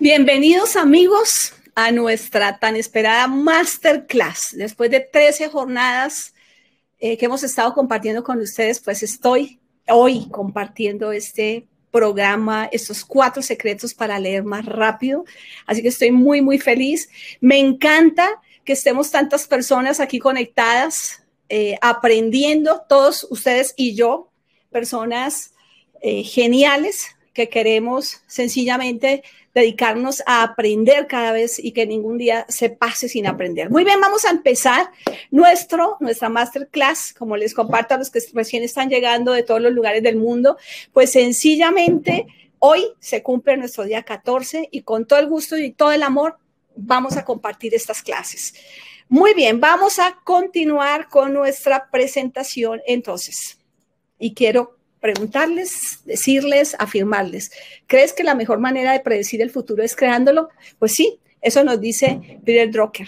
Bienvenidos amigos a nuestra tan esperada masterclass. Después de 13 jornadas eh, que hemos estado compartiendo con ustedes, pues estoy hoy compartiendo este programa, estos cuatro secretos para leer más rápido. Así que estoy muy, muy feliz. Me encanta que estemos tantas personas aquí conectadas, eh, aprendiendo, todos ustedes y yo, personas eh, geniales que queremos sencillamente dedicarnos a aprender cada vez y que ningún día se pase sin aprender. Muy bien, vamos a empezar nuestro, nuestra masterclass, como les comparto a los que recién están llegando de todos los lugares del mundo, pues sencillamente hoy se cumple nuestro día 14 y con todo el gusto y todo el amor vamos a compartir estas clases. Muy bien, vamos a continuar con nuestra presentación entonces. Y quiero preguntarles, decirles, afirmarles. ¿Crees que la mejor manera de predecir el futuro es creándolo? Pues sí, eso nos dice Peter Drucker.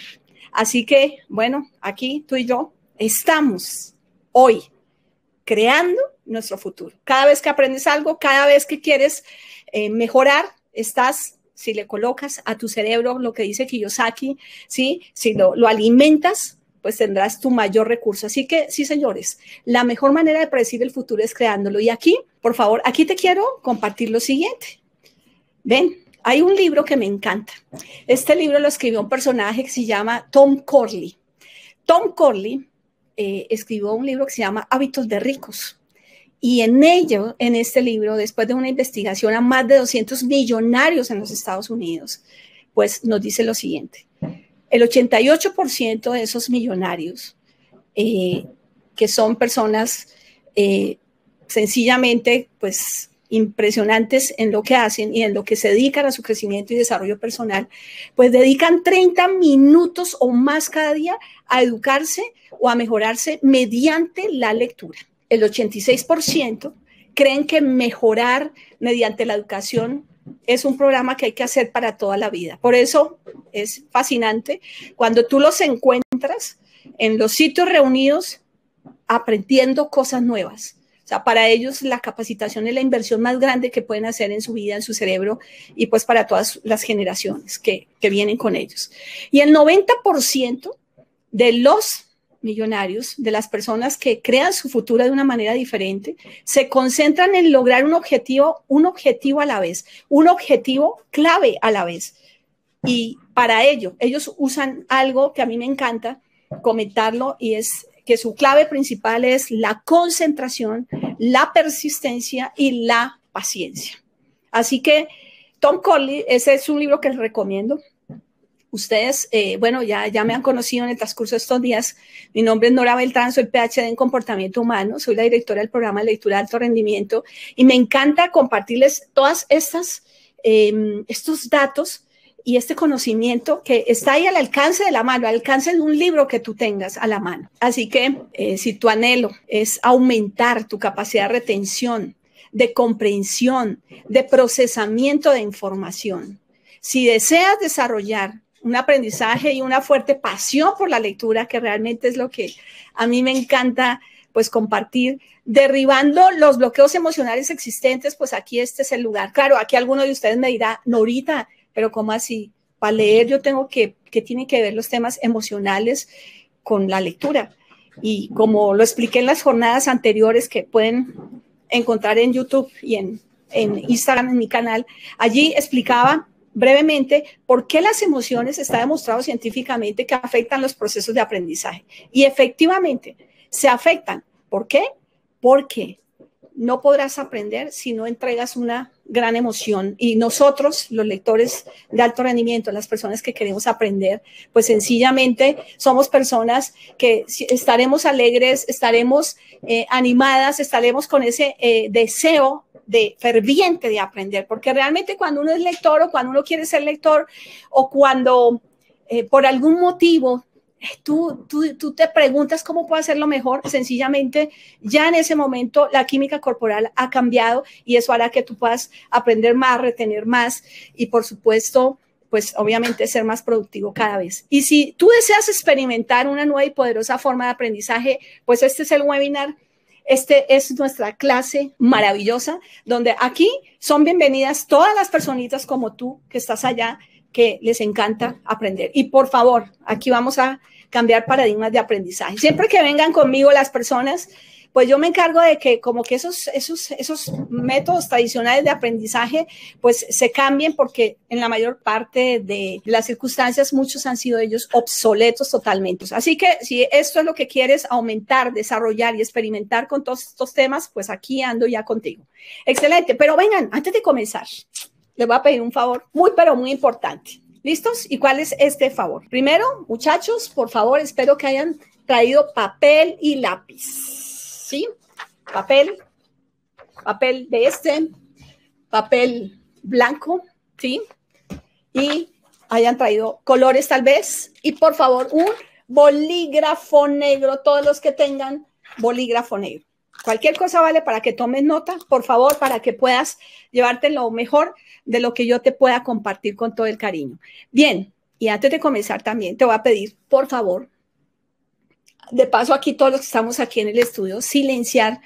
Así que, bueno, aquí tú y yo estamos hoy creando nuestro futuro. Cada vez que aprendes algo, cada vez que quieres eh, mejorar, estás, si le colocas a tu cerebro lo que dice Kiyosaki, ¿sí? si lo alimentas, pues tendrás tu mayor recurso. Así que sí, señores, la mejor manera de predecir el futuro es creándolo. Y aquí, por favor, aquí te quiero compartir lo siguiente. Ven, hay un libro que me encanta. Este libro lo escribió un personaje que se llama Tom Corley. Tom Corley eh, escribió un libro que se llama Hábitos de ricos. Y en ello, en este libro, después de una investigación a más de 200 millonarios en los Estados Unidos, pues nos dice lo siguiente. El 88% de esos millonarios, eh, que son personas eh, sencillamente, pues impresionantes en lo que hacen y en lo que se dedican a su crecimiento y desarrollo personal, pues dedican 30 minutos o más cada día a educarse o a mejorarse mediante la lectura. El 86% creen que mejorar mediante la educación es un programa que hay que hacer para toda la vida. Por eso es fascinante cuando tú los encuentras en los sitios reunidos aprendiendo cosas nuevas. O sea, para ellos la capacitación es la inversión más grande que pueden hacer en su vida, en su cerebro y pues para todas las generaciones que, vienen con ellos. Y el 90% de los millonarios, de las personas que crean su futuro de una manera diferente, se concentran en lograr un objetivo, un objetivo a la vez, un objetivo clave a la vez. Y para ello, ellos usan algo que a mí me encanta comentarlo y es que su clave principal es la concentración, la persistencia y la paciencia. Así que Tom Corley, ese es un libro que les recomiendo, Ustedes, eh, bueno, ya, ya me han conocido en el transcurso de estos días. Mi nombre es Nora Beltrán, soy PhD en comportamiento humano, soy la directora del programa de lectura de alto rendimiento y me encanta compartirles todas estas, em, estos datos y este conocimiento que está ahí al alcance de la mano, al alcance de un libro que tú tengas a la mano. Así que eh, si tu anhelo es aumentar tu capacidad de retención, de comprensión, de procesamiento de información, si deseas desarrollar un aprendizaje y una fuerte pasión por la lectura, que realmente es lo que a mí me encanta pues compartir, derribando los bloqueos emocionales existentes, pues aquí este es el lugar. Claro, aquí alguno de ustedes me dirá, Norita, pero ¿cómo así? Para leer yo tengo que, que tienen que ver los temas emocionales con la lectura. Y como lo expliqué en las jornadas anteriores que pueden encontrar en YouTube y en, en Instagram, en mi canal, allí explicaba brevemente por qué las emociones está demostrado científicamente que afectan los procesos de aprendizaje. Y efectivamente, se afectan. ¿Por qué? Porque no podrás aprender si no entregas una gran emoción. Y nosotros, los lectores de alto rendimiento, las personas que queremos aprender, pues sencillamente somos personas que estaremos alegres, estaremos eh, animadas, estaremos con ese eh, deseo de ferviente de aprender, porque realmente cuando uno es lector o cuando uno quiere ser lector o cuando eh, por algún motivo eh, Tú, tú, tú, te preguntas cómo puedo hacerlo mejor, sencillamente ya en ese momento la química corporal ha cambiado y eso hará que tú puedas aprender más, retener más y por supuesto, pues obviamente ser más productivo cada vez. Y si tú deseas experimentar una nueva y poderosa forma de aprendizaje, pues este es el webinar este es nuestra clase maravillosa, donde aquí son bienvenidas todas las personitas como tú que estás allá, que les encanta aprender. Y por favor, aquí vamos a cambiar paradigmas de aprendizaje. Siempre que vengan conmigo las personas, pues yo me encargo de que como que esos, esos, métodos tradicionales de aprendizaje pues se cambien porque en la mayor parte de las circunstancias muchos han sido ellos obsoletos totalmente. Así que si esto es lo que quieres aumentar, desarrollar y experimentar con todos estos temas, pues aquí ando ya contigo. Excelente, pero vengan, antes de comenzar, les voy a pedir un favor muy, pero muy importante. ¿Listos? ¿Y cuál es este favor? Primero, muchachos, por favor, espero que hayan traído papel y lápiz. ¿sí? Papel, papel de este, papel blanco, ¿sí? Y hayan traído colores tal vez. Y por favor, un bolígrafo negro, todos los que tengan bolígrafo negro. Cualquier cosa vale para que tomes nota, por favor, para que puedas llevarte lo mejor de lo que yo te pueda compartir con todo el cariño. Bien, y antes de comenzar también te voy a pedir, por favor, de paso aquí todos los que estamos aquí en el estudio, silenciar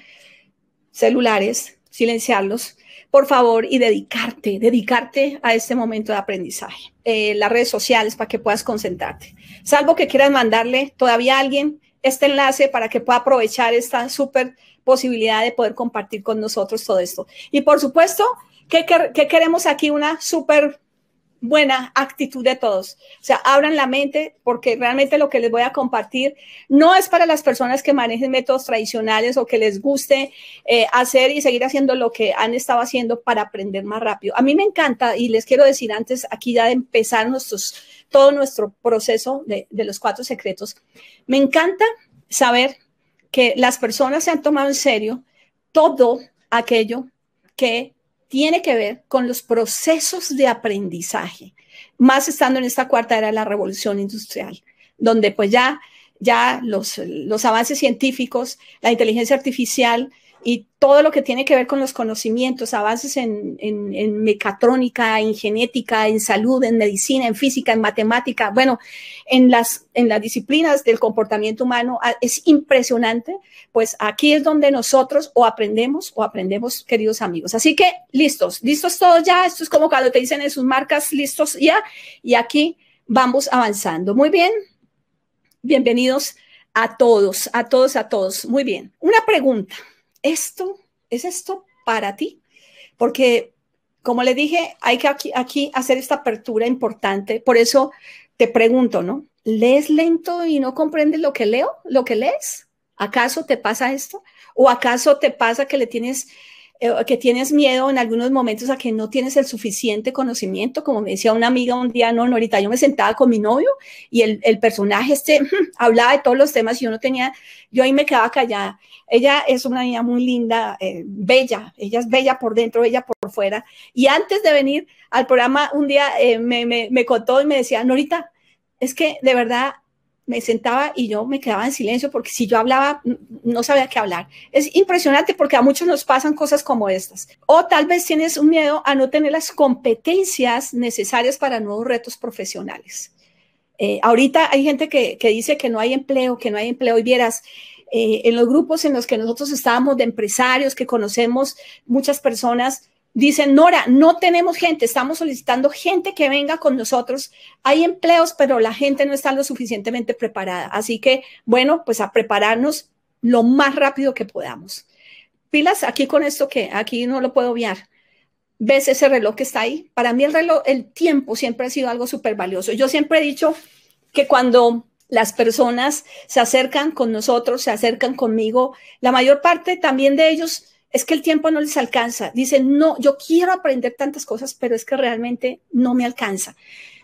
celulares, silenciarlos, por favor, y dedicarte, dedicarte a este momento de aprendizaje. Eh, las redes sociales para que puedas concentrarte. Salvo que quieras mandarle todavía a alguien este enlace para que pueda aprovechar esta súper posibilidad de poder compartir con nosotros todo esto. Y por supuesto, ¿qué, qué queremos aquí? Una súper buena actitud de todos. O sea, abran la mente porque realmente lo que les voy a compartir no es para las personas que manejen métodos tradicionales o que les guste eh, hacer y seguir haciendo lo que han estado haciendo para aprender más rápido. A mí me encanta y les quiero decir antes, aquí ya de empezar nuestros, todo nuestro proceso de los cuatro secretos, me encanta saber que las personas se han tomado en serio todo aquello que tiene que ver con los procesos de aprendizaje, más estando en esta cuarta era la revolución industrial, donde pues ya, ya los, los avances científicos, la inteligencia artificial, y todo lo que tiene que ver con los conocimientos, avances en, mecatrónica, en genética, en salud, en medicina, en física, en matemática, bueno, en las, en las disciplinas del comportamiento humano es impresionante, pues aquí es donde nosotros o aprendemos o aprendemos, queridos amigos. Así que listos, listos todos ya, esto es como cuando te dicen en sus marcas, listos ya, y aquí vamos avanzando. Muy bien, bienvenidos a todos, a todos, a todos. Muy bien, una pregunta esto, ¿es esto para ti? Porque, como le dije, hay que aquí, hacer esta apertura importante. Por eso te pregunto, ¿no? ¿Lees lento y no comprendes lo que leo, lo que lees? ¿Acaso te pasa esto? ¿O acaso te pasa que le tienes eh, que tienes miedo en algunos momentos a que no tienes el suficiente conocimiento, como me decía una amiga un día, no, Norita, yo me sentaba con mi novio y el, personaje este hablaba de todos los temas y yo no tenía, yo ahí me quedaba callada. Ella es una niña muy linda, eh, bella, ella es bella por dentro, bella por fuera. Y antes de venir al programa, un día eh, me, me, me contó y me decía, Norita, es que de verdad me sentaba y yo me quedaba en silencio porque si yo hablaba no sabía qué hablar. Es impresionante porque a muchos nos pasan cosas como estas. O tal vez tienes un miedo a no tener las competencias necesarias para nuevos retos profesionales. Eh, ahorita hay gente que, dice que no hay empleo, que no hay empleo y vieras. Eh, en los grupos en los que nosotros estábamos de empresarios, que conocemos muchas personas, Dicen, Nora, no tenemos gente, estamos solicitando gente que venga con nosotros. Hay empleos, pero la gente no está lo suficientemente preparada. Así que, bueno, pues a prepararnos lo más rápido que podamos. Pilas, aquí con esto que aquí no lo puedo obviar. ¿Ves ese reloj que está ahí? Para mí el reloj, el tiempo siempre ha sido algo súper valioso. Yo siempre he dicho que cuando las personas se acercan con nosotros, se acercan conmigo, la mayor parte también de ellos es que el tiempo no les alcanza. Dicen, no, yo quiero aprender tantas cosas, pero es que realmente no me alcanza.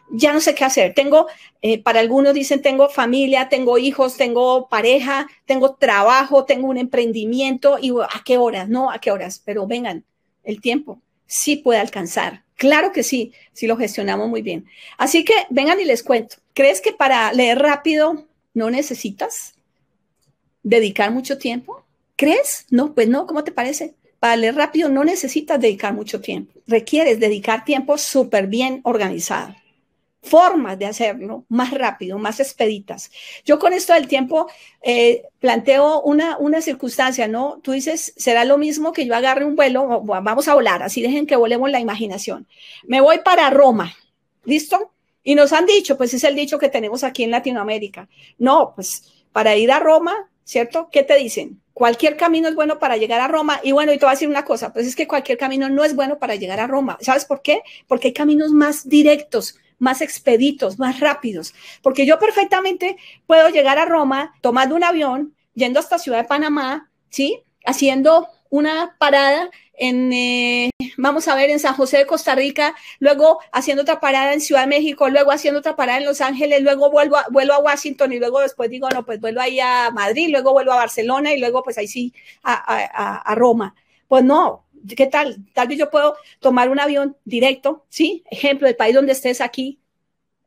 Ya no sé qué hacer. Tengo, eh, para algunos dicen, tengo familia, tengo hijos, tengo pareja, tengo trabajo, tengo un emprendimiento y a qué horas, no, a qué horas, pero vengan, el tiempo sí puede alcanzar. Claro que sí, si lo gestionamos muy bien. Así que vengan y les cuento. ¿Crees que para leer rápido no necesitas dedicar mucho tiempo? ¿Crees? No, pues no, ¿cómo te parece? Para leer rápido no necesitas dedicar mucho tiempo, requieres dedicar tiempo súper bien organizado formas de hacerlo más rápido, más expeditas. Yo con esto del tiempo eh, planteo una, una circunstancia, ¿no? Tú dices, será lo mismo que yo agarre un vuelo, vamos a volar, así dejen que volemos la imaginación. Me voy para Roma, ¿listo? Y nos han dicho, pues es el dicho que tenemos aquí en Latinoamérica. No, pues para ir a Roma, ¿cierto? ¿Qué te dicen? cualquier camino es bueno para llegar a Roma. Y bueno, y te voy a decir una cosa, pues es que cualquier camino no es bueno para llegar a Roma. ¿Sabes por qué? Porque hay caminos más directos, más expeditos, más rápidos. Porque yo perfectamente puedo llegar a Roma tomando un avión, yendo hasta Ciudad de Panamá, ¿sí? Haciendo una parada en, eh, vamos a ver, en San José de Costa Rica, luego haciendo otra parada en Ciudad de México, luego haciendo otra parada en Los Ángeles, luego vuelvo a, vuelvo a Washington y luego después digo, no, pues vuelvo ahí a Madrid, luego vuelvo a Barcelona y luego pues ahí sí a, a Roma. Pues no, ¿qué tal? Tal vez yo puedo tomar un avión directo, ¿sí? Ejemplo, el país donde estés aquí,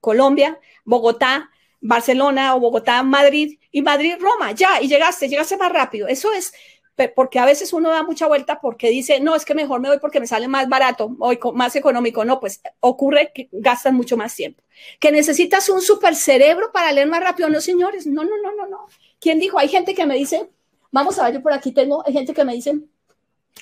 Colombia, Bogotá, Barcelona o Bogotá, Madrid y Madrid, Roma, ya, y llegaste, llegaste más rápido. Eso es porque a veces uno da mucha vuelta porque dice, no, es que mejor me voy porque me sale más barato, o más económico. No, pues ocurre que gastan mucho más tiempo. Que necesitas un super cerebro para leer más rápido. No, señores, no, no, no, no, no. ¿Quién dijo? Hay gente que me dice, vamos a ver, yo por aquí tengo, hay gente que me dice,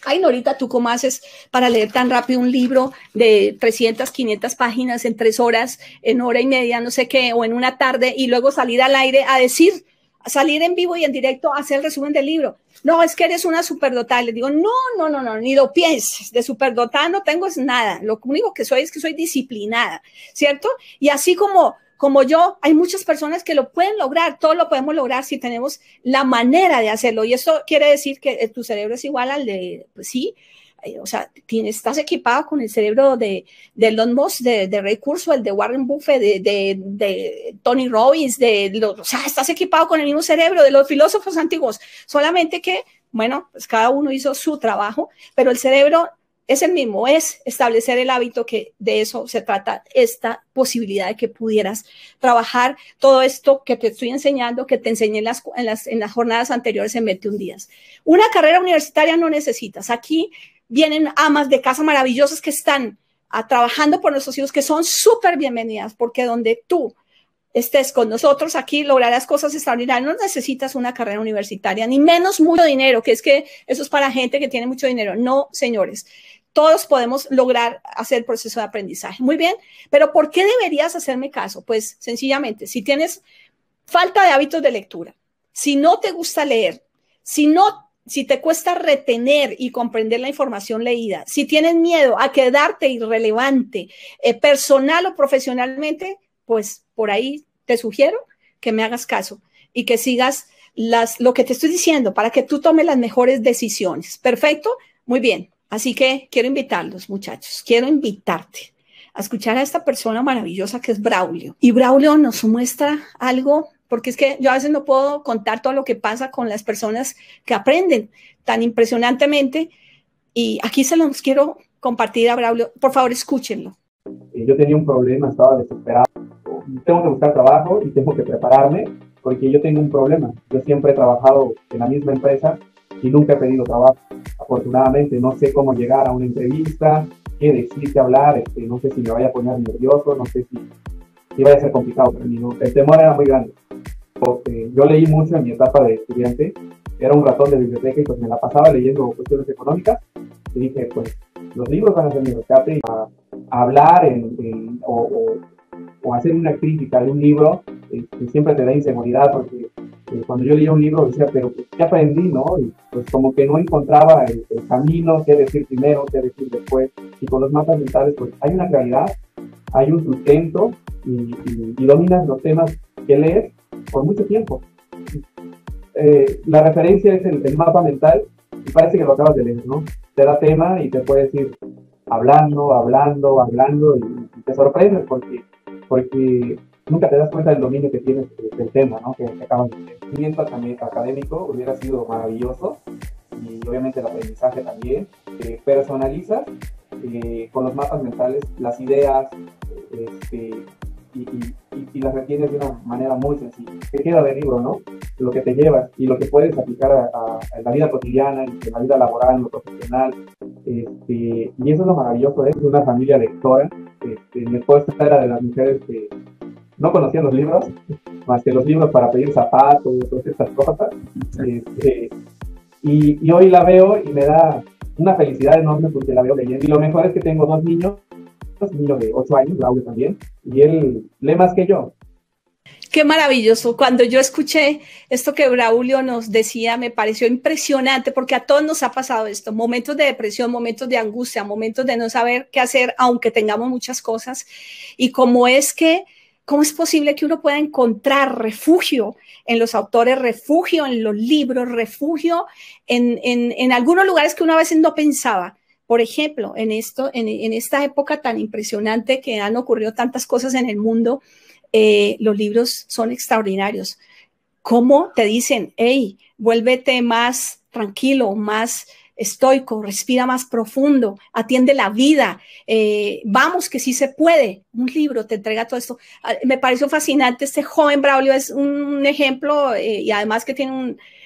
ay, Norita, ¿tú cómo haces para leer tan rápido un libro de 300, 500 páginas en tres horas, en hora y media, no sé qué, o en una tarde, y luego salir al aire a decir salir en vivo y en directo a hacer el resumen del libro. No, es que eres una superdotada. Le digo, no, no, no, no, ni lo pienses. De superdotada no tengo es nada. Lo único que soy es que soy disciplinada, ¿cierto? Y así como como yo, hay muchas personas que lo pueden lograr, todo lo podemos lograr si tenemos la manera de hacerlo. Y esto quiere decir que eh, tu cerebro es igual al de, pues sí, eh, o sea, estás equipado con el cerebro de, de Elon Musk, de, recurso, el de Warren Buffett, de, Tony Robbins, de los, o sea, estás equipado con el mismo cerebro de los filósofos antiguos, solamente que, bueno, pues cada uno hizo su trabajo, pero el cerebro es el mismo, es establecer el hábito que de eso se trata, esta posibilidad de que pudieras trabajar todo esto que te estoy enseñando, que te enseñé las, las, en las jornadas anteriores en 21 días. Una carrera universitaria no necesitas. Aquí vienen amas de casa maravillosas que están ah, trabajando por nuestros hijos, que son súper bienvenidas, porque donde tú estés con nosotros aquí, lograrás cosas extraordinarias. No necesitas una carrera universitaria, ni menos mucho dinero, que es que eso es para gente que tiene mucho dinero. No, señores. Todos podemos lograr hacer proceso de aprendizaje. Muy bien, pero ¿por qué deberías hacerme caso? Pues sencillamente, si tienes falta de hábitos de lectura, si no te gusta leer, si no si te cuesta retener y comprender la información leída, si tienes miedo a quedarte irrelevante eh, personal o profesionalmente, pues por ahí te sugiero que me hagas caso y que sigas las, lo que te estoy diciendo para que tú tomes las mejores decisiones. Perfecto, muy bien. Así que quiero invitarlos, muchachos, quiero invitarte a escuchar a esta persona maravillosa que es Braulio. Y Braulio nos muestra algo porque es que yo a veces no puedo contar todo lo que pasa con las personas que aprenden tan impresionantemente. Y aquí se los quiero compartir a Braulio. Por favor, escúchenlo. Eh, yo tenía un problema, estaba desesperado. Tengo que buscar trabajo y tengo que prepararme porque yo tengo un problema. Yo siempre he trabajado en la misma empresa y nunca he pedido trabajo. Afortunadamente no sé cómo llegar a una entrevista, qué decir, hablar, este, no sé si me vaya a poner nervioso, no sé si iba a ser complicado para mí, el temor era muy grande. Porque yo leí mucho en mi etapa de estudiante, era un ratón de biblioteca y pues me la pasaba leyendo cuestiones económicas. Y dije, pues los libros van a ser mi rescate a, hablar o, hacer una crítica de un libro eh, siempre te da inseguridad porque cuando yo leía un libro decía, pero ya pues, ¿qué aprendí, no? Y pues como que no encontraba el, camino, qué decir primero, qué decir después. Y con los mapas mentales, pues hay una claridad, hay un sustento y, y, dominas los temas que lees por mucho tiempo. Eh, la referencia es el, mapa mental y parece que lo acabas de leer, ¿no? Te da tema y te puedes ir hablando, hablando, hablando y, te sorprendes porque, porque nunca te das cuenta del dominio que tienes del tema, ¿no? Que, que acaban de también académico hubiera sido maravilloso y obviamente el aprendizaje también. Eh, personalizas eh, con los mapas mentales las ideas este, y, las retienes de una manera muy sencilla. Te queda del libro, ¿no? Lo que te llevas y lo que puedes aplicar a, la vida cotidiana, en la vida laboral, en lo profesional. Este, y eso es lo maravilloso ¿eh? de una familia lectora. Este, mi esposa era de las mujeres que no conocía los libros, más que los libros para pedir zapatos, todas estas cosas. Este, y, hoy la veo y me da una felicidad enorme porque la veo leyendo. Y lo mejor es que tengo dos niños, un niño de 8 años, Braulio también, y él lee más que yo. Qué maravilloso. Cuando yo escuché esto que Braulio nos decía, me pareció impresionante porque a todos nos ha pasado esto, momentos de depresión, momentos de angustia, momentos de no saber qué hacer, aunque tengamos muchas cosas. Y cómo es que ¿Cómo es posible que uno pueda encontrar refugio en los autores, refugio en los libros, refugio en, algunos lugares que uno a veces no pensaba? Por ejemplo, en, esto, en, esta época tan impresionante que han ocurrido tantas cosas en el mundo, eh, los libros son extraordinarios. ¿Cómo te dicen, hey, vuélvete más tranquilo, más estoico, respira más profundo, atiende la vida, eh, vamos que sí se puede. Un libro te entrega todo esto. Ah, me pareció fascinante, este joven Braulio es un ejemplo eh, y además que tiene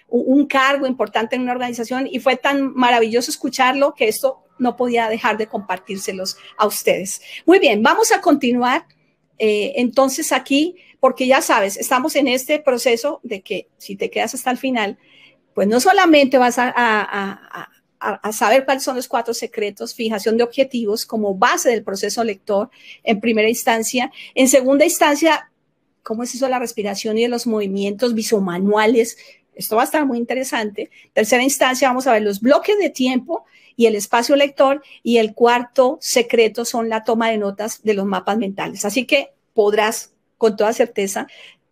un, cargo importante en una organización y fue tan maravilloso escucharlo que esto no podía dejar de compartírselos a ustedes. Muy bien, vamos a continuar eh, entonces aquí, porque ya sabes, estamos en este proceso de que si te quedas hasta el final, pues no solamente vas a, a, saber cuáles son los cuatro secretos, fijación de objetivos como base del proceso lector en primera instancia. En segunda instancia, cómo es eso de la respiración y de los movimientos visomanuales. Esto va a estar muy interesante. Tercera instancia, vamos a ver los bloques de tiempo y el espacio lector. Y el cuarto secreto son la toma de notas de los mapas mentales. Así que podrás con toda certeza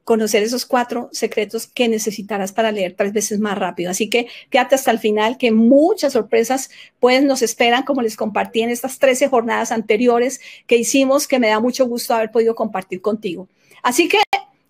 conocer esos cuatro secretos que necesitarás para leer tres veces más rápido. Así que quédate hasta el final, que muchas sorpresas pues nos esperan, como les compartí en estas 13 jornadas anteriores que hicimos, que me da mucho gusto haber podido compartir contigo. Así que,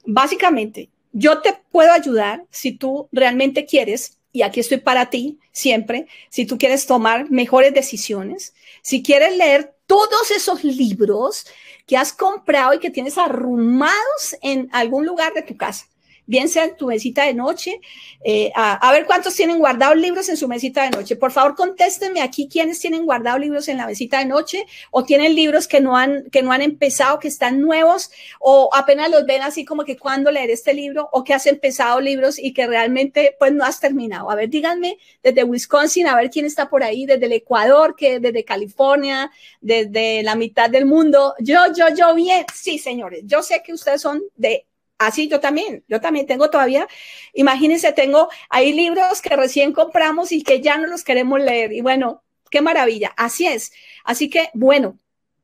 básicamente, yo te puedo ayudar si tú realmente quieres, y aquí estoy para ti siempre, si tú quieres tomar mejores decisiones, si quieres leer todos esos libros que has comprado y que tienes arrumados en algún lugar de tu casa bien sea en tu mesita de noche. Eh, a, ver cuántos tienen guardados libros en su mesita de noche. Por favor, contéstenme aquí quiénes tienen guardados libros en la mesita de noche o tienen libros que no han, que no han empezado, que están nuevos o apenas los ven así como que cuando leer este libro o que has empezado libros y que realmente pues no has terminado. A ver, díganme desde Wisconsin, a ver quién está por ahí, desde el Ecuador, que desde California, desde la mitad del mundo. Yo, yo, yo bien. Sí, señores, yo sé que ustedes son de Así ah, yo también, yo también tengo todavía, imagínense, tengo, hay libros que recién compramos y que ya no los queremos leer. Y bueno, qué maravilla, así es. Así que bueno,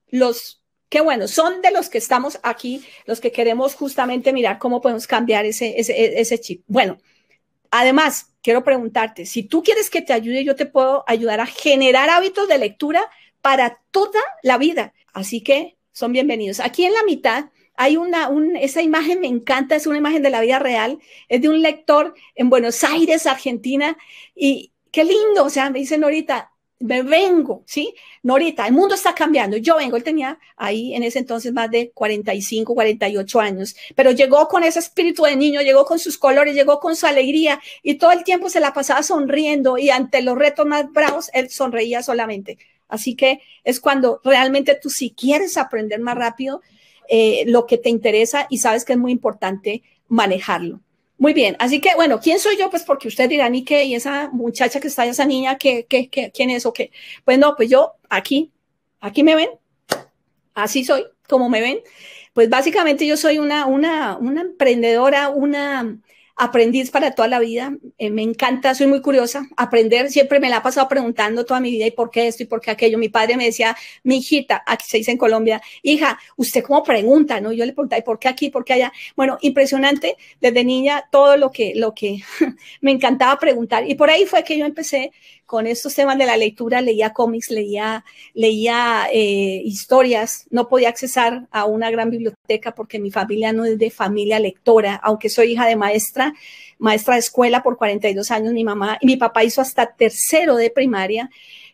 los, qué bueno, son de los que estamos aquí, los que queremos justamente mirar cómo podemos cambiar ese, ese chip. Bueno, además, quiero preguntarte, si tú quieres que te ayude, yo te puedo ayudar a generar hábitos de lectura para toda la vida. Así que son bienvenidos. Aquí en la mitad hay una, esa imagen me encanta, es una imagen de la vida real, es de un lector en Buenos Aires, Argentina, y qué lindo, o sea, me dice Norita, me vengo, ¿sí? Norita, el mundo está cambiando. Yo vengo, él tenía ahí en ese entonces más de 45, 48 años, pero llegó con ese espíritu de niño, llegó con sus colores, llegó con su alegría y todo el tiempo se la pasaba sonriendo y ante los retos más bravos, él sonreía solamente. Así que es cuando realmente tú si quieres aprender más rápido, eh, lo que te interesa y sabes que es muy importante manejarlo. Muy bien, así que bueno, ¿quién soy yo? Pues porque usted dirá, ¿y qué? ¿Y esa muchacha que está, esa niña, ¿qué, qué, quién es o qué? Pues no, pues yo aquí, aquí me ven, así soy, como me ven. Pues básicamente yo soy una, una, una emprendedora, una, aprendiz para toda la vida. Eh, me encanta, soy muy curiosa. Aprender, siempre me la ha pasado preguntando toda mi vida y por qué esto y por qué aquello. Mi padre me decía, mi hijita, aquí se dice en Colombia, hija, usted cómo pregunta, ¿no? Yo le preguntaba, ¿y por qué aquí, por qué allá? Bueno, impresionante desde niña todo lo que, lo que me encantaba preguntar. Y por ahí fue que yo empecé con estos temas de la lectura, leía cómics, leía, leía eh, historias, no podía accesar a una gran biblioteca porque mi familia no es de familia lectora, aunque soy hija de maestra, maestra de escuela por 42 años, mi mamá y mi papá hizo hasta tercero de primaria,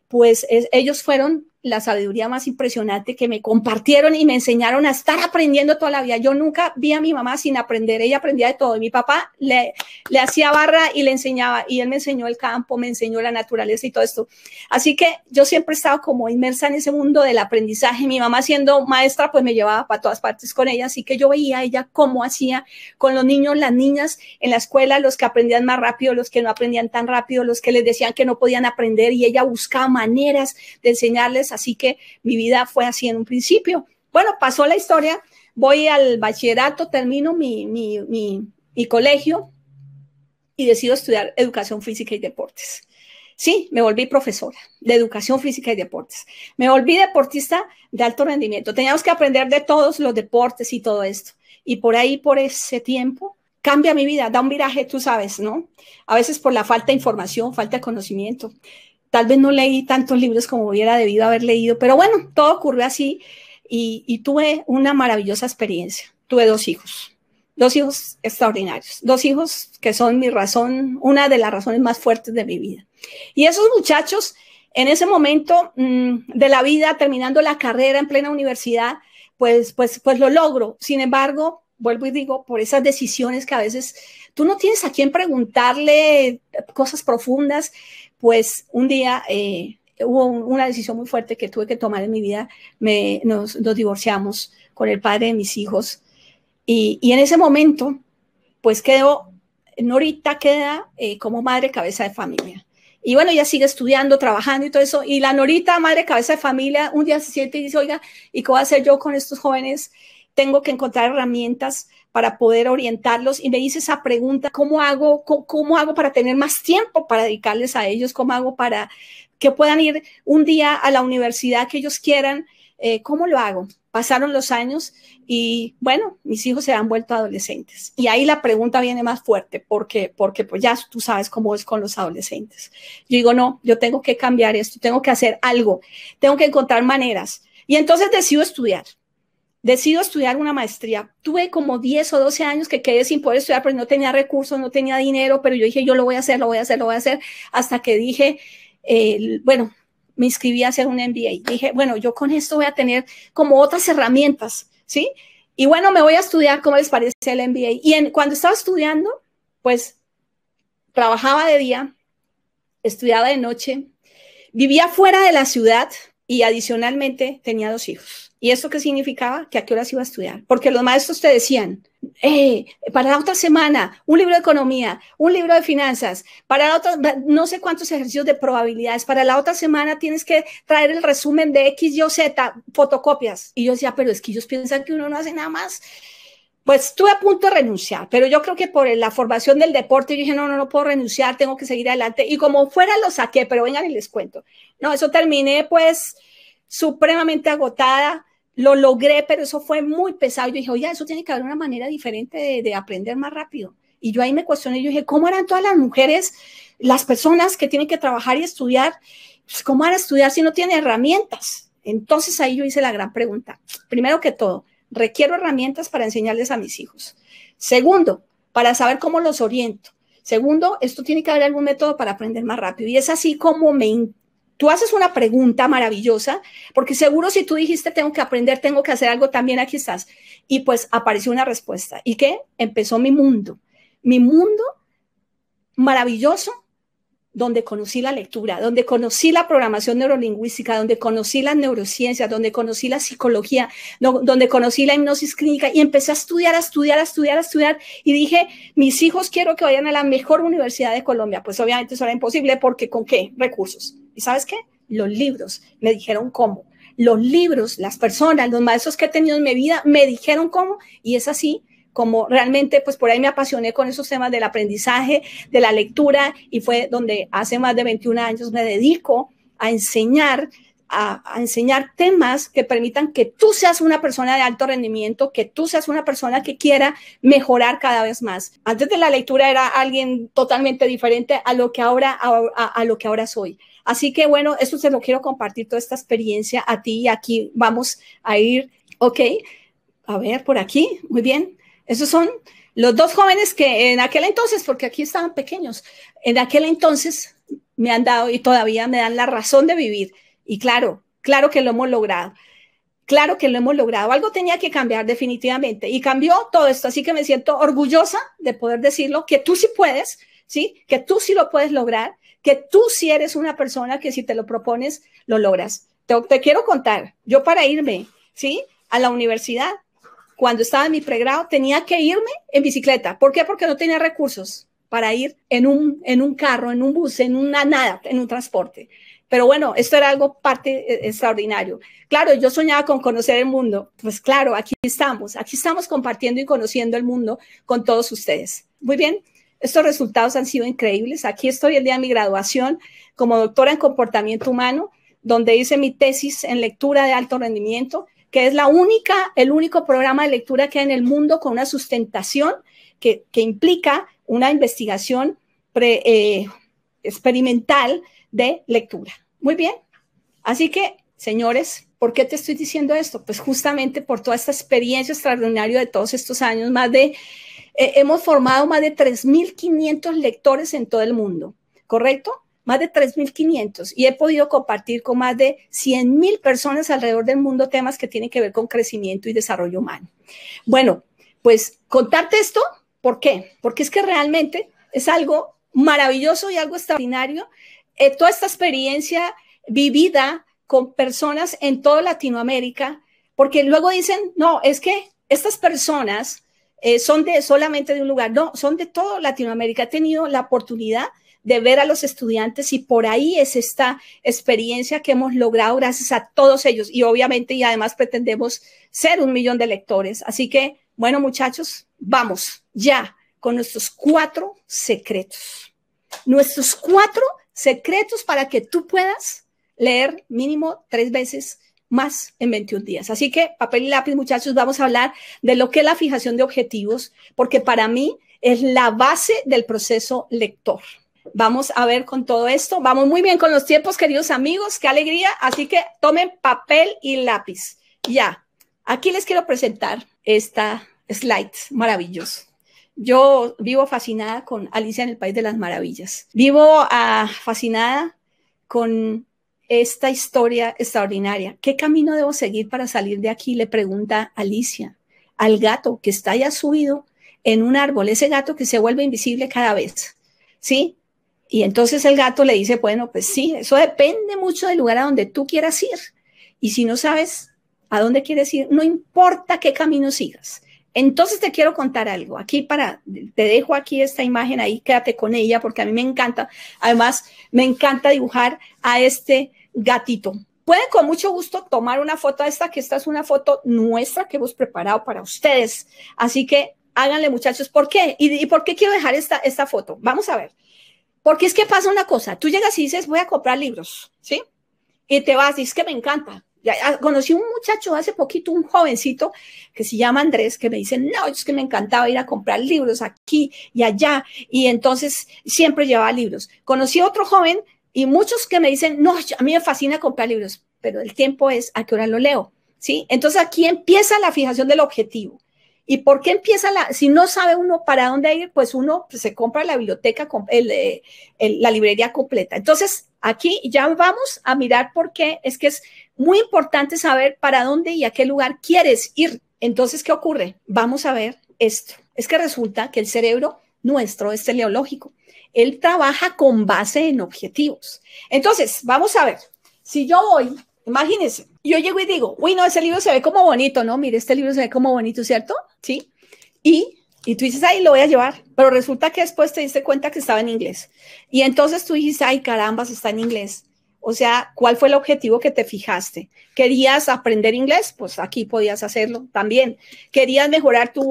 pues ellos fueron la sabiduría más impresionante que me compartieron y me enseñaron a estar aprendiendo toda la vida. Yo nunca vi a mi mamá sin aprender, ella aprendía de todo. mi papá le, le hacía barra y le enseñaba, y él me enseñó el campo, me enseñó la naturaleza y todo esto. Así que yo siempre estaba como inmersa en ese mundo del aprendizaje. Mi mamá siendo maestra, pues me llevaba para todas partes con ella, así que yo veía a ella cómo hacía con los niños, las niñas en la escuela, los que aprendían más rápido, los que no aprendían tan rápido, los que les decían que no podían aprender, y ella buscaba maneras de enseñarles así que mi vida fue así en un principio. Bueno, pasó la historia, voy al bachillerato, termino mi, colegio y decido estudiar educación física y deportes. Sí, me volví profesora de educación física y deportes. Me volví deportista de alto rendimiento. Teníamos que aprender de todos los deportes y todo esto. Y por ahí, por ese tiempo, cambia mi vida, da un viraje, tú sabes, ¿no? A veces por la falta de información, falta de conocimiento. Tal vez no leí tantos libros como hubiera debido haber leído, pero bueno, todo ocurrió así y, tuve una maravillosa experiencia. Tuve dos hijos dos hijos extraordinarios, dos hijos que son mi razón, una de las razones más fuertes de mi vida. Y esos muchachos, en ese momento mm, de la vida, terminando la carrera en plena universidad, pues, pues, pues lo logro. Sin embargo, vuelvo y digo, por esas decisiones que a veces tú no tienes a quién preguntarle cosas profundas, pues un día eh, hubo una decisión muy fuerte que tuve que tomar en mi vida. nos, divorciamos con el padre de mis hijos y, en ese momento, pues quedó, Norita queda eh, como madre cabeza de familia. Y bueno, ella sigue estudiando, trabajando y todo eso. Y la Norita, madre cabeza de familia, un día se siente y dice, oiga, ¿y qué voy a hacer yo con estos jóvenes? tengo que encontrar herramientas para poder orientarlos. Y me hice esa pregunta, ¿cómo hago, cómo, hago para tener más tiempo para dedicarles a ellos? ¿Cómo hago para que puedan ir un día a la universidad que ellos quieran? Eh, ¿Cómo lo hago? Pasaron los años y bueno, mis hijos se han vuelto adolescentes. Y ahí la pregunta viene más fuerte porque, porque pues ya tú sabes cómo es con los adolescentes. Yo digo, no, yo tengo que cambiar esto, tengo que hacer algo, tengo que encontrar maneras. Y entonces decido estudiar decido estudiar una maestría. Tuve como 10 o 12 años que quedé sin poder estudiar pero no tenía recursos, no tenía dinero, pero yo dije, yo lo voy a hacer, lo voy a hacer, lo voy a hacer, hasta que dije, eh, bueno, me inscribí a hacer un MBA. Dije, bueno, yo con esto voy a tener como otras herramientas, ¿sí? Y bueno, me voy a estudiar, ¿cómo les parece el MBA? Y cuando estaba estudiando, pues trabajaba de día, estudiaba de noche, vivía fuera de la ciudad y adicionalmente tenía dos hijos. ¿Y eso qué significaba? Que a qué horas iba a estudiar. Porque los maestros te decían, eh, para la otra semana, un libro de economía, un libro de finanzas, para la otra, no sé cuántos ejercicios de probabilidades, para la otra semana tienes que traer el resumen de X, Y, Z, fotocopias. Y yo decía, pero es que ellos piensan que uno no hace nada más. Pues estuve a punto de renunciar, pero yo creo que por la formación del deporte, yo dije, no, no, no puedo renunciar, tengo que seguir adelante. Y como fuera, lo saqué, pero vengan y les cuento. No, eso terminé pues supremamente agotada, lo logré, pero eso fue muy pesado. Yo dije, oye, eso tiene que haber una manera diferente de, aprender más rápido. Y yo ahí me cuestioné, yo dije, ¿cómo eran todas las mujeres, las personas que tienen que trabajar y estudiar? Pues, ¿Cómo van a estudiar si no tienen herramientas? Entonces ahí yo hice la gran pregunta. Primero que todo, requiero herramientas para enseñarles a mis hijos. Segundo, para saber cómo los oriento. Segundo, esto tiene que haber algún método para aprender más rápido. Y es así como me, Tú haces una pregunta maravillosa, porque seguro si tú dijiste, tengo que aprender, tengo que hacer algo, también aquí estás. Y pues apareció una respuesta. ¿Y qué? Empezó mi mundo. Mi mundo maravilloso, donde conocí la lectura, donde conocí la programación neurolingüística, donde conocí las neurociencias, donde conocí la psicología, donde conocí la hipnosis clínica y empecé a estudiar, a estudiar, a estudiar, a estudiar y dije, mis hijos quiero que vayan a la mejor universidad de Colombia. Pues obviamente eso era imposible porque con qué recursos. ¿Y sabes qué? Los libros me dijeron cómo. Los libros, las personas, los maestros que he tenido en mi vida me dijeron cómo. Y es así como realmente, pues por ahí me apasioné con esos temas del aprendizaje, de la lectura, y fue donde hace más de 21 años me dedico a enseñar a, enseñar temas que permitan que tú seas una persona de alto rendimiento, que tú seas una persona que quiera mejorar cada vez más. Antes de la lectura era alguien totalmente diferente a lo que ahora, a lo que ahora soy. Así que bueno, eso se lo quiero compartir toda esta experiencia a ti y aquí vamos a ir, ok, a ver por aquí, muy bien. Esos son los dos jóvenes que en aquel entonces, porque aquí estaban pequeños, en aquel entonces me han dado y todavía me dan la razón de vivir. Y claro, claro que lo hemos logrado. Claro que lo hemos logrado. Algo tenía que cambiar definitivamente y cambió todo esto. Así que me siento orgullosa de poder decirlo, que tú sí puedes, ¿sí? Que tú sí lo puedes lograr que tú si eres una persona que si te lo propones, lo logras. Te, quiero contar, yo para irme, ¿sí? A la universidad, cuando estaba en mi pregrado, tenía que irme en bicicleta. ¿Por qué? Porque no tenía recursos para ir en un, en un carro, en un bus, en una nada, en un transporte. Pero bueno, esto era algo parte eh, extraordinario. Claro, yo soñaba con conocer el mundo. Pues claro, aquí estamos, aquí estamos compartiendo y conociendo el mundo con todos ustedes. Muy bien, estos resultados han sido increíbles. Aquí estoy el día de mi graduación como doctora en comportamiento humano, donde hice mi tesis en lectura de alto rendimiento, que es la única, el único programa de lectura que hay en el mundo con una sustentación que, implica una investigación eh, experimental de lectura. Muy bien. Así que, señores, ¿por qué te estoy diciendo esto? Pues justamente por toda esta experiencia extraordinaria de todos estos años, más de eh, hemos formado más de 3.500 lectores en todo el mundo, ¿correcto? Más de 3.500 y he podido compartir con más de 100.000 personas alrededor del mundo temas que tienen que ver con crecimiento y desarrollo humano. Bueno, pues contarte esto, ¿por qué? Porque es que realmente es algo maravilloso y algo extraordinario. Eh, toda esta experiencia vivida con personas en toda Latinoamérica, porque luego dicen, no, es que estas personas eh, son de solamente de un lugar, no, son de todo Latinoamérica. He tenido la oportunidad de ver a los estudiantes y por ahí es esta experiencia que hemos logrado gracias a todos ellos y obviamente y además pretendemos ser un millón de lectores. Así que, bueno muchachos, vamos ya con nuestros cuatro secretos. Nuestros cuatro secretos para que tú puedas leer mínimo tres veces más en 21 días. Así que papel y lápiz, muchachos, vamos a hablar de lo que es la fijación de objetivos, porque para mí es la base del proceso lector. Vamos a ver con todo esto. Vamos muy bien con los tiempos, queridos amigos. Qué alegría. Así que tomen papel y lápiz. Ya, aquí les quiero presentar esta slide maravilloso. Yo vivo fascinada con Alicia en el País de las Maravillas. Vivo ah, fascinada con esta historia extraordinaria. ¿Qué camino debo seguir para salir de aquí? Le pregunta Alicia al gato que está ya subido en un árbol, ese gato que se vuelve invisible cada vez, ¿sí? Y entonces el gato le dice, bueno, pues sí, eso depende mucho del lugar a donde tú quieras ir. Y si no sabes a dónde quieres ir, no importa qué camino sigas. Entonces te quiero contar algo. Aquí para, te dejo aquí esta imagen ahí, quédate con ella porque a mí me encanta. Además, me encanta dibujar a este gatito. Pueden con mucho gusto tomar una foto de esta, que esta es una foto nuestra que hemos preparado para ustedes. Así que háganle muchachos, ¿por qué? ¿Y, por qué quiero dejar esta, esta foto? Vamos a ver. Porque es que pasa una cosa, tú llegas y dices, voy a comprar libros, ¿sí? Y te vas, y dices que me encanta. Ya, conocí un muchacho hace poquito, un jovencito que se llama Andrés, que me dice, no, es que me encantaba ir a comprar libros aquí y allá. Y entonces siempre llevaba libros. Conocí a otro joven y muchos que me dicen, no, a mí me fascina comprar libros, pero el tiempo es a qué hora lo leo, ¿sí? Entonces aquí empieza la fijación del objetivo. ¿Y por qué empieza la.? Si no sabe uno para dónde ir, pues uno pues, se compra la biblioteca, eh, la librería completa. Entonces, aquí ya vamos a mirar por qué. Es que es muy importante saber para dónde y a qué lugar quieres ir. Entonces, ¿qué ocurre? Vamos a ver esto. Es que resulta que el cerebro nuestro es teleológico. Él trabaja con base en objetivos. Entonces, vamos a ver, si yo voy, imagínense, yo llego y digo, uy, no, ese libro se ve como bonito, ¿no? Mire, este libro se ve como bonito, ¿cierto? Sí. Y, tú dices, ahí lo voy a llevar, pero resulta que después te diste cuenta que estaba en inglés. Y entonces tú dices, ay, carambas, está en inglés. O sea, ¿cuál fue el objetivo que te fijaste? ¿Querías aprender inglés? Pues aquí podías hacerlo también. ¿Querías mejorar tu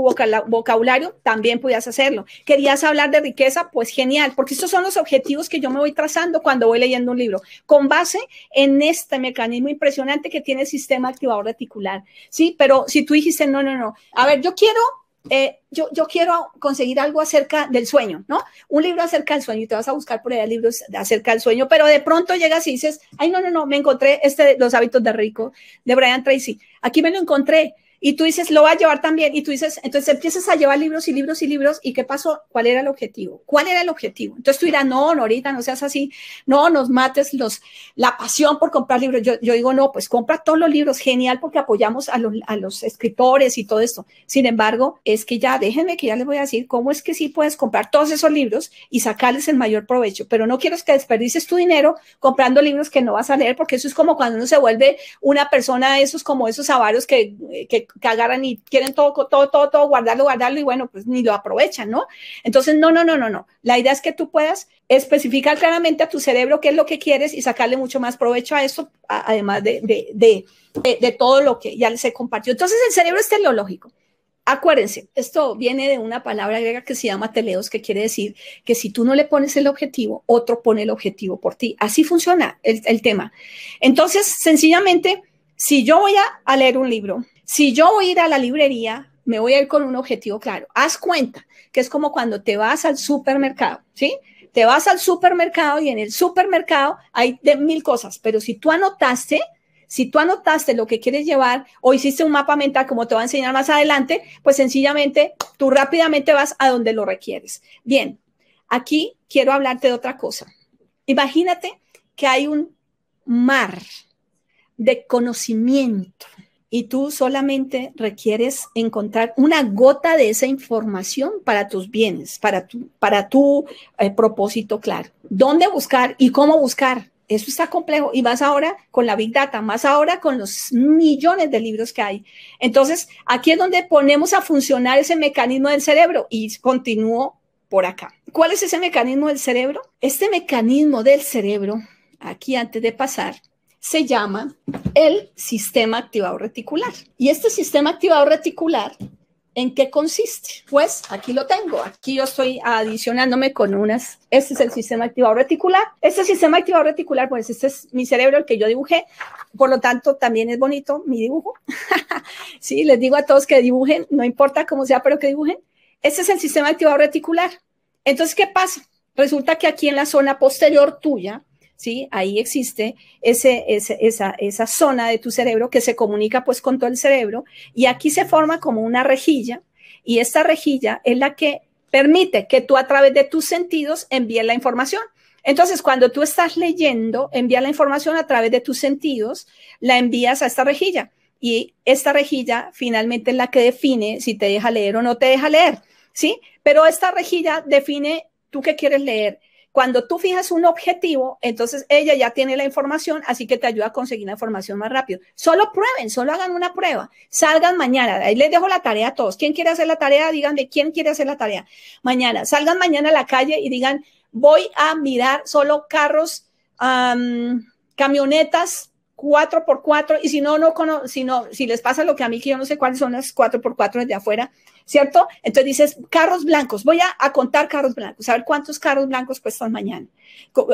vocabulario? También podías hacerlo. ¿Querías hablar de riqueza? Pues genial, porque estos son los objetivos que yo me voy trazando cuando voy leyendo un libro, con base en este mecanismo impresionante que tiene el sistema activador reticular. Sí, pero si tú dijiste, no, no, no, a ver, yo quiero eh, yo, yo quiero conseguir algo acerca del sueño, ¿no? Un libro acerca del sueño y te vas a buscar por ahí libros acerca del sueño, pero de pronto llegas y dices, ay, no, no, no, me encontré este, Los hábitos de rico, de Brian Tracy. Aquí me lo encontré y tú dices, lo va a llevar también. Y tú dices, entonces empiezas a llevar libros y libros y libros. ¿Y qué pasó? ¿Cuál era el objetivo? ¿Cuál era el objetivo? Entonces tú dirás, no, Norita, no seas así. No, nos mates los, la pasión por comprar libros. Yo, yo digo, no, pues compra todos los libros. Genial, porque apoyamos a los, a los escritores y todo esto. Sin embargo, es que ya, déjenme que ya les voy a decir cómo es que sí puedes comprar todos esos libros y sacarles el mayor provecho. Pero no quieres que desperdices tu dinero comprando libros que no vas a leer, porque eso es como cuando uno se vuelve una persona de esos, como esos avaros que, que que agarran y quieren todo, todo, todo, todo, guardarlo, guardarlo y bueno, pues ni lo aprovechan, ¿no? Entonces, no, no, no, no, no. La idea es que tú puedas especificar claramente a tu cerebro qué es lo que quieres y sacarle mucho más provecho a eso, además de, de, todo lo que ya les he compartido. Entonces, el cerebro es teleológico. Acuérdense, esto viene de una palabra griega que se llama teleos, que quiere decir que si tú no le pones el objetivo, otro pone el objetivo por ti. Así funciona el, tema. Entonces, sencillamente, si yo voy a leer un libro, si yo voy a ir a la librería, me voy a ir con un objetivo claro. Haz cuenta que es como cuando te vas al supermercado, ¿sí? Te vas al supermercado y en el supermercado hay mil cosas, pero si tú anotaste, si tú anotaste lo que quieres llevar o hiciste un mapa mental como te voy a enseñar más adelante, pues sencillamente tú rápidamente vas a donde lo requieres. Bien, aquí quiero hablarte de otra cosa. Imagínate que hay un mar de conocimiento y tú solamente requieres encontrar una gota de esa información para tus bienes, para tu, para tu eh, propósito claro. ¿Dónde buscar y cómo buscar? Eso está complejo y más ahora con la Big Data, más ahora con los millones de libros que hay. Entonces, aquí es donde ponemos a funcionar ese mecanismo del cerebro y continúo por acá. ¿Cuál es ese mecanismo del cerebro? Este mecanismo del cerebro, aquí antes de pasar, se llama el sistema activado reticular. ¿Y este sistema activado reticular en qué consiste? Pues aquí lo tengo, aquí yo estoy adicionándome con unas, este es el sistema activado reticular, este sistema activado reticular, pues este es mi cerebro, el que yo dibujé, por lo tanto también es bonito mi dibujo, sí, les digo a todos que dibujen, no importa cómo sea, pero que dibujen, este es el sistema activado reticular, entonces, ¿qué pasa? Resulta que aquí en la zona posterior tuya, ¿sí? Ahí existe ese, esa, esa zona de tu cerebro que se comunica pues con todo el cerebro y aquí se forma como una rejilla y esta rejilla es la que permite que tú a través de tus sentidos envíes la información. Entonces, cuando tú estás leyendo, envías la información a través de tus sentidos, la envías a esta rejilla y esta rejilla finalmente es la que define si te deja leer o no te deja leer, ¿sí? Pero esta rejilla define tú qué quieres leer cuando tú fijas un objetivo, entonces ella ya tiene la información, así que te ayuda a conseguir la información más rápido. Solo prueben, solo hagan una prueba. Salgan mañana, ahí les dejo la tarea a todos. ¿Quién quiere hacer la tarea? Díganme, ¿quién quiere hacer la tarea? Mañana, salgan mañana a la calle y digan, voy a mirar solo carros, camionetas Cuatro por cuatro, y si no, no, si no, si les pasa lo que a mí, que yo no sé cuáles son las cuatro por cuatro desde afuera, ¿cierto? Entonces dices, carros blancos, voy a, contar carros blancos, a ver cuántos carros blancos cuestan mañana,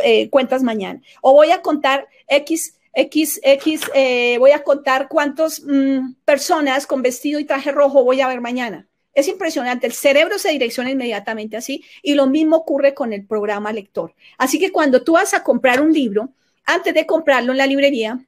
eh, cuentas mañana, o voy a contar X, X, X, eh, voy a contar cuántas mm, personas con vestido y traje rojo voy a ver mañana. Es impresionante, el cerebro se direcciona inmediatamente así y lo mismo ocurre con el programa lector. Así que cuando tú vas a comprar un libro, antes de comprarlo en la librería,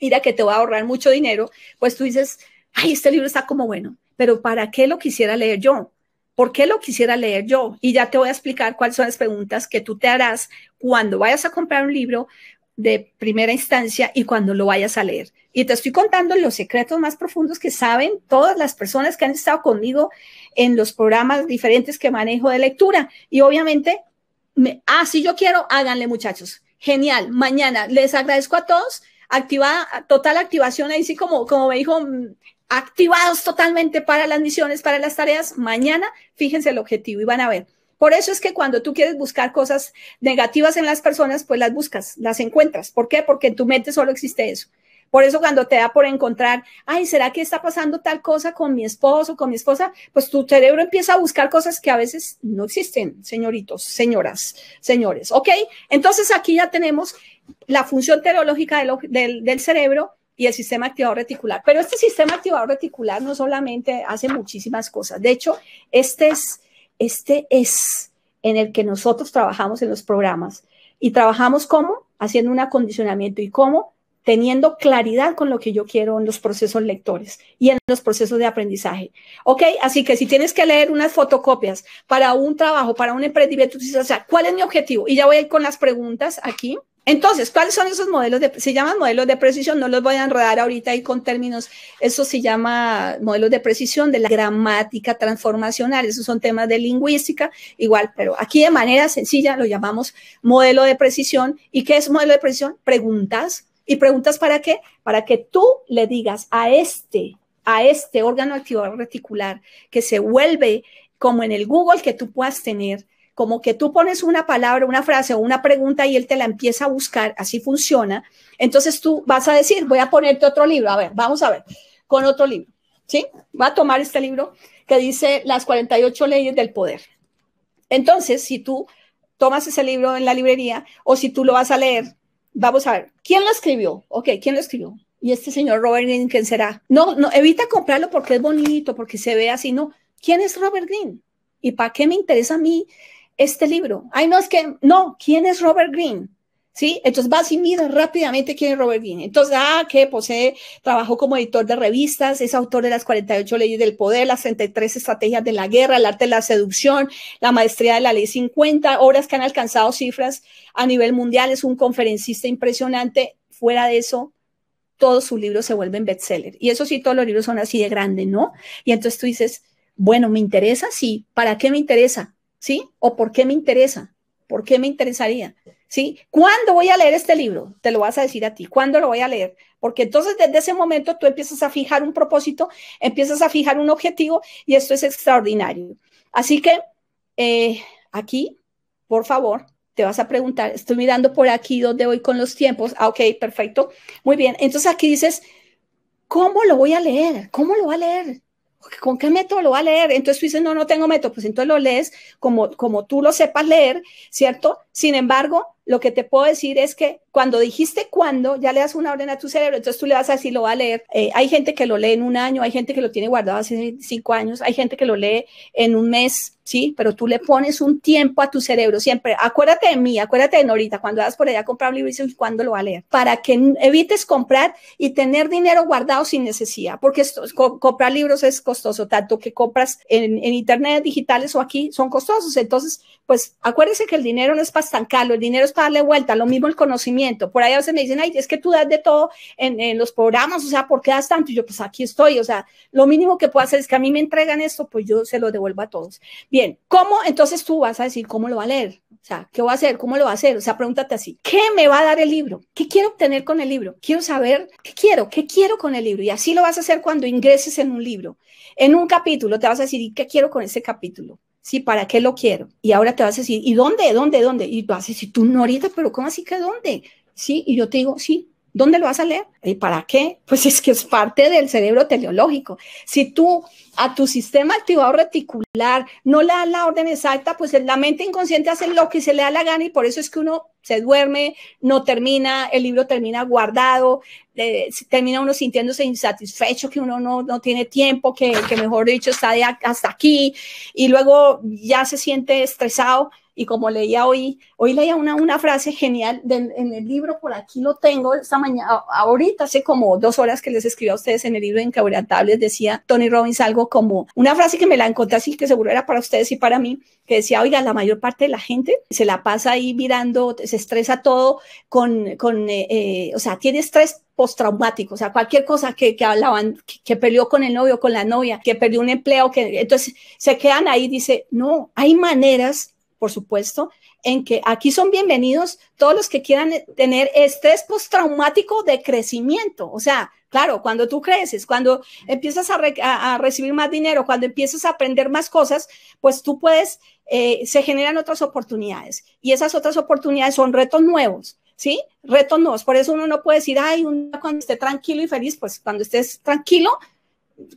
mira que te va a ahorrar mucho dinero, pues tú dices, ay, este libro está como bueno, pero ¿para qué lo quisiera leer yo? ¿Por qué lo quisiera leer yo? Y ya te voy a explicar cuáles son las preguntas que tú te harás cuando vayas a comprar un libro de primera instancia y cuando lo vayas a leer. Y te estoy contando los secretos más profundos que saben todas las personas que han estado conmigo en los programas diferentes que manejo de lectura. Y obviamente, ah, si yo quiero, háganle muchachos. Genial. Mañana les agradezco a todos activada, total activación, ahí sí como, como me dijo, mm, activados totalmente para las misiones, para las tareas, mañana fíjense el objetivo y van a ver. Por eso es que cuando tú quieres buscar cosas negativas en las personas, pues las buscas, las encuentras. ¿Por qué? Porque en tu mente solo existe eso. Por eso cuando te da por encontrar, ay, ¿será que está pasando tal cosa con mi esposo, con mi esposa? Pues tu cerebro empieza a buscar cosas que a veces no existen, señoritos, señoras, señores. ¿Ok? Entonces aquí ya tenemos la función terológica del, cerebro y el sistema activador reticular. Pero este sistema activador reticular no solamente hace muchísimas cosas. De hecho, este es, este es en el que nosotros trabajamos en los programas. Y trabajamos como haciendo un acondicionamiento y cómo teniendo claridad con lo que yo quiero en los procesos lectores y en los procesos de aprendizaje. Ok, así que si tienes que leer unas fotocopias para un trabajo, para un emprendimiento, o sea, ¿cuál es mi objetivo? Y ya voy a ir con las preguntas aquí. Entonces, ¿cuáles son esos modelos? se llaman modelos de precisión, no los voy a enredar ahorita ahí con términos, eso se llama modelos de precisión de la gramática transformacional, esos son temas de lingüística, igual, pero aquí de manera sencilla lo llamamos modelo de precisión. ¿Y qué es modelo de precisión? Preguntas. ¿Y preguntas para qué? Para que tú le digas a este, a este órgano activador reticular que se vuelve como en el Google que tú puedas tener como que tú pones una palabra, una frase o una pregunta y él te la empieza a buscar, así funciona. Entonces tú vas a decir, voy a ponerte otro libro, a ver, vamos a ver, con otro libro, ¿sí? Va a tomar este libro que dice Las 48 leyes del poder. Entonces, si tú tomas ese libro en la librería o si tú lo vas a leer, vamos a ver, ¿quién lo escribió? Ok, ¿quién lo escribió? Y este señor Robert Green, ¿quién será? No, no, evita comprarlo porque es bonito, porque se ve así, no. ¿Quién es Robert Green? ¿Y para qué me interesa a mí este libro. Ay, no, es que, no, ¿quién es Robert Greene? ¿Sí? Entonces vas y miras rápidamente quién es Robert Greene. Entonces, ah, que posee, pues, eh, trabajó como editor de revistas, es autor de las 48 leyes del poder, las 33 estrategias de la guerra, el arte de la seducción, la maestría de la ley 50, obras que han alcanzado cifras a nivel mundial, es un conferencista impresionante. Fuera de eso, todos sus libros se vuelven bestseller. Y eso sí, todos los libros son así de grandes, ¿no? Y entonces tú dices, bueno, ¿me interesa? Sí. ¿Para qué me interesa? ¿Sí? ¿O por qué me interesa? ¿Por qué me interesaría? ¿Sí? ¿Cuándo voy a leer este libro? Te lo vas a decir a ti. ¿Cuándo lo voy a leer? Porque entonces desde ese momento tú empiezas a fijar un propósito, empiezas a fijar un objetivo y esto es extraordinario. Así que eh, aquí, por favor, te vas a preguntar, estoy mirando por aquí donde voy con los tiempos. Ah, ok, perfecto. Muy bien. Entonces aquí dices, ¿cómo lo voy a leer? ¿Cómo lo voy a leer? ¿con qué método lo va a leer? Entonces tú dices, no, no tengo método, pues entonces lo lees como, como tú lo sepas leer, ¿cierto? Sin embargo, lo que te puedo decir es que cuando dijiste cuándo, ya le das una orden a tu cerebro, entonces tú le vas a decir, lo va a leer. Eh, hay gente que lo lee en un año, hay gente que lo tiene guardado hace cinco años, hay gente que lo lee en un mes, ¿sí? Pero tú le pones un tiempo a tu cerebro siempre. Acuérdate de mí, acuérdate de Norita, cuando vas por allá a comprar un libro, dices, ¿cuándo lo va a leer? Para que evites comprar y tener dinero guardado sin necesidad, porque comprar libros es costoso, tanto que compras en, en internet, digitales o aquí, son costosos. Entonces, pues acuérdese que el dinero no es para caro el dinero es para darle vuelta, lo mismo el conocimiento. Por ahí a veces me dicen, ay, es que tú das de todo en, los programas, o sea, ¿por qué das tanto? Y yo, pues aquí estoy, o sea, lo mínimo que puedo hacer es que a mí me entregan esto, pues yo se lo devuelvo a todos. Bien, ¿cómo? Entonces tú vas a decir, ¿cómo lo va a leer? O sea, ¿qué voy a hacer? ¿Cómo lo va a hacer? O sea, pregúntate así, ¿qué me va a dar el libro? ¿Qué quiero obtener con el libro? Quiero saber qué quiero, qué quiero con el libro. Y así lo vas a hacer cuando ingreses en un libro. En un capítulo te vas a decir, ¿qué quiero con ese capítulo? Sí, ¿para qué lo quiero? Y ahora te vas a decir, ¿y dónde? ¿Dónde? ¿Dónde? Y vas a decir, tú, no ahorita, pero ¿cómo así que dónde? Sí, y yo te digo, sí, ¿Dónde lo vas a leer? ¿Y para qué? Pues es que es parte del cerebro teleológico. Si tú a tu sistema activado reticular no le das la orden exacta, pues la mente inconsciente hace lo que se le da la gana y por eso es que uno se duerme, no termina, el libro termina guardado, eh, termina uno sintiéndose insatisfecho, que uno no, tiene tiempo, que, que mejor dicho está de hasta aquí y luego ya se siente estresado y como leía hoy, hoy leía una, una frase genial en el libro, por aquí lo tengo esta mañana, ahorita hace como dos horas que les escribí a ustedes en el libro les decía Tony Robbins algo como una frase que me la encontré así que seguro era para ustedes y para mí, que decía, oiga, la mayor parte de la gente se la pasa ahí mirando, se estresa todo con, con eh, eh, o sea, tiene estrés postraumático, o sea, cualquier cosa que, hablaban, que, perdió con el novio, con la novia, que perdió un empleo, que entonces se quedan ahí, dice, no, hay maneras por supuesto, en que aquí son bienvenidos todos los que quieran eh, tener estrés postraumático de crecimiento. O sea, claro, cuando tú creces, cuando empiezas a, recibir más dinero, cuando empiezas a aprender más cosas, pues tú puedes, eh, se generan otras oportunidades y esas otras oportunidades son retos nuevos. ¿Sí? Retos nuevos. Por eso uno no puede decir, ay, uno cuando esté tranquilo y feliz, pues cuando estés tranquilo,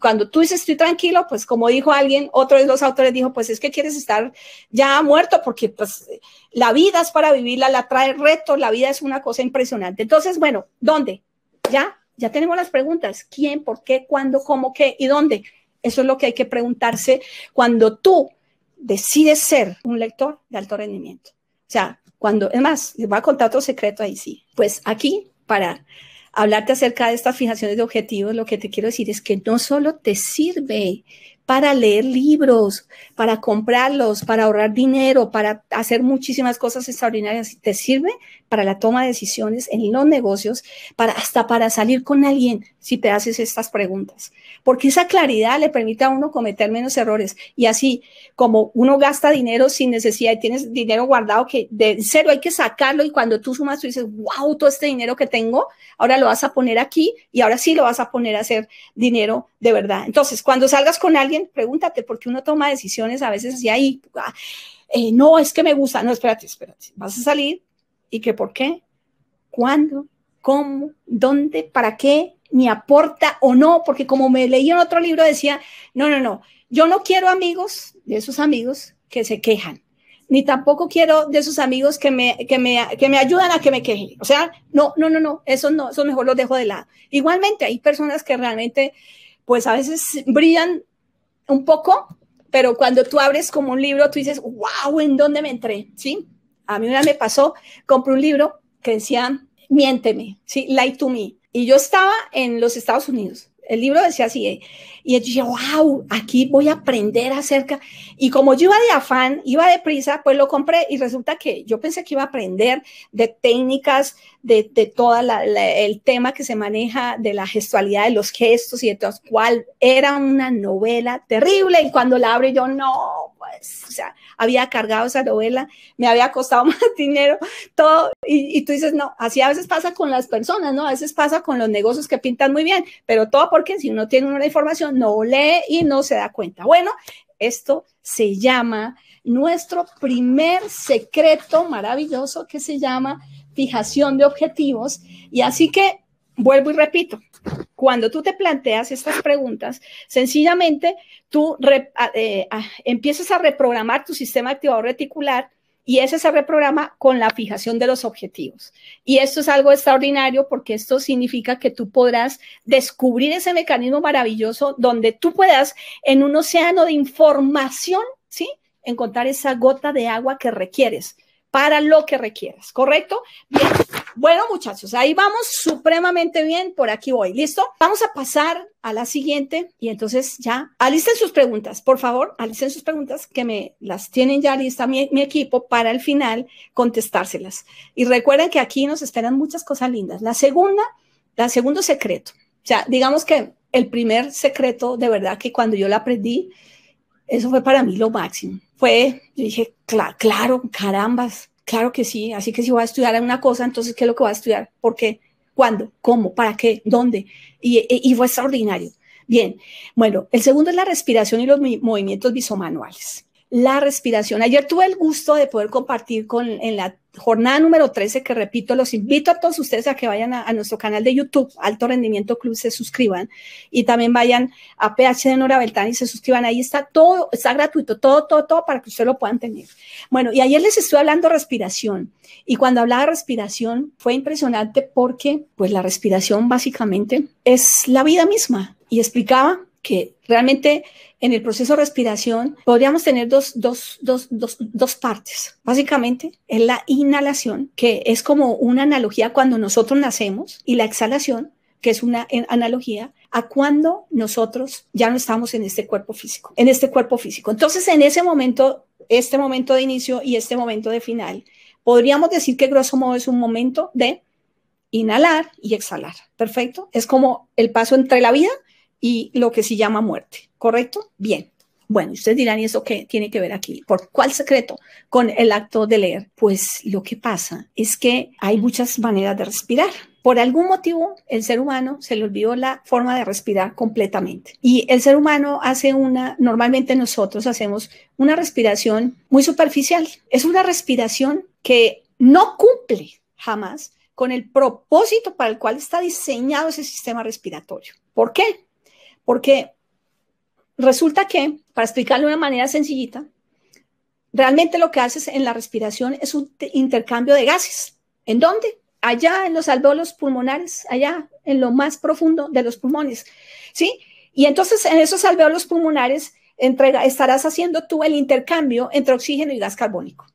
cuando tú dices estoy tranquilo, pues como dijo alguien, otro de los autores dijo, pues es que quieres estar ya muerto porque pues la vida es para vivirla, la trae retos, la vida es una cosa impresionante. Entonces, bueno, ¿dónde? Ya, ya tenemos las preguntas. ¿Quién, por qué, cuándo, cómo, qué y dónde? Eso es lo que hay que preguntarse cuando tú decides ser un lector de alto rendimiento. O sea, cuando, es más, les voy a contar otro secreto ahí, sí. Pues aquí, para hablarte acerca de estas fijaciones de objetivos, lo que te quiero decir es que no solo te sirve para leer libros, para comprarlos, para ahorrar dinero, para hacer muchísimas cosas extraordinarias, te sirve para la toma de decisiones en los negocios, para, hasta para salir con alguien si te haces estas preguntas. Porque esa claridad le permite a uno cometer menos errores. Y así como uno gasta dinero sin necesidad y tienes dinero guardado que de cero hay que sacarlo y cuando tú sumas tú dices, wow, todo este dinero que tengo, ahora lo vas a poner aquí y ahora sí lo vas a poner a hacer dinero de verdad. Entonces, cuando salgas con alguien, pregúntate por qué uno toma decisiones a veces y ahí... Ah, eh, no, es que me gusta, no, espérate, espérate, vas a salir y que por qué, cuándo, cómo, dónde, para qué, ni aporta o no, porque como me leí en otro libro decía, no, no, no, yo no quiero amigos de esos amigos que se quejan, ni tampoco quiero de esos amigos que me, que me, ayudan a que me quejen, O sea, no, no, no, no, eso no, eso mejor lo dejo de lado. Igualmente, hay personas que realmente, pues a veces brillan un poco, pero cuando tú abres como un libro, tú dices, wow, ¿en dónde me entré? ¿Sí? A mí una me pasó, compré un libro que decía, miénteme, ¿sí? Lie to me. Y yo estaba en los Estados Unidos. El libro decía así, eh, y yo dije, wow, aquí voy a aprender acerca. Y como yo iba de afán, iba de prisa, pues lo compré y resulta que yo pensé que iba a aprender de técnicas, de, de todo el tema que se maneja, de la gestualidad de los gestos y de todo, cual era una novela terrible. Y cuando la abro, yo no, o sea, había cargado esa novela, me había costado más dinero, todo, y, y, tú dices, no, así a veces pasa con las personas, ¿no? A veces pasa con los negocios que pintan muy bien, pero todo porque si uno tiene una información, no lee y no se da cuenta. Bueno, esto se llama nuestro primer secreto maravilloso que se llama fijación de objetivos, y así que vuelvo y repito, cuando tú te planteas estas preguntas, sencillamente tú eh, empiezas a reprogramar tu sistema activador reticular y ese se reprograma con la fijación de los objetivos. Y esto es algo extraordinario porque esto significa que tú podrás descubrir ese mecanismo maravilloso donde tú puedas en un océano de información, ¿sí? Encontrar esa gota de agua que requieres para lo que requieras, ¿correcto? Bien, bueno, muchachos, ahí vamos supremamente bien. Por aquí voy. ¿Listo? Vamos a pasar a la siguiente y entonces ya alisten sus preguntas, por favor, alisten sus preguntas que me las tienen ya lista mi, equipo para el final contestárselas. Y recuerden que aquí nos esperan muchas cosas lindas. La segunda, la segundo secreto. O sea, digamos que el primer secreto de verdad que cuando yo lo aprendí, eso fue para mí lo máximo. Fue, yo dije, claro, carambas, Claro que sí, así que si voy a estudiar una cosa, entonces, ¿qué es lo que voy a estudiar? ¿Por qué? ¿Cuándo? ¿Cómo? ¿Para qué? ¿Dónde? Y, e, y, fue extraordinario. Bien, bueno, el segundo es la respiración y los movimientos visomanuales. La respiración. Ayer tuve el gusto de poder compartir con, en la jornada número 13, que repito, los invito a todos ustedes a que vayan a, nuestro canal de YouTube, Alto Rendimiento Club, se suscriban y también vayan a PH de Nora Beltán y se suscriban. Ahí está todo, está gratuito, todo, todo, todo para que ustedes lo puedan tener. Bueno, y ayer les estuve hablando respiración y cuando hablaba de respiración fue impresionante porque pues la respiración básicamente es la vida misma y explicaba que realmente en el proceso de respiración podríamos tener dos, dos, dos, partes. Básicamente es la inhalación, que es como una analogía cuando nosotros nacemos, y la exhalación, que es una analogía a cuando nosotros ya no estamos en este cuerpo físico, en este cuerpo físico. Entonces, en ese momento, este momento de inicio y este momento de final, podríamos decir que grosso modo es un momento de inhalar y exhalar. Perfecto. Es como el paso entre la vida y lo que se llama muerte, ¿correcto? Bien. Bueno, ustedes dirán, ¿y eso qué tiene que ver aquí? ¿Por cuál secreto? Con el acto de leer. Pues lo que pasa es que hay muchas maneras de respirar. Por algún motivo, el ser humano se le olvidó la forma de respirar completamente. Y el ser humano hace una, normalmente nosotros hacemos una respiración muy superficial. Es una respiración que no cumple jamás con el propósito para el cual está diseñado ese sistema respiratorio. ¿Por qué? Porque resulta que, para explicarlo de una manera sencillita, realmente lo que haces en la respiración es un intercambio de gases. ¿En dónde? Allá en los alveolos pulmonares, allá en lo más profundo de los pulmones. ¿Sí? Y entonces en esos alveolos pulmonares estarás haciendo tú el intercambio entre oxígeno y gas carbónico.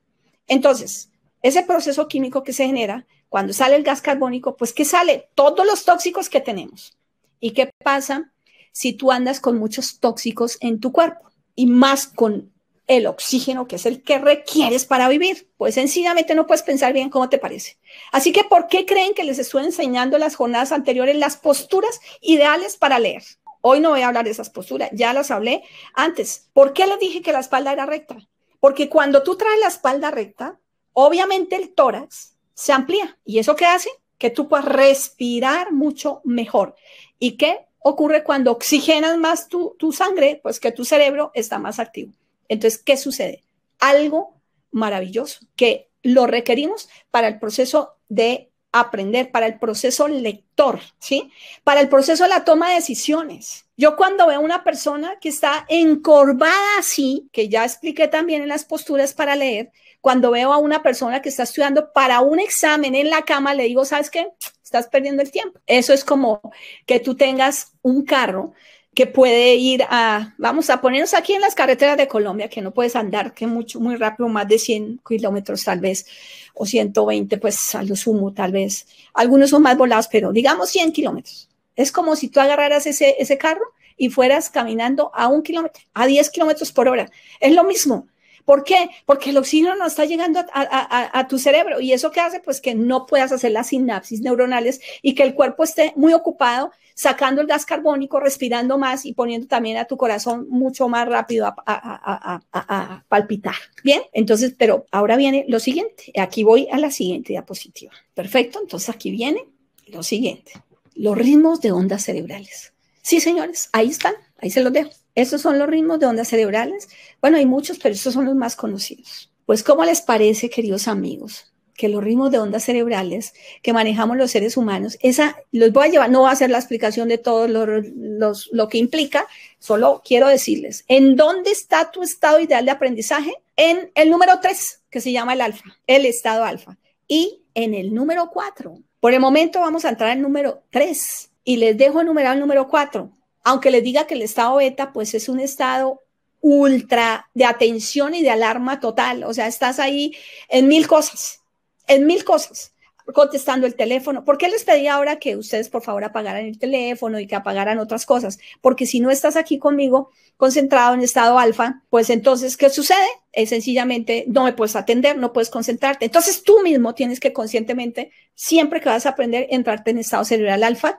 Entonces, ese proceso químico que se genera, cuando sale el gas carbónico, pues que sale? Todos los tóxicos que tenemos. ¿Y qué pasa si tú andas con muchos tóxicos en tu cuerpo y más con el oxígeno, que es el que requieres para vivir. Pues sencillamente no puedes pensar bien cómo te parece. Así que, ¿por qué creen que les estoy enseñando las jornadas anteriores las posturas ideales para leer? Hoy no voy a hablar de esas posturas, ya las hablé antes. ¿Por qué les dije que la espalda era recta? Porque cuando tú traes la espalda recta, obviamente el tórax se amplía. ¿Y eso qué hace? Que tú puedas respirar mucho mejor y que ocurre cuando oxigenas más tu, sangre, pues que tu cerebro está más activo. Entonces, ¿qué sucede? Algo maravilloso que lo requerimos para el proceso de aprender, para el proceso lector, ¿sí? Para el proceso de la toma de decisiones. Yo cuando veo una persona que está encorvada así, que ya expliqué también en las posturas para leer, cuando veo a una persona que está estudiando para un examen en la cama, le digo, ¿sabes qué? Estás perdiendo el tiempo. Eso es como que tú tengas un carro que puede ir a, vamos a ponernos aquí en las carreteras de Colombia, que no puedes andar que mucho, muy rápido, más de 100 kilómetros tal vez, o 120, pues a lo sumo tal vez. Algunos son más volados, pero digamos 100 kilómetros. Es como si tú agarraras ese, ese carro y fueras caminando a un kilómetro, a 10 kilómetros por hora. Es lo mismo. ¿Por qué? Porque el oxígeno no está llegando a, tu cerebro. ¿Y eso qué hace? Pues que no puedas hacer las sinapsis neuronales y que el cuerpo esté muy ocupado sacando el gas carbónico, respirando más y poniendo también a tu corazón mucho más rápido a palpitar. Bien, entonces, pero ahora viene lo siguiente. Aquí voy a la siguiente diapositiva. Perfecto, entonces aquí viene lo siguiente. Los ritmos de ondas cerebrales. Sí, señores, ahí están, ahí se los dejo. Esos son los ritmos de ondas cerebrales. Bueno, hay muchos, pero estos son los más conocidos. Pues, ¿cómo les parece, queridos amigos, que los ritmos de ondas cerebrales que manejamos los seres humanos, esa, los voy a llevar, no voy a hacer la explicación de todo lo, que implica, solo quiero decirles, ¿en dónde está tu estado ideal de aprendizaje? En el número 3, que se llama el alfa, el estado alfa, y en el número 4. Por el momento vamos a entrar al número 3 y les dejo enumerar el número 4, aunque les diga que el estado beta, pues es un estado ultra de atención y de alarma total. O sea, estás ahí en mil cosas, en mil cosas contestando el teléfono. ¿Por qué les pedí ahora que ustedes, por favor, apagaran el teléfono y que apagaran otras cosas? Porque si no estás aquí conmigo, concentrado en estado alfa, pues entonces, ¿qué sucede? Es sencillamente no me puedes atender, no puedes concentrarte. Entonces tú mismo tienes que conscientemente, siempre que vas a aprender, entrarte en estado cerebral alfa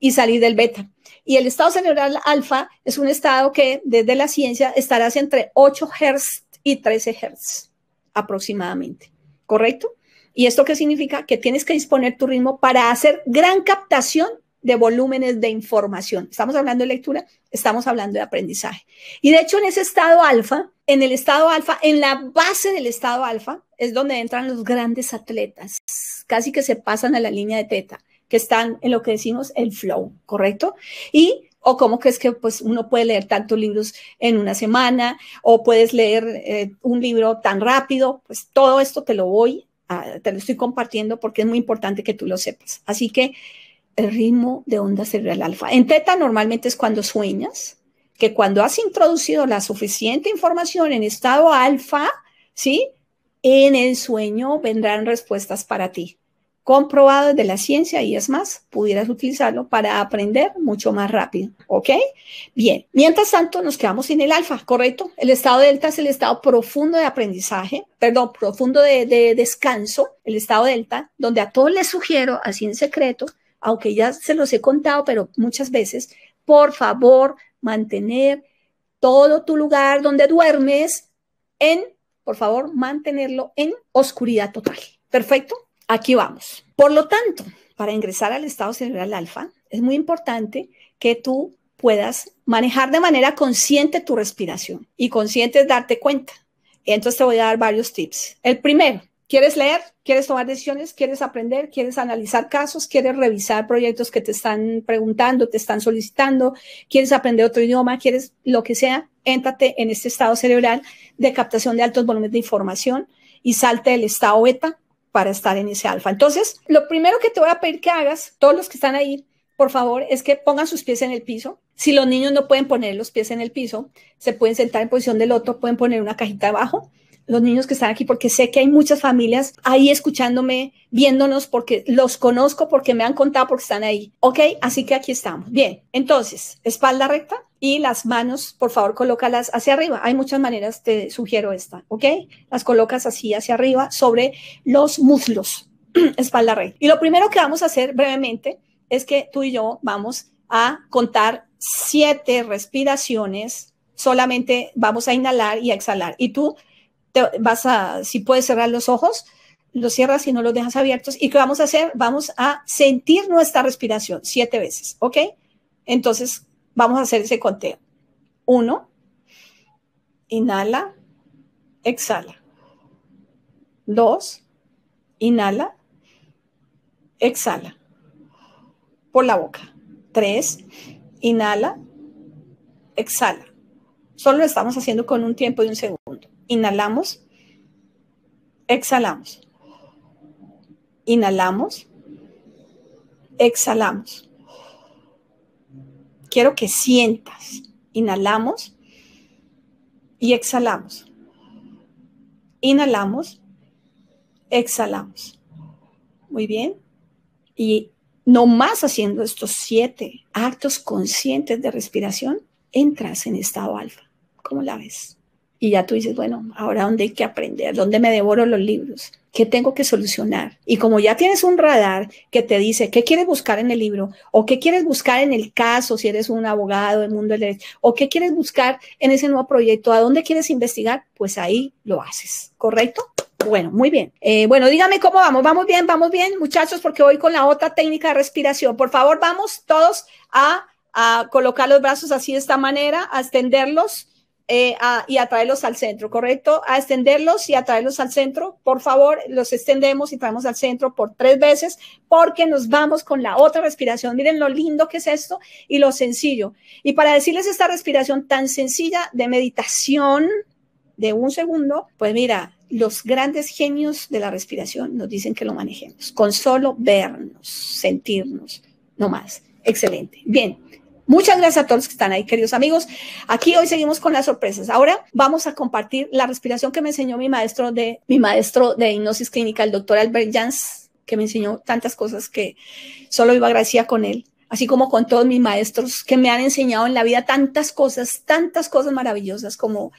y salir del beta. Y el estado cerebral alfa es un estado que desde la ciencia estará entre 8 Hz y 13 Hz aproximadamente, ¿correcto? ¿Y esto qué significa? Que tienes que disponer tu ritmo para hacer gran captación de volúmenes de información. Estamos hablando de lectura, estamos hablando de aprendizaje. Y de hecho en ese estado alfa, en el estado alfa, en la base del estado alfa, es donde entran los grandes atletas, casi que se pasan a la línea de teta que están en lo que decimos el flow, ¿correcto? Y o cómo crees que pues uno puede leer tantos libros en una semana o puedes leer eh, un libro tan rápido, pues todo esto te lo voy te lo estoy compartiendo porque es muy importante que tú lo sepas. Así que el ritmo de onda cerebral alfa. En teta normalmente es cuando sueñas, que cuando has introducido la suficiente información en estado alfa, ¿sí? En el sueño vendrán respuestas para ti comprobado de la ciencia y es más, pudieras utilizarlo para aprender mucho más rápido, ¿ok? Bien, mientras tanto nos quedamos en el alfa, ¿correcto? El estado delta es el estado profundo de aprendizaje, perdón, profundo de descanso, el estado delta, donde a todos les sugiero, así en secreto, aunque ya se los he contado, pero muchas veces, por favor, mantener todo tu lugar donde duermes en, por favor, mantenerlo en oscuridad total. Perfecto aquí vamos. Por lo tanto, para ingresar al estado cerebral alfa, es muy importante que tú puedas manejar de manera consciente tu respiración. Y consciente es darte cuenta. Entonces te voy a dar varios tips. El primero, ¿quieres leer? ¿Quieres tomar decisiones? ¿Quieres aprender? ¿Quieres analizar casos? ¿Quieres revisar proyectos que te están preguntando, te están solicitando? ¿Quieres aprender otro idioma? ¿Quieres lo que sea? Éntrate en este estado cerebral de captación de altos volúmenes de información y salte del estado beta para estar en ese alfa. Entonces, lo primero que te voy a pedir que hagas, todos los que están ahí, por favor, es que pongan sus pies en el piso. Si los niños no pueden poner los pies en el piso, se pueden sentar en posición de loto, pueden poner una cajita abajo los niños que están aquí, porque sé que hay muchas familias ahí escuchándome, viéndonos, porque los conozco, porque me han contado, porque están ahí. Ok, así que aquí estamos. Bien, entonces, espalda recta y las manos, por favor, colócalas hacia arriba. Hay muchas maneras, te sugiero esta, ok. Las colocas así hacia arriba sobre los muslos, espalda recta. Y lo primero que vamos a hacer brevemente es que tú y yo vamos a contar siete respiraciones solamente vamos a inhalar y a exhalar. Y tú vas a, si puedes cerrar los ojos, los cierras y no los dejas abiertos. ¿Y qué vamos a hacer? Vamos a sentir nuestra respiración siete veces, ¿ok? Entonces, vamos a hacer ese conteo. Uno, inhala, exhala. Dos, inhala, exhala. Por la boca. Tres, inhala, exhala. Solo lo estamos haciendo con un tiempo de un segundo. Inhalamos. Exhalamos. Inhalamos. Exhalamos. Quiero que sientas. Inhalamos y exhalamos. Inhalamos. Exhalamos. Muy bien. Y no más haciendo estos siete actos conscientes de respiración, entras en estado alfa. ¿Cómo la ves? Y ya tú dices, bueno, ahora dónde hay que aprender, dónde me devoro los libros, qué tengo que solucionar. Y como ya tienes un radar que te dice qué quieres buscar en el libro o qué quieres buscar en el caso, si eres un abogado del mundo del derecho, o qué quieres buscar en ese nuevo proyecto, a dónde quieres investigar, pues ahí lo haces, ¿correcto? Bueno, muy bien. Eh, bueno, dígame cómo vamos. Vamos bien, vamos bien, muchachos, porque voy con la otra técnica de respiración. Por favor, vamos todos a colocar los brazos así de esta manera, a extenderlos eh, a, y atraerlos al centro, ¿correcto? A extenderlos y atraerlos al centro. Por favor, los extendemos y traemos al centro por tres veces porque nos vamos con la otra respiración. Miren lo lindo que es esto y lo sencillo. Y para decirles esta respiración tan sencilla de meditación de un segundo, pues mira, los grandes genios de la respiración nos dicen que lo manejemos con solo vernos, sentirnos, no más. Excelente. Bien, Muchas gracias a todos los que están ahí, queridos amigos. Aquí hoy seguimos con las sorpresas. Ahora vamos a compartir la respiración que me enseñó mi maestro de, mi maestro de hipnosis clínica, el doctor Albert Jans, que me enseñó tantas cosas que solo iba gracia con él, así como con todos mis maestros que me han enseñado en la vida tantas cosas, tantas cosas maravillosas como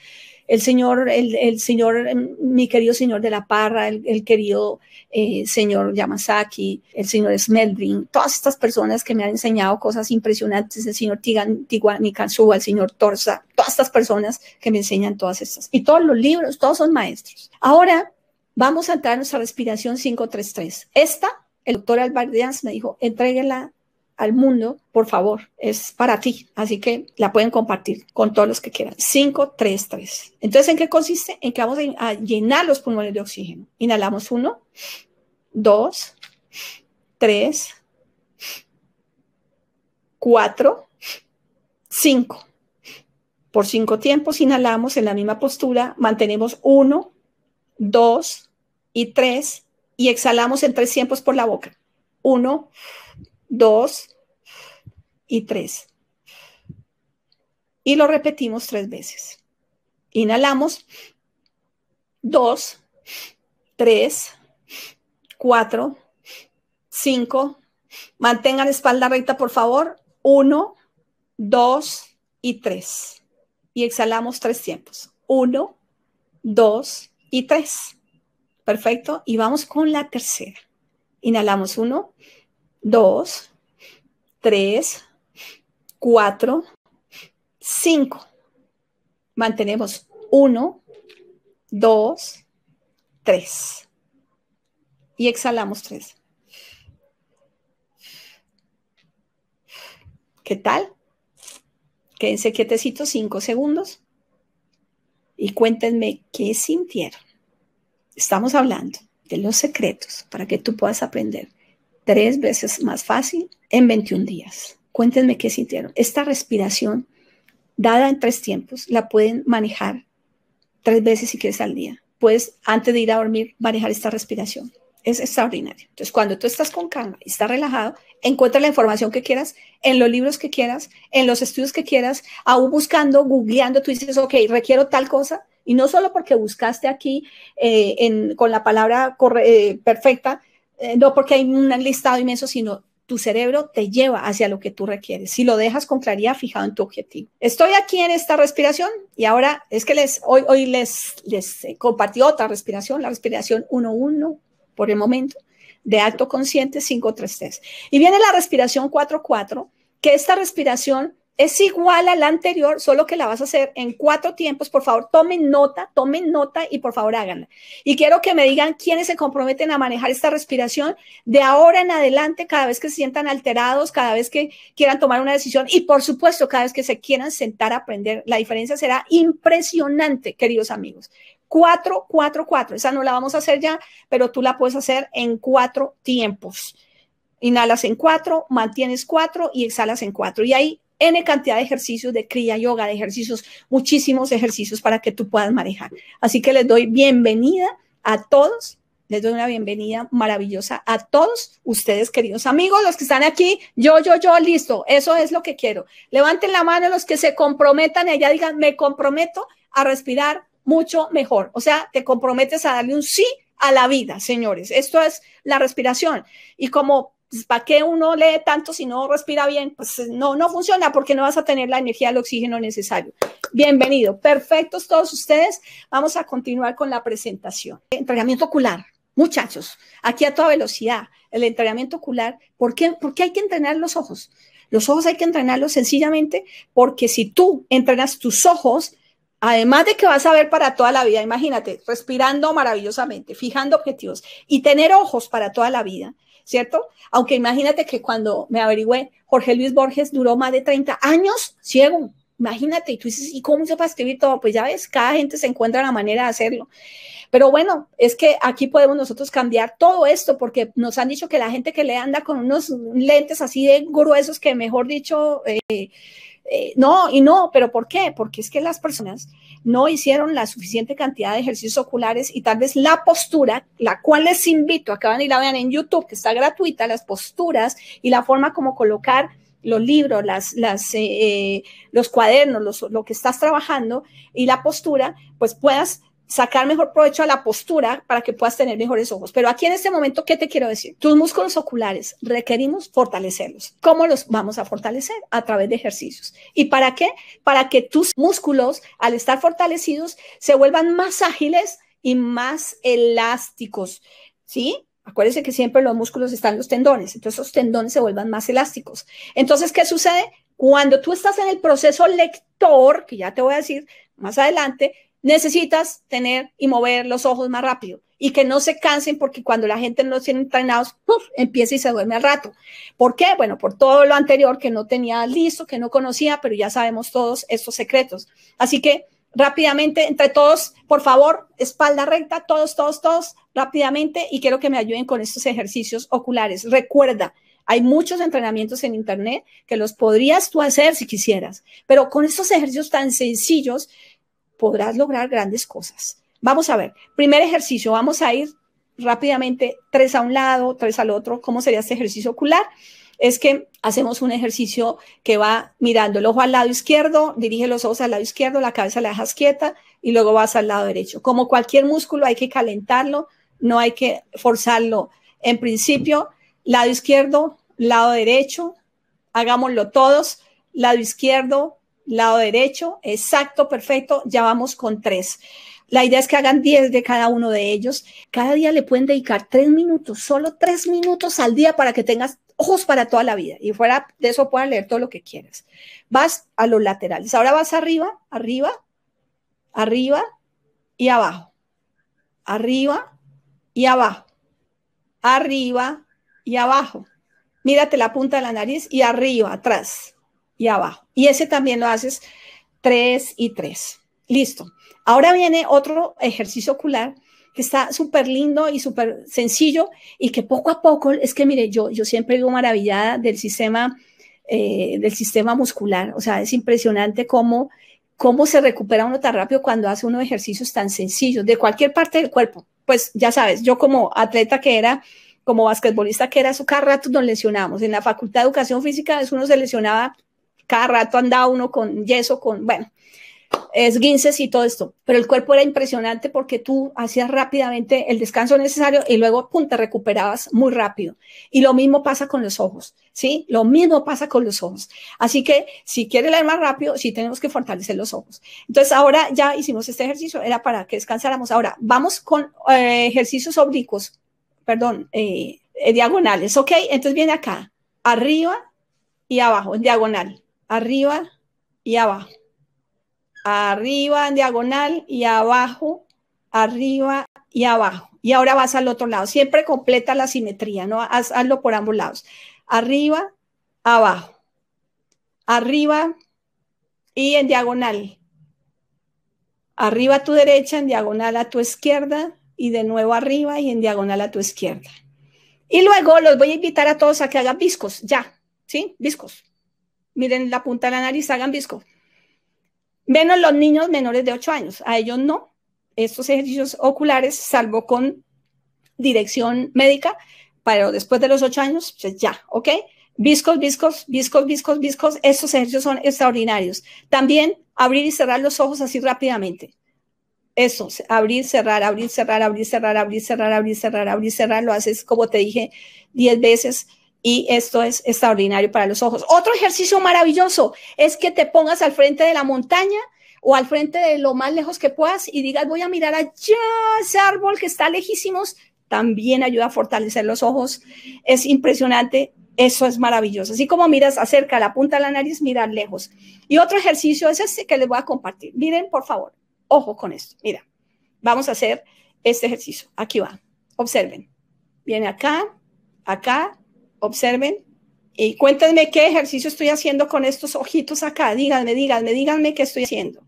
el señor, el, el, señor, em, mi querido señor de la Parra, el, el querido eh, señor Yamazaki, el señor Smelvin, todas estas personas que me han enseñado cosas impresionantes, el señor Tiguan el señor Torsa, todas estas personas que me enseñan todas estas. Y todos los libros, todos son maestros. Ahora vamos a entrar en nuestra respiración 533. Esta, el doctor Albert Díaz me dijo, entréguela al mundo, por favor, es para ti. Así que la pueden compartir con todos los que quieran. 533. Entonces, ¿en qué consiste? En que vamos a llenar los pulmones de oxígeno. Inhalamos 1, 2, 3, 4, 5. Por cinco tiempos inhalamos en la misma postura, mantenemos 1, 2 y 3 y exhalamos en tres tiempos por la boca. 1, dos y tres Y lo repetimos tres veces. Inhalamos dos tres cuatro cinco Mantengan espalda recta, por favor. uno dos y tres Y exhalamos tres tiempos. uno dos y tres Perfecto. Y vamos con la tercera. Inhalamos uno 2, 3, 4, 5. Mantenemos 1, 2, 3. Y exhalamos 3. ¿Qué tal? Quédense quietecitos 5 segundos y cuéntenme qué sintieron. Estamos hablando de los secretos para que tú puedas aprender tres veces más fácil en 21 días. Cuéntenme qué sintieron. Esta respiración, dada en tres tiempos, la pueden manejar tres veces si quieres al día. Puedes, antes de ir a dormir, manejar esta respiración. Es extraordinario. Entonces, cuando tú estás con calma y estás relajado, encuentra la información que quieras, en los libros que quieras, en los estudios que quieras, aún buscando, googleando, tú dices, ok, requiero tal cosa. Y no solo porque buscaste aquí eh, con la palabra eh, perfecta, eh, no porque hay un listado inmenso, sino tu cerebro te lleva hacia lo que tú requieres, si lo dejas con claridad fijado en tu objetivo. Estoy aquí en esta respiración y ahora es que les, hoy, hoy les, les eh, compartí otra respiración, la respiración 1-1 por el momento, de alto consciente 5-3-3. Y viene la respiración 4-4, que esta respiración es igual a la anterior, solo que la vas a hacer en cuatro tiempos. Por favor, tomen nota, tomen nota y por favor háganla. Y quiero que me digan quiénes se comprometen a manejar esta respiración de ahora en adelante, cada vez que se sientan alterados, cada vez que quieran tomar una decisión y por supuesto cada vez que se quieran sentar a aprender. La diferencia será impresionante, queridos amigos. Cuatro, cuatro, cuatro. Esa no la vamos a hacer ya, pero tú la puedes hacer en cuatro tiempos. Inhalas en cuatro, mantienes cuatro y exhalas en cuatro. Y ahí N cantidad de ejercicios de cría, Yoga, de ejercicios, muchísimos ejercicios para que tú puedas manejar. Así que les doy bienvenida a todos. Les doy una bienvenida maravillosa a todos ustedes, queridos amigos, los que están aquí. Yo, yo, yo, listo. Eso es lo que quiero. Levanten la mano los que se comprometan y allá digan, me comprometo a respirar mucho mejor. O sea, te comprometes a darle un sí a la vida, señores. Esto es la respiración. Y como pues, ¿para qué uno lee tanto si no respira bien? Pues eh, no, no funciona porque no vas a tener la energía, el oxígeno necesario. Bienvenido, perfectos todos ustedes. Vamos a continuar con la presentación. Entrenamiento ocular, muchachos, aquí a toda velocidad, el entrenamiento ocular. ¿Por qué, ¿Por qué hay que entrenar los ojos? Los ojos hay que entrenarlos sencillamente porque si tú entrenas tus ojos, además de que vas a ver para toda la vida, imagínate, respirando maravillosamente, fijando objetivos y tener ojos para toda la vida, ¿cierto? Aunque imagínate que cuando me averigüé, Jorge Luis Borges duró más de 30 años ciego. Imagínate, y tú dices, ¿y cómo se a escribir todo? Pues ya ves, cada gente se encuentra la manera de hacerlo. Pero bueno, es que aquí podemos nosotros cambiar todo esto, porque nos han dicho que la gente que le anda con unos lentes así de gruesos, que mejor dicho, eh, eh, no, y no, pero ¿por qué? Porque es que las personas no hicieron la suficiente cantidad de ejercicios oculares y tal vez la postura, la cual les invito a que van y la vean en YouTube, que está gratuita, las posturas y la forma como colocar los libros, las, las, eh, eh, los cuadernos, lo que estás trabajando y la postura, pues puedas sacar mejor provecho a la postura para que puedas tener mejores ojos. Pero aquí en este momento, ¿qué te quiero decir? Tus músculos oculares requerimos fortalecerlos. ¿Cómo los vamos a fortalecer? A través de ejercicios. ¿Y para qué? Para que tus músculos, al estar fortalecidos, se vuelvan más ágiles y más elásticos. ¿Sí? Acuérdense que siempre los músculos están los tendones, entonces esos tendones se vuelvan más elásticos. Entonces, ¿qué sucede? Cuando tú estás en el proceso lector, que ya te voy a decir más adelante, necesitas tener y mover los ojos más rápido y que no se cansen porque cuando la gente no tiene entrenados, empieza y se duerme al rato. ¿Por qué? Bueno, por todo lo anterior que no tenía listo, que no conocía, pero ya sabemos todos estos secretos. Así que rápidamente, entre todos, por favor, espalda recta, todos, todos, todos, rápidamente y quiero que me ayuden con estos ejercicios oculares. Recuerda, hay muchos entrenamientos en Internet que los podrías tú hacer si quisieras, pero con estos ejercicios tan sencillos podrás lograr grandes cosas. Vamos a ver, primer ejercicio, vamos a ir rápidamente tres a un lado, tres al otro. ¿Cómo sería este ejercicio ocular? Es que hacemos un ejercicio que va mirando el ojo al lado izquierdo, dirige los ojos al lado izquierdo, la cabeza la dejas quieta y luego vas al lado derecho. Como cualquier músculo hay que calentarlo, no hay que forzarlo. En principio, lado izquierdo, lado derecho, hagámoslo todos, lado izquierdo, lado derecho, exacto, perfecto, ya vamos con tres. La idea es que hagan diez de cada uno de ellos. Cada día le pueden dedicar tres minutos, solo tres minutos al día para que tengas ojos para toda la vida. Y fuera de eso puedan leer todo lo que quieras. Vas a los laterales. Ahora vas arriba, arriba, arriba y abajo. Arriba y abajo. Arriba y abajo. Mírate la punta de la nariz y arriba, atrás y abajo. Y ese también lo haces tres y tres, Listo. Ahora viene otro ejercicio ocular que está súper lindo y súper sencillo y que poco a poco, es que mire, yo, yo siempre digo maravillada del sistema, eh, del sistema muscular. O sea, es impresionante cómo, cómo se recupera uno tan rápido cuando hace unos ejercicios tan sencillos de cualquier parte del cuerpo. Pues ya sabes, yo como atleta que era, como basquetbolista que era, eso cada rato nos lesionamos. En la Facultad de Educación Física, es uno se lesionaba cada rato andaba uno con yeso, con, bueno, esguinces y todo esto. Pero el cuerpo era impresionante porque tú hacías rápidamente el descanso necesario y luego, pum, te recuperabas muy rápido. Y lo mismo pasa con los ojos, ¿sí? Lo mismo pasa con los ojos. Así que si quieres leer más rápido, sí tenemos que fortalecer los ojos. Entonces, ahora ya hicimos este ejercicio, era para que descansáramos. Ahora, vamos con eh, ejercicios oblicuos, perdón, eh, eh, diagonales, ¿ok? Entonces viene acá, arriba y abajo, en diagonal arriba y abajo. Arriba en diagonal y abajo, arriba y abajo. Y ahora vas al otro lado. Siempre completa la simetría, ¿no? hazlo por ambos lados. Arriba, abajo. Arriba y en diagonal. Arriba a tu derecha, en diagonal a tu izquierda y de nuevo arriba y en diagonal a tu izquierda. Y luego los voy a invitar a todos a que hagan discos, ya, ¿sí? Discos miren la punta de la nariz, hagan visco. Menos los niños menores de 8 años, a ellos no. Estos ejercicios oculares, salvo con dirección médica, pero después de los 8 años, pues ya, ¿ok? Viscos, viscos, viscos, viscos, viscos. Estos ejercicios son extraordinarios. También abrir y cerrar los ojos así rápidamente. Eso, abrir, cerrar, abrir, cerrar, abrir, cerrar, abrir, cerrar, abrir, cerrar, abrir, cerrar. Lo haces, como te dije, 10 veces y esto es extraordinario para los ojos. Otro ejercicio maravilloso es que te pongas al frente de la montaña o al frente de lo más lejos que puedas y digas, voy a mirar allá ese árbol que está lejísimos, también ayuda a fortalecer los ojos. Es impresionante, eso es maravilloso. Así como miras acerca la punta de la nariz, mirar lejos. Y otro ejercicio es este que les voy a compartir. Miren, por favor, ojo con esto. Mira, vamos a hacer este ejercicio. Aquí va. Observen. Viene acá, acá, observen y cuéntenme qué ejercicio estoy haciendo con estos ojitos acá, díganme, díganme, díganme qué estoy haciendo.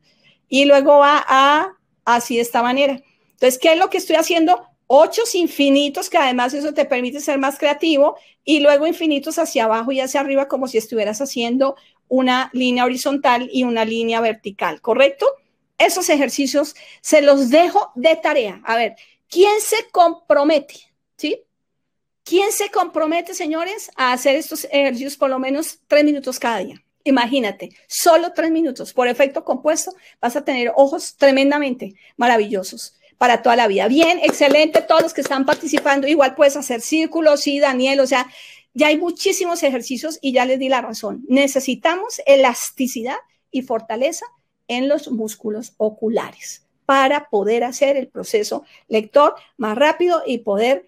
Y luego va a así de esta manera. Entonces, ¿qué es lo que estoy haciendo? Ocho infinitos, que además eso te permite ser más creativo, y luego infinitos hacia abajo y hacia arriba, como si estuvieras haciendo una línea horizontal y una línea vertical, ¿correcto? Esos ejercicios se los dejo de tarea. A ver, ¿quién se compromete? ¿Sí? ¿Quién se compromete, señores, a hacer estos ejercicios por lo menos tres minutos cada día? Imagínate, solo tres minutos. Por efecto compuesto, vas a tener ojos tremendamente maravillosos para toda la vida. Bien, excelente, todos los que están participando. Igual puedes hacer círculos, sí, Daniel, o sea, ya hay muchísimos ejercicios y ya les di la razón. Necesitamos elasticidad y fortaleza en los músculos oculares para poder hacer el proceso lector más rápido y poder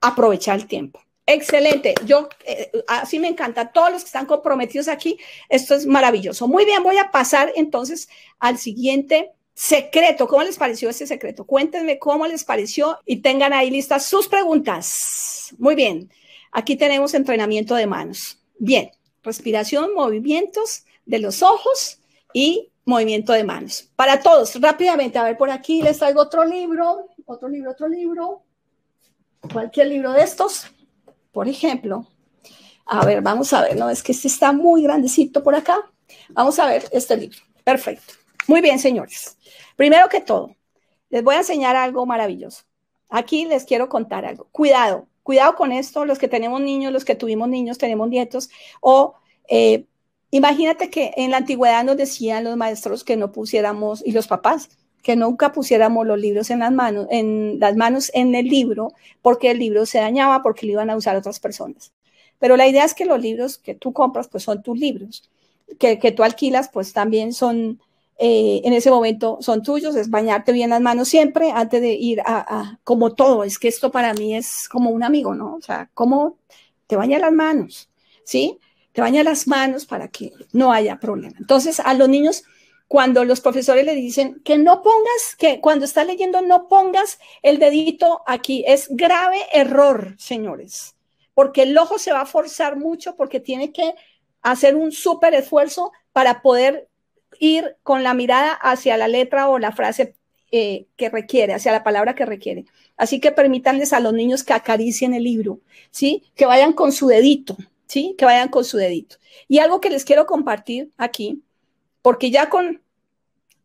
aprovechar el tiempo. Excelente, yo eh, así me encanta. Todos los que están comprometidos aquí, esto es maravilloso. Muy bien, voy a pasar entonces al siguiente secreto. ¿Cómo les pareció ese secreto? Cuéntenme cómo les pareció y tengan ahí listas sus preguntas. Muy bien, aquí tenemos entrenamiento de manos. Bien, respiración, movimientos de los ojos y movimiento de manos. Para todos, rápidamente, a ver por aquí les traigo otro libro, otro libro, otro libro cualquier libro de estos, por ejemplo. A ver, vamos a ver, no, es que este está muy grandecito por acá. Vamos a ver este libro. Perfecto. Muy bien, señores. Primero que todo, les voy a enseñar algo maravilloso. Aquí les quiero contar algo. Cuidado, cuidado con esto, los que tenemos niños, los que tuvimos niños, tenemos nietos, o eh, imagínate que en la antigüedad nos decían los maestros que no pusiéramos, y los papás, que nunca pusiéramos los libros en las manos, en las manos en el libro, porque el libro se dañaba, porque lo iban a usar otras personas. Pero la idea es que los libros que tú compras, pues son tus libros, que, tú alquilas, pues también son, eh, en ese momento son tuyos, es bañarte bien las manos siempre antes de ir a, como todo, es que esto para mí es como un amigo, ¿no? O sea, cómo te bañas las manos, ¿sí? Te bañas las manos para que no haya problema. Entonces, a los niños cuando los profesores le dicen que no pongas, que cuando está leyendo no pongas el dedito aquí. Es grave error, señores, porque el ojo se va a forzar mucho porque tiene que hacer un súper esfuerzo para poder ir con la mirada hacia la letra o la frase eh, que requiere, hacia la palabra que requiere. Así que permítanles a los niños que acaricien el libro, ¿sí? Que vayan con su dedito, ¿sí? Que vayan con su dedito. Y algo que les quiero compartir aquí porque ya con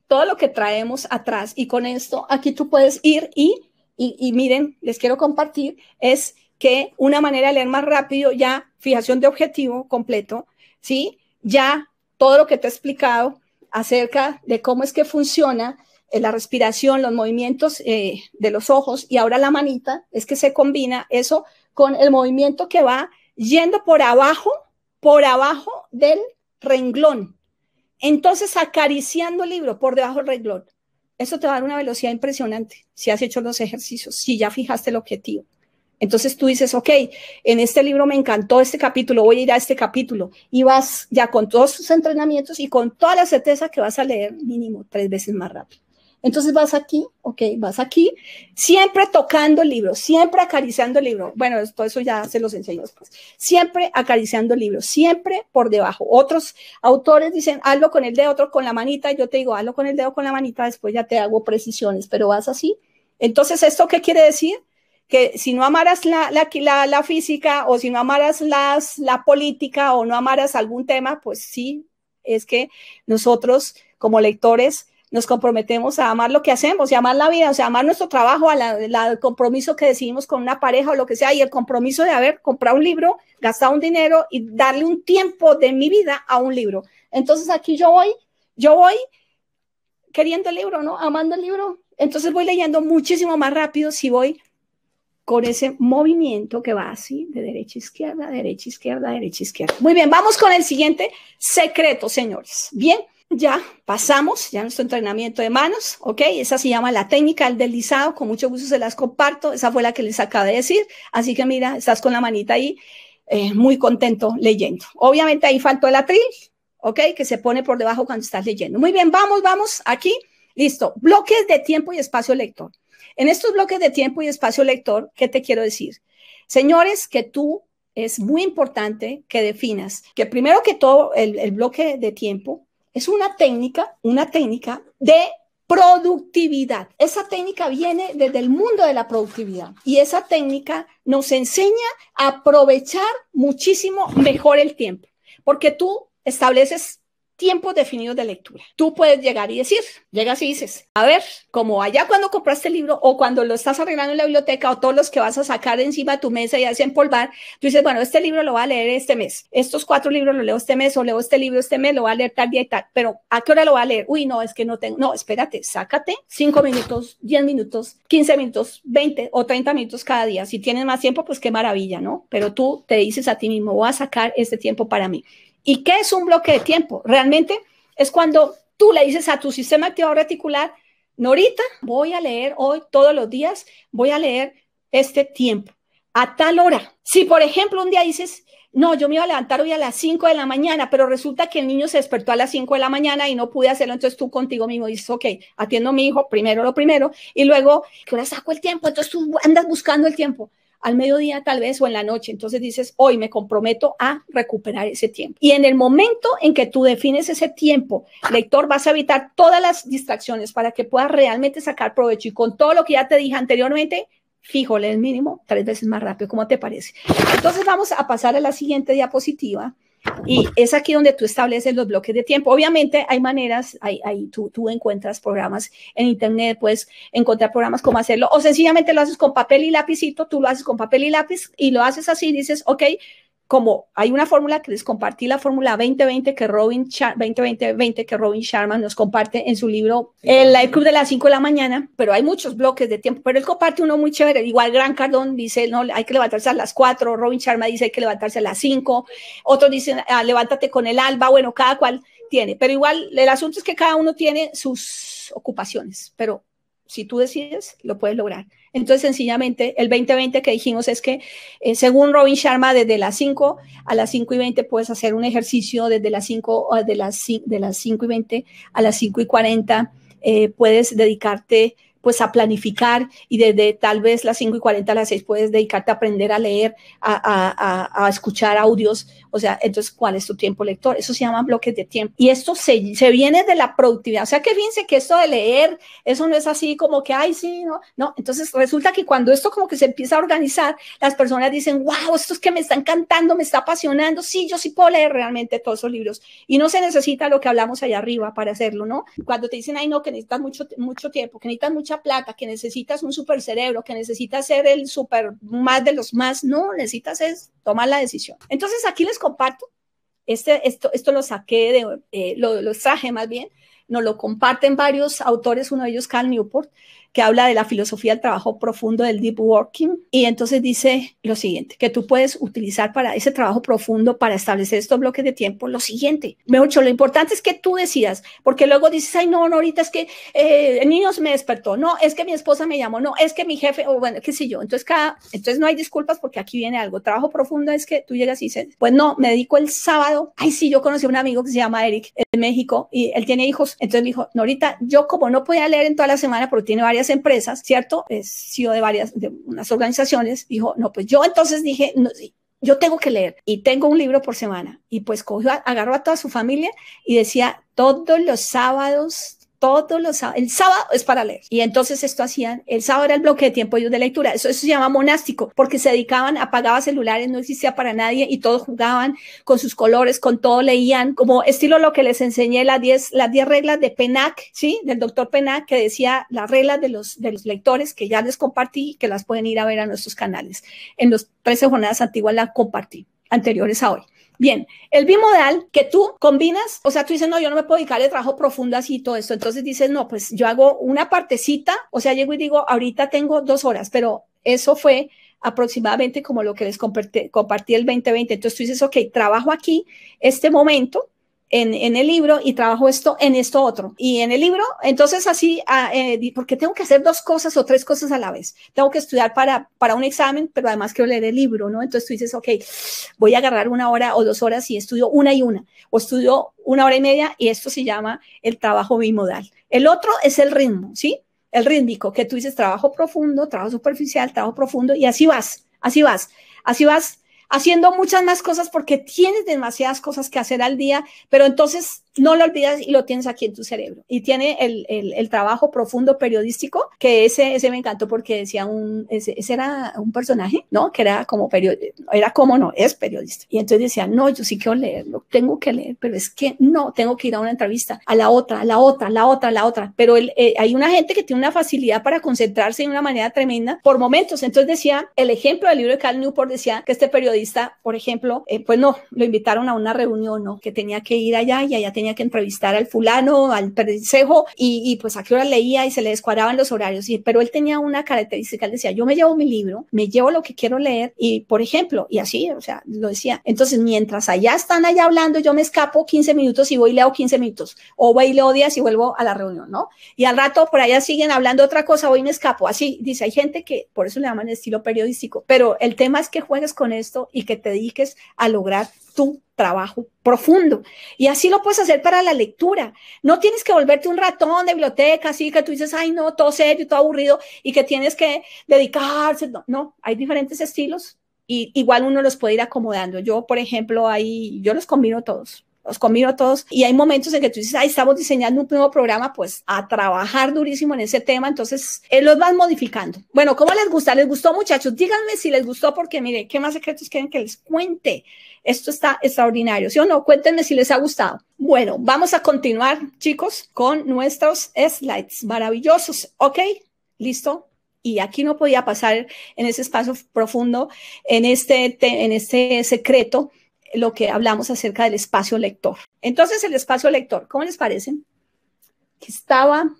todo lo que traemos atrás y con esto, aquí tú puedes ir y, y, miren, les quiero compartir, es que una manera de leer más rápido ya fijación de objetivo completo, ¿sí? Ya todo lo que te he explicado acerca de cómo es que funciona eh, la respiración, los movimientos eh, de los ojos y ahora la manita, es que se combina eso con el movimiento que va yendo por abajo, por abajo del renglón, entonces, acariciando el libro por debajo del reglón, eso te va a dar una velocidad impresionante si has hecho los ejercicios, si ya fijaste el objetivo. Entonces tú dices, ok, en este libro me encantó este capítulo, voy a ir a este capítulo. Y vas ya con todos tus entrenamientos y con toda la certeza que vas a leer mínimo tres veces más rápido. Entonces vas aquí, ok, vas aquí, siempre tocando el libro, siempre acariciando el libro. Bueno, todo eso ya se los enseño después. Siempre acariciando el libro, siempre por debajo. Otros autores dicen, hazlo con el dedo, otro con la manita. Yo te digo, hazlo con el dedo, con la manita, después ya te hago precisiones, pero vas así. Entonces, ¿esto qué quiere decir? que si no amaras la, la, física o si no amaras las, la política o no amaras algún tema, pues sí, es que nosotros como lectores nos comprometemos a amar lo que hacemos y amar la vida, o sea, amar nuestro trabajo, a el compromiso que decidimos con una pareja o lo que sea, y el compromiso de haber comprado un libro, gastado un dinero y darle un tiempo de mi vida a un libro. Entonces aquí yo voy, yo voy queriendo el libro, ¿no? Amando el libro. Entonces voy leyendo muchísimo más rápido si voy con ese movimiento que va así, de derecha a izquierda, derecha a izquierda, derecha a izquierda. Muy bien, vamos con el siguiente secreto, señores. Bien. Ya pasamos, ya nuestro entrenamiento de manos, ¿ok? Esa se llama la técnica del deslizado, con mucho gusto se las comparto, esa fue la que les acabo de decir, así que mira, estás con la manita ahí, eh, muy contento leyendo. Obviamente ahí faltó el atril, ¿ok? Que se pone por debajo cuando estás leyendo. Muy bien, vamos, vamos, aquí, listo. Bloques de tiempo y espacio lector. En estos bloques de tiempo y espacio lector, ¿qué te quiero decir? Señores, que tú es muy importante que definas que primero que todo el, el bloque de tiempo es una técnica, una técnica de productividad. Esa técnica viene desde el mundo de la productividad y esa técnica nos enseña a aprovechar muchísimo mejor el tiempo, porque tú estableces tiempos definidos de lectura. Tú puedes llegar y decir, llegas y dices, a ver, como allá cuando compraste el libro o cuando lo estás arreglando en la biblioteca o todos los que vas a sacar encima de tu mesa y hacen polvar, tú dices, bueno, este libro lo voy a leer este mes, estos cuatro libros los leo este mes o leo este libro este mes, lo voy a leer tal día y tal, pero ¿a qué hora lo voy a leer? Uy, no, es que no tengo, no, espérate, sácate cinco minutos, diez minutos, quince minutos, veinte o treinta minutos cada día. Si tienes más tiempo, pues qué maravilla, ¿no? Pero tú te dices a ti mismo, voy a sacar este tiempo para mí. ¿Y qué es un bloque de tiempo? Realmente es cuando tú le dices a tu sistema activado reticular, Norita, voy a leer hoy, todos los días, voy a leer este tiempo, a tal hora. Si, por ejemplo, un día dices, no, yo me iba a levantar hoy a las 5 de la mañana, pero resulta que el niño se despertó a las 5 de la mañana y no pude hacerlo, entonces tú contigo mismo dices, ok, atiendo a mi hijo, primero lo primero, y luego, ¿qué hora saco el tiempo? Entonces tú andas buscando el tiempo al mediodía tal vez o en la noche. Entonces dices, hoy me comprometo a recuperar ese tiempo. Y en el momento en que tú defines ese tiempo, lector, vas a evitar todas las distracciones para que puedas realmente sacar provecho. Y con todo lo que ya te dije anteriormente, fíjole el mínimo tres veces más rápido, ¿cómo te parece? Entonces vamos a pasar a la siguiente diapositiva y es aquí donde tú estableces los bloques de tiempo. Obviamente hay maneras, hay, tú, tú, encuentras programas en internet, puedes encontrar programas como hacerlo, o sencillamente lo haces con papel y lapicito, tú lo haces con papel y lápiz y lo haces así, dices, ok, como hay una fórmula que les compartí, la fórmula 2020 que Robin, 2020, 20, que Robin Sharma nos comparte en su libro El Live Club de las 5 de la mañana, pero hay muchos bloques de tiempo, pero él comparte uno muy chévere. Igual Gran Cardón dice, no, hay que levantarse a las 4, Robin Sharma dice, hay que levantarse a las 5, otros dicen, ah, levántate con el alba, bueno, cada cual tiene, pero igual el asunto es que cada uno tiene sus ocupaciones, pero si tú decides, lo puedes lograr. Entonces, sencillamente, el 2020 que dijimos es que, eh, según Robin Sharma, desde las 5 a las 5 y 20 puedes hacer un ejercicio, desde las 5, ah, de las, de las 5 y 20 a las 5 y 40 eh, puedes dedicarte pues a planificar y desde tal vez las 5 y 40 a las 6 puedes dedicarte a aprender a leer, a, escuchar audios, o sea, entonces, ¿cuál es tu tiempo lector? Eso se llama bloques de tiempo. Y esto se, se viene de la productividad, o sea, que fíjense que esto de leer, eso no es así como que, ay, sí, no, no, entonces resulta que cuando esto como que se empieza a organizar, las personas dicen, wow, esto es que me están cantando, me está apasionando, sí, yo sí puedo leer realmente todos esos libros y no se necesita lo que hablamos allá arriba para hacerlo, ¿no? Cuando te dicen, ay, no, que necesitas mucho, mucho tiempo, que necesitas mucha plata, que necesitas un super cerebro, que necesitas ser el super más de los más. No, necesitas es tomar la decisión. Entonces aquí les comparto, este, esto, lo saqué, de, eh, lo, lo, traje más bien, nos lo comparten varios autores, uno de ellos Carl Newport, que habla de la filosofía del trabajo profundo del deep working. Y entonces dice lo siguiente, que tú puedes utilizar para ese trabajo profundo, para establecer estos bloques de tiempo, lo siguiente. me ocho lo importante es que tú decidas, porque luego dices, ay, no, no, ahorita es que eh, el niño me despertó, no, es que mi esposa me llamó, no, es que mi jefe, o bueno, qué sé yo. Entonces, cada, entonces no hay disculpas porque aquí viene algo. Trabajo profundo es que tú llegas y dices, pues no, me dedico el sábado. Ay, sí, yo conocí a un amigo que se llama Eric en México y él tiene hijos. Entonces me dijo, Norita, yo como no podía leer en toda la semana porque tiene varias empresas, ¿cierto? Es CEO de varias, de unas organizaciones, dijo, no, pues yo entonces dije, yo tengo que leer y tengo un libro por semana. Y pues cogió, agarró a toda su familia y decía, todos los sábados todos los el sábado es para leer. Y entonces esto hacían, el sábado era el bloque de tiempo de lectura, eso, eso se llama monástico, porque se dedicaban, apagaba celulares, no existía para nadie y todos jugaban con sus colores, con todo leían, como estilo lo que les enseñé, las 10 las diez reglas de Penac, ¿sí? Del doctor Penac, que decía las reglas de los, de los lectores que ya les compartí, y que las pueden ir a ver a nuestros canales. En los 13 jornadas antiguas las compartí, anteriores a hoy. Bien, el bimodal que tú combinas, o sea, tú dices, no, yo no me puedo dedicar al trabajo profundo así y todo esto. Entonces dices, no, pues yo hago una partecita, o sea, llego y digo, ahorita tengo dos horas, pero eso fue aproximadamente como lo que les compartí, compartí el 2020. Entonces tú dices, ok, trabajo aquí este momento en, el libro y trabajo esto en esto otro. Y en el libro, entonces así, ah, eh, porque tengo que hacer dos cosas o tres cosas a la vez. Tengo que estudiar para, para un examen, pero además quiero leer el libro, ¿no? Entonces tú dices, ok, voy a agarrar una hora o dos horas y estudio una y una, o estudio una hora y media y esto se llama el trabajo bimodal. El otro es el ritmo, ¿sí? El rítmico, que tú dices trabajo profundo, trabajo superficial, trabajo profundo y así vas, así vas, así vas haciendo muchas más cosas porque tienes demasiadas cosas que hacer al día, pero entonces no lo olvidas y lo tienes aquí en tu cerebro. Y tiene el, trabajo profundo periodístico, que ese, ese me encantó porque decía un, ese, era un personaje, ¿no? Que era como periodista, era como no, es periodista. Y entonces decía, no, yo sí quiero leerlo, tengo que leer, pero es que no, tengo que ir a una entrevista, a la otra, a la otra, a la otra, a la otra. Pero eh, hay una gente que tiene una facilidad para concentrarse de una manera tremenda por momentos. Entonces decía, el ejemplo del libro de Cal Newport decía que este periodista, por ejemplo, eh, pues no, lo invitaron a una reunión, ¿no? Que tenía que ir allá y allá tenía que entrevistar al fulano, al percejo, y, pues a qué hora leía y se le descuadraban los horarios. Y, pero él tenía una característica, él decía, yo me llevo mi libro, me llevo lo que quiero leer y, por ejemplo, y así, o sea, lo decía. Entonces, mientras allá están allá hablando, yo me escapo 15 minutos y voy y leo 15 minutos, o voy y leo odias y vuelvo a la reunión, ¿no? Y al rato por allá siguen hablando otra cosa, voy y me escapo. Así, dice, hay gente que, por eso le llaman estilo periodístico, pero el tema es que juegues con esto y que te dediques a lograr tu trabajo profundo. Y así lo puedes hacer para la lectura. No tienes que volverte un ratón de biblioteca, así que tú dices, ay, no, todo serio, todo aburrido, y que tienes que dedicarse. No, hay diferentes estilos y igual uno los puede ir acomodando. Yo, por ejemplo, ahí, yo los combino todos los a todos. Y hay momentos en que tú dices, ahí estamos diseñando un nuevo programa, pues a trabajar durísimo en ese tema. Entonces, él eh, los vas modificando. Bueno, ¿cómo les gusta? ¿Les gustó, muchachos? Díganme si les gustó, porque mire, ¿qué más secretos quieren que les cuente? Esto está extraordinario, ¿sí o no? Cuéntenme si les ha gustado. Bueno, vamos a continuar, chicos, con nuestros slides maravillosos. ¿Ok? ¿Listo? y aquí no podía pasar en ese espacio profundo, en este, en este secreto lo que hablamos acerca del espacio lector. Entonces, el espacio lector, ¿cómo les parece? Que estaba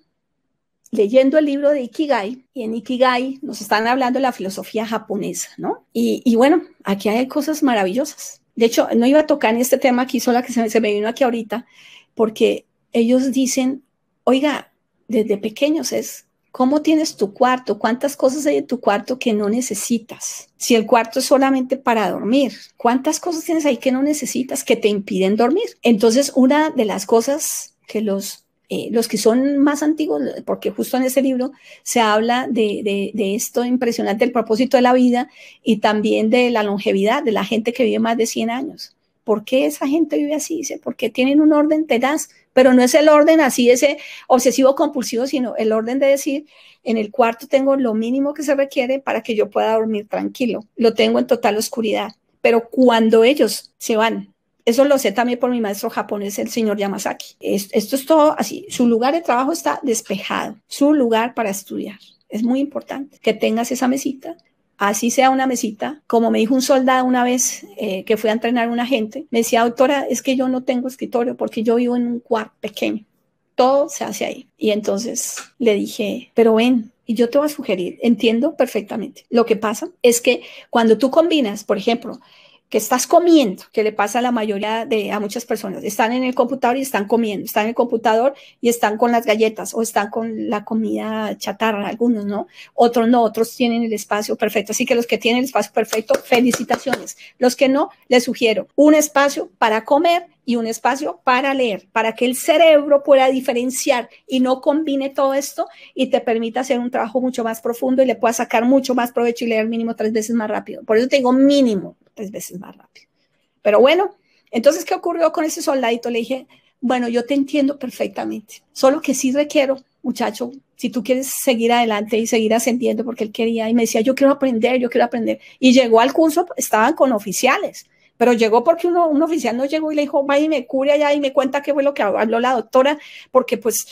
leyendo el libro de Ikigai y en Ikigai nos están hablando de la filosofía japonesa, ¿no? Y, bueno, aquí hay cosas maravillosas. De hecho, no iba a tocar en este tema aquí, solo que se me vino aquí ahorita, porque ellos dicen, oiga, desde pequeños es ¿Cómo tienes tu cuarto? ¿Cuántas cosas hay en tu cuarto que no necesitas? Si el cuarto es solamente para dormir, ¿cuántas cosas tienes ahí que no necesitas que te impiden dormir? Entonces, una de las cosas que los, eh, los que son más antiguos, porque justo en ese libro se habla de, esto impresionante, del propósito de la vida y también de la longevidad, de la gente que vive más de 100 años. ¿Por qué esa gente vive así? Dice, porque tienen un orden das pero no es el orden así, ese obsesivo compulsivo, sino el orden de decir, en el cuarto tengo lo mínimo que se requiere para que yo pueda dormir tranquilo, lo tengo en total oscuridad, pero cuando ellos se van, eso lo sé también por mi maestro japonés, el señor Yamazaki, esto es todo así, su lugar de trabajo está despejado, su lugar para estudiar. Es muy importante que tengas esa mesita así sea una mesita. Como me dijo un soldado una vez eh, que fui a entrenar a una gente, me decía, doctora, es que yo no tengo escritorio porque yo vivo en un cuarto pequeño. Todo se hace ahí. Y entonces le dije, pero ven, y yo te voy a sugerir, entiendo perfectamente. Lo que pasa es que cuando tú combinas, por ejemplo, que estás comiendo, que le pasa a la mayoría de a muchas personas. Están en el computador y están comiendo, están en el computador y están con las galletas o están con la comida chatarra, algunos, ¿no? Otros no, otros tienen el espacio perfecto. Así que los que tienen el espacio perfecto, felicitaciones. Los que no, les sugiero un espacio para comer y un espacio para leer, para que el cerebro pueda diferenciar y no combine todo esto y te permita hacer un trabajo mucho más profundo y le pueda sacar mucho más provecho y leer mínimo tres veces más rápido. Por eso tengo mínimo, tres veces más rápido. Pero bueno, entonces, ¿qué ocurrió con ese soldadito? Le dije, bueno, yo te entiendo perfectamente, solo que sí requiero, muchacho, si tú quieres seguir adelante y seguir ascendiendo, porque él quería, y me decía, yo quiero aprender, yo quiero aprender. Y llegó al curso, estaban con oficiales, pero llegó porque uno, un oficial no llegó y le dijo, vaya y me cure allá y me cuenta qué fue lo que habló la doctora, porque pues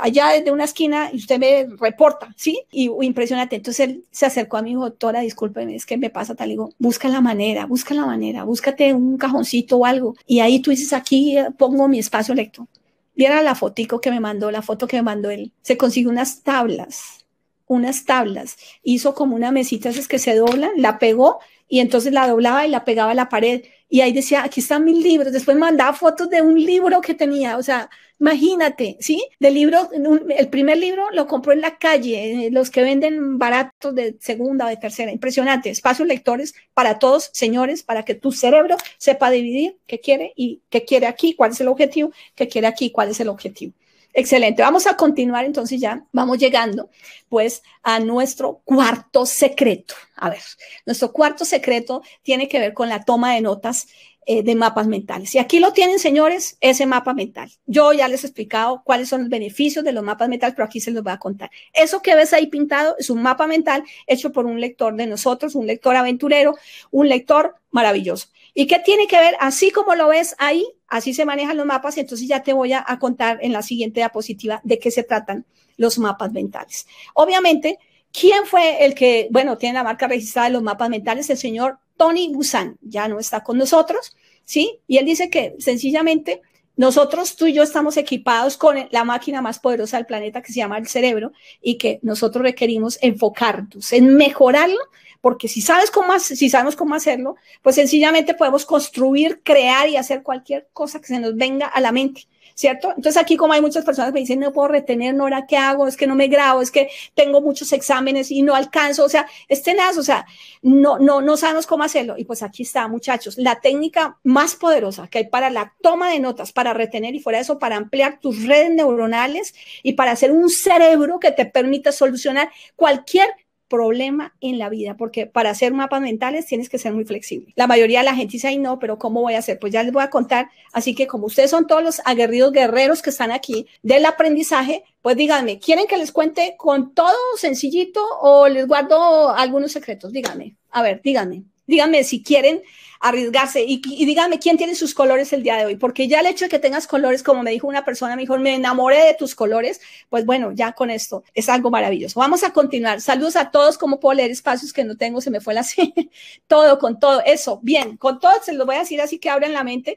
allá desde una esquina y usted me reporta, ¿sí? Y impresionante. Entonces él se acercó a mi dijo, doctora, discúlpeme, es que me pasa tal. Y digo, busca la manera, busca la manera, búscate un cajoncito o algo. Y ahí tú dices, aquí eh, pongo mi espacio electo Viera la fotico que me mandó, la foto que me mandó él. Se consiguió unas tablas, unas tablas. Hizo como una mesita esas que se doblan, la pegó y entonces la doblaba y la pegaba a la pared y ahí decía, aquí están mis libros, después mandaba fotos de un libro que tenía, o sea, imagínate, ¿sí? Del libro, el primer libro lo compró en la calle, eh, los que venden baratos de segunda o de tercera, impresionante, espacios lectores para todos, señores, para que tu cerebro sepa dividir qué quiere y qué quiere aquí, cuál es el objetivo, qué quiere aquí, cuál es el objetivo. Excelente, vamos a continuar entonces ya, vamos llegando pues a nuestro cuarto secreto. A ver, nuestro cuarto secreto tiene que ver con la toma de notas eh, de mapas mentales. Y aquí lo tienen, señores, ese mapa mental. Yo ya les he explicado cuáles son los beneficios de los mapas mentales, pero aquí se los voy a contar. Eso que ves ahí pintado es un mapa mental hecho por un lector de nosotros, un lector aventurero, un lector maravilloso. ¿Y qué tiene que ver? Así como lo ves ahí, así se manejan los mapas, y entonces ya te voy a contar en la siguiente diapositiva de qué se tratan los mapas mentales. Obviamente, ¿quién fue el que, bueno, tiene la marca registrada de los mapas mentales? El señor Tony Busan, ya no está con nosotros, ¿sí? Y él dice que sencillamente nosotros, tú y yo, estamos equipados con la máquina más poderosa del planeta que se llama el cerebro y que nosotros requerimos enfocarnos en mejorarlo, porque si, sabes cómo, si sabemos cómo hacerlo, pues sencillamente podemos construir, crear y hacer cualquier cosa que se nos venga a la mente. ¿cierto? Entonces aquí como hay muchas personas que me dicen, no puedo retener, no era qué hago, es que no me grabo, es que tengo muchos exámenes y no alcanzo, o sea, es tenaz, o sea, no, no, no sabemos cómo hacerlo. Y pues aquí está, muchachos, la técnica más poderosa que hay para la toma de notas, para retener y fuera de eso, para ampliar tus redes neuronales y para hacer un cerebro que te permita solucionar cualquier problema en la vida, porque para hacer mapas mentales tienes que ser muy flexible. La mayoría de la gente dice, ay no, pero ¿cómo voy a hacer? Pues ya les voy a contar. Así que como ustedes son todos los aguerridos guerreros que están aquí del aprendizaje, pues díganme, ¿quieren que les cuente con todo sencillito o les guardo algunos secretos? Díganme, a ver, díganme. Díganme si quieren arriesgarse. Y, dígame, ¿quién tiene sus colores el día de hoy? Porque ya el hecho de que tengas colores, como me dijo una persona, me dijo, me enamoré de tus colores, pues bueno, ya con esto es algo maravilloso. Vamos a continuar. Saludos a todos, como puedo leer espacios que no tengo, se me fue la todo, con todo, eso, bien, con todo, se lo voy a decir así que abren la mente,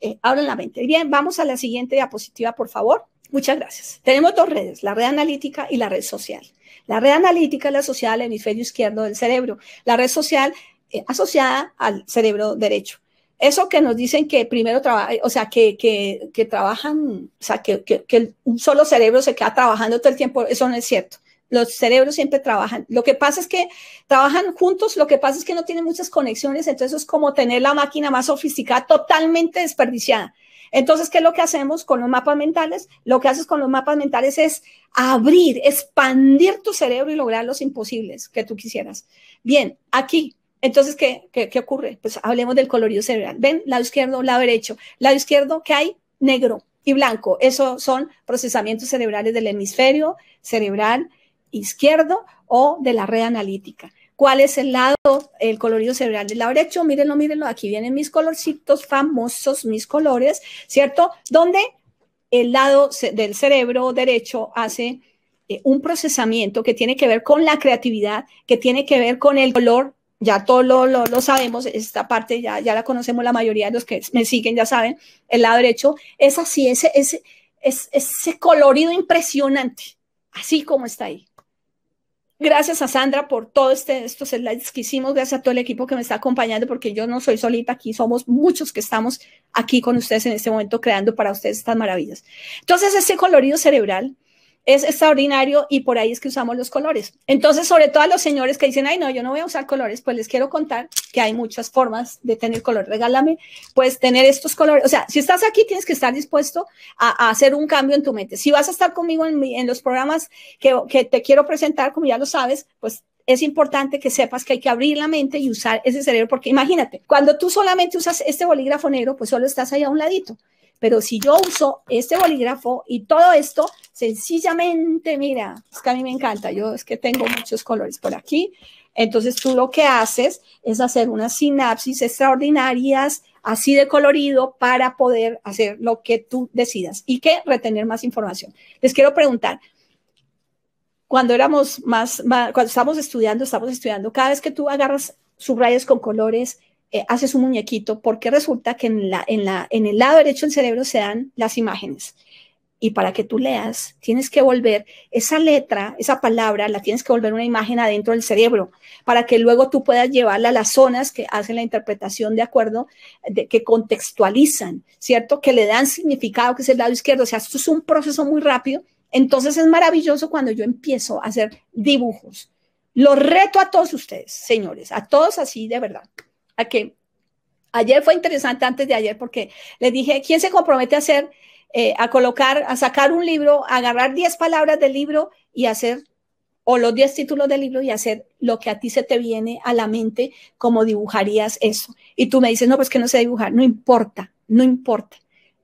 eh, abren la mente. Bien, vamos a la siguiente diapositiva, por favor. Muchas gracias. Tenemos dos redes, la red analítica y la red social. La red analítica es la social del hemisferio izquierdo del cerebro. La red social eh, asociada al cerebro derecho. Eso que nos dicen que primero trabaja, eh, o sea, que, trabajan, o sea, que, que, un solo cerebro se queda trabajando todo el tiempo, eso no es cierto. Los cerebros siempre trabajan. Lo que pasa es que trabajan juntos, lo que pasa es que no tienen muchas conexiones, entonces es como tener la máquina más sofisticada totalmente desperdiciada. Entonces, ¿qué es lo que hacemos con los mapas mentales? Lo que haces con los mapas mentales es abrir, expandir tu cerebro y lograr los imposibles que tú quisieras. Bien, aquí entonces, ¿qué, ¿qué, ocurre? Pues hablemos del colorido cerebral. ¿Ven? Lado izquierdo, lado derecho. Lado izquierdo, ¿qué hay? Negro y blanco. Esos son procesamientos cerebrales del hemisferio cerebral izquierdo o de la red analítica. ¿Cuál es el lado, el colorido cerebral del lado derecho? Mírenlo, mírenlo. Aquí vienen mis colorcitos famosos, mis colores, ¿cierto? Donde el lado del cerebro derecho hace eh, un procesamiento que tiene que ver con la creatividad, que tiene que ver con el color ya todo lo, sabemos, esta parte ya, la conocemos la mayoría de los que me siguen, ya saben, el lado derecho, es así, ese, ese, es ese colorido impresionante, así como está ahí. Gracias a Sandra por todo este, estos slides que hicimos, gracias a todo el equipo que me está acompañando, porque yo no soy solita aquí, somos muchos que estamos aquí con ustedes en este momento creando para ustedes estas maravillas. Entonces, ese colorido cerebral, es extraordinario y por ahí es que usamos los colores. Entonces, sobre todo a los señores que dicen, ay, no, yo no voy a usar colores, pues les quiero contar que hay muchas formas de tener color. Regálame, pues tener estos colores. O sea, si estás aquí, tienes que estar dispuesto a, hacer un cambio en tu mente. Si vas a estar conmigo en, los programas que, que te quiero presentar, como ya lo sabes, pues es importante que sepas que hay que abrir la mente y usar ese cerebro, porque imagínate, cuando tú solamente usas este bolígrafo negro, pues solo estás ahí a un ladito. Pero si yo uso este bolígrafo y todo esto, sencillamente, mira, es que a mí me encanta, yo es que tengo muchos colores por aquí. Entonces tú lo que haces es hacer unas sinapsis extraordinarias, así de colorido, para poder hacer lo que tú decidas y que retener más información. Les quiero preguntar, cuando éramos más, cuando estábamos estudiando, estamos estudiando, cada vez que tú agarras subrayas con colores, eh, haces un muñequito, porque resulta que en, la, en, el lado derecho del cerebro se dan las imágenes. Y para que tú leas, tienes que volver esa letra, esa palabra, la tienes que volver una imagen adentro del cerebro, para que luego tú puedas llevarla a las zonas que hacen la interpretación de acuerdo, de, que contextualizan, ¿cierto? Que le dan significado, que es el lado izquierdo. O sea, esto es un proceso muy rápido. Entonces es maravilloso cuando yo empiezo a hacer dibujos. Los reto a todos ustedes, señores, a todos así de verdad a que ayer fue interesante antes de ayer porque le dije, ¿quién se compromete a hacer, eh, a colocar, a sacar un libro, a agarrar 10 palabras del libro y hacer, o los 10 títulos del libro y hacer lo que a ti se te viene a la mente, como dibujarías eso? Y tú me dices, no, pues que no sé dibujar, no importa, no importa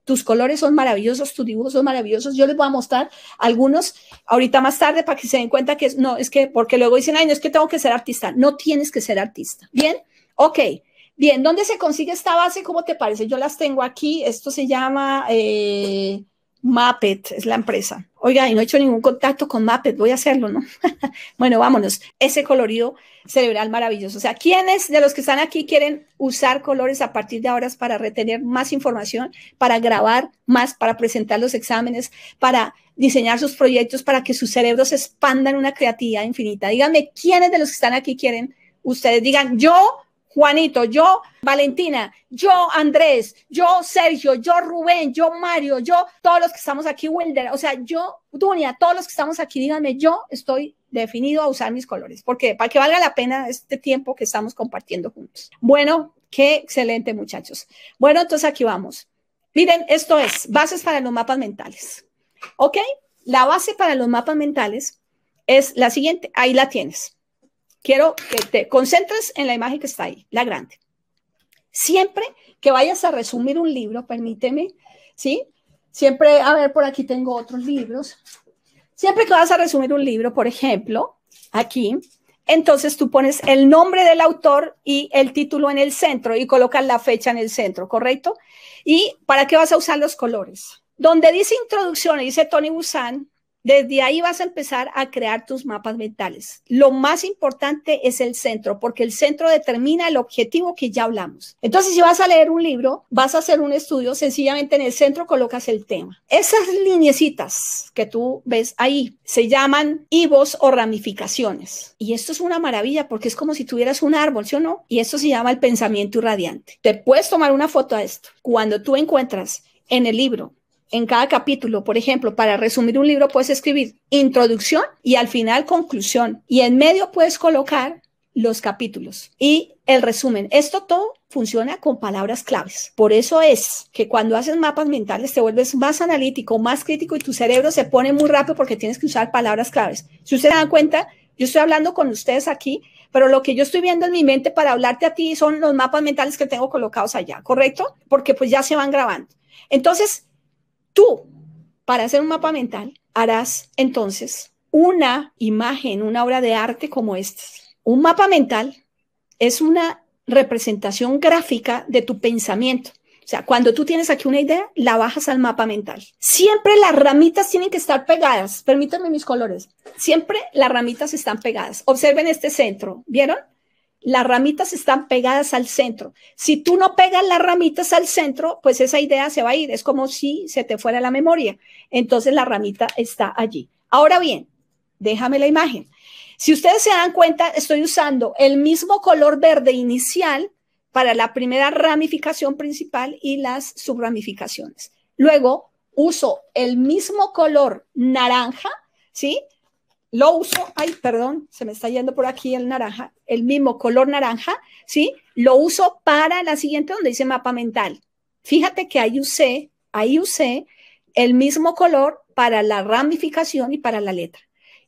tus colores son maravillosos, tus dibujos son maravillosos. Yo les voy a mostrar algunos ahorita más tarde para que se den cuenta que no, es que, porque luego dicen, ay, no es que tengo que ser artista. No tienes que ser artista. Bien, Ok, bien, ¿dónde se consigue esta base? ¿Cómo te parece? Yo las tengo aquí. Esto se llama eh, Mappet, es la empresa. Oiga, y no he hecho ningún contacto con Mappet, voy a hacerlo, ¿no? bueno, vámonos. Ese colorido cerebral maravilloso. O sea, ¿quiénes de los que están aquí quieren usar colores a partir de ahora para retener más información, para grabar más, para presentar los exámenes, para diseñar sus proyectos, para que sus cerebros expandan una creatividad infinita? Díganme, ¿quiénes de los que están aquí quieren? Ustedes digan, yo Juanito, yo Valentina, yo Andrés, yo Sergio, yo Rubén, yo Mario, yo todos los que estamos aquí, Wilder, o sea, yo Dunia, todos los que estamos aquí, díganme, yo estoy definido a usar mis colores, porque para que valga la pena este tiempo que estamos compartiendo juntos. Bueno, qué excelente muchachos. Bueno, entonces aquí vamos. Miren, esto es bases para los mapas mentales. ¿Ok? La base para los mapas mentales es la siguiente, ahí la tienes quiero que te concentres en la imagen que está ahí, la grande. Siempre que vayas a resumir un libro, permíteme, ¿sí? Siempre, a ver, por aquí tengo otros libros. Siempre que vas a resumir un libro, por ejemplo, aquí, entonces tú pones el nombre del autor y el título en el centro y colocas la fecha en el centro, ¿correcto? ¿Y para qué vas a usar los colores? Donde dice introducción dice Tony Busan, desde ahí vas a empezar a crear tus mapas mentales. Lo más importante es el centro, porque el centro determina el objetivo que ya hablamos. Entonces, si vas a leer un libro, vas a hacer un estudio, sencillamente en el centro colocas el tema. Esas linecitas que tú ves ahí se llaman IVOs o ramificaciones. Y esto es una maravilla porque es como si tuvieras un árbol, ¿sí o no? Y esto se llama el pensamiento irradiante. Te puedes tomar una foto a esto. Cuando tú encuentras en el libro en cada capítulo. Por ejemplo, para resumir un libro puedes escribir introducción y al final conclusión. Y en medio puedes colocar los capítulos y el resumen. Esto todo funciona con palabras claves. Por eso es que cuando haces mapas mentales te vuelves más analítico, más crítico y tu cerebro se pone muy rápido porque tienes que usar palabras claves. Si ustedes se dan cuenta, yo estoy hablando con ustedes aquí, pero lo que yo estoy viendo en mi mente para hablarte a ti son los mapas mentales que tengo colocados allá, ¿correcto? Porque pues ya se van grabando. Entonces, Tú, para hacer un mapa mental, harás entonces una imagen, una obra de arte como esta. Un mapa mental es una representación gráfica de tu pensamiento. O sea, cuando tú tienes aquí una idea, la bajas al mapa mental. Siempre las ramitas tienen que estar pegadas. Permítanme mis colores. Siempre las ramitas están pegadas. Observen este centro. ¿Vieron? las ramitas están pegadas al centro. Si tú no pegas las ramitas al centro, pues esa idea se va a ir. Es como si se te fuera la memoria. Entonces la ramita está allí. Ahora bien, déjame la imagen. Si ustedes se dan cuenta, estoy usando el mismo color verde inicial para la primera ramificación principal y las subramificaciones. Luego uso el mismo color naranja, ¿sí? lo uso, ay, perdón, se me está yendo por aquí el naranja, el mismo color naranja, ¿sí? Lo uso para la siguiente donde dice mapa mental. Fíjate que ahí usé, ahí usé el mismo color para la ramificación y para la letra.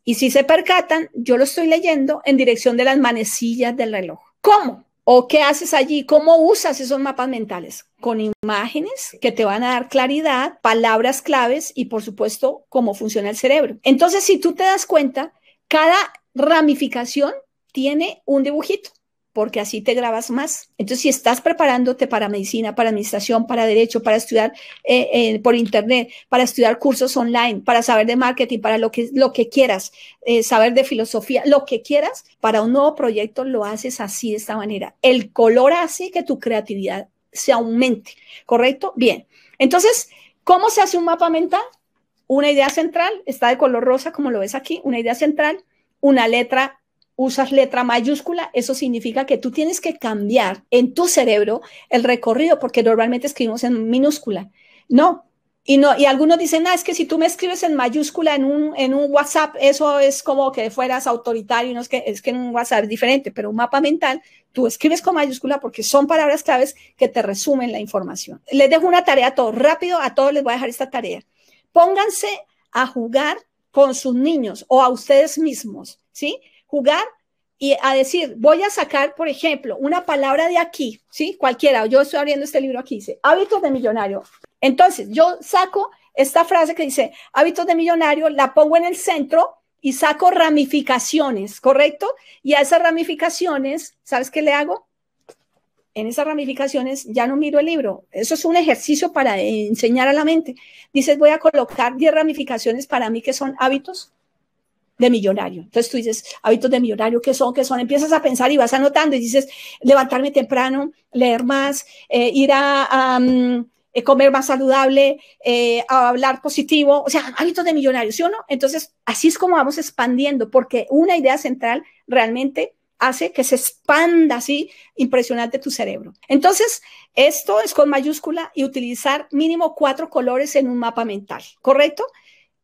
Y si se percatan, yo lo estoy leyendo en dirección de las manecillas del reloj. ¿Cómo? ¿O qué haces allí? ¿Cómo usas esos mapas mentales? Con imágenes que te van a dar claridad, palabras claves y por supuesto cómo funciona el cerebro. Entonces, si tú te das cuenta, cada ramificación tiene un dibujito porque así te grabas más. Entonces, si estás preparándote para medicina, para administración, para derecho, para estudiar eh, eh, por internet, para estudiar cursos online, para saber de marketing, para lo que, lo que quieras, eh, saber de filosofía, lo que quieras, para un nuevo proyecto lo haces así de esta manera. El color hace que tu creatividad se aumente, ¿correcto? Bien. Entonces, ¿cómo se hace un mapa mental? Una idea central, está de color rosa como lo ves aquí, una idea central, una letra usas letra mayúscula, eso significa que tú tienes que cambiar en tu cerebro el recorrido, porque normalmente escribimos en minúscula. No. Y, no, y algunos dicen, ah, es que si tú me escribes en mayúscula en un, en un WhatsApp, eso es como que fueras autoritario, no es que, es que en un WhatsApp es diferente, pero un mapa mental, tú escribes con mayúscula porque son palabras claves que te resumen la información. Les dejo una tarea a todos, rápido, a todos les voy a dejar esta tarea. Pónganse a jugar con sus niños o a ustedes mismos, ¿sí? jugar y a decir, voy a sacar, por ejemplo, una palabra de aquí, ¿sí? Cualquiera, yo estoy abriendo este libro aquí, dice, hábitos de millonario. Entonces, yo saco esta frase que dice, hábitos de millonario, la pongo en el centro y saco ramificaciones, ¿correcto? Y a esas ramificaciones, ¿sabes qué le hago? En esas ramificaciones ya no miro el libro. Eso es un ejercicio para enseñar a la mente. Dices, voy a colocar 10 ramificaciones para mí que son hábitos de millonario. Entonces tú dices, hábitos de millonario, ¿qué son? ¿Qué son? Empiezas a pensar y vas anotando y dices, levantarme temprano, leer más, eh, ir a... Mm, eh, comer más saludable, eh, hablar positivo, o sea, hábitos de millonario ¿sí o no? Entonces, así es como vamos expandiendo, porque una idea central realmente hace que se expanda así impresionante tu cerebro. Entonces, esto es con mayúscula y utilizar mínimo cuatro colores en un mapa mental, ¿correcto?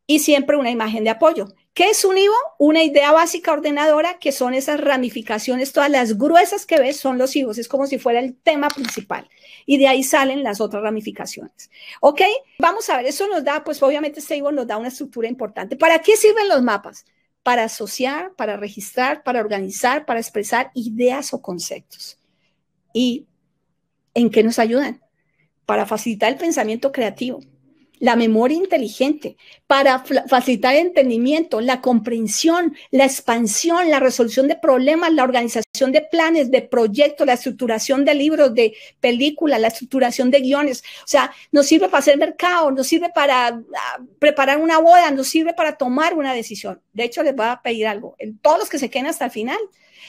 Y siempre una imagen de apoyo. ¿Qué es un IVO? Una idea básica ordenadora que son esas ramificaciones, todas las gruesas que ves son los IVOs, es como si fuera el tema principal y de ahí salen las otras ramificaciones. ¿Ok? Vamos a ver, eso nos da, pues obviamente este IVO nos da una estructura importante. ¿Para qué sirven los mapas? Para asociar, para registrar, para organizar, para expresar ideas o conceptos. ¿Y en qué nos ayudan? Para facilitar el pensamiento creativo, la memoria inteligente, para facilitar el entendimiento, la comprensión, la expansión, la resolución de problemas, la organización de planes, de proyectos, la estructuración de libros, de películas, la estructuración de guiones. O sea, nos sirve para hacer mercado, nos sirve para ah, preparar una boda, nos sirve para tomar una decisión. De hecho, les voy a pedir algo. en Todos los que se queden hasta el final,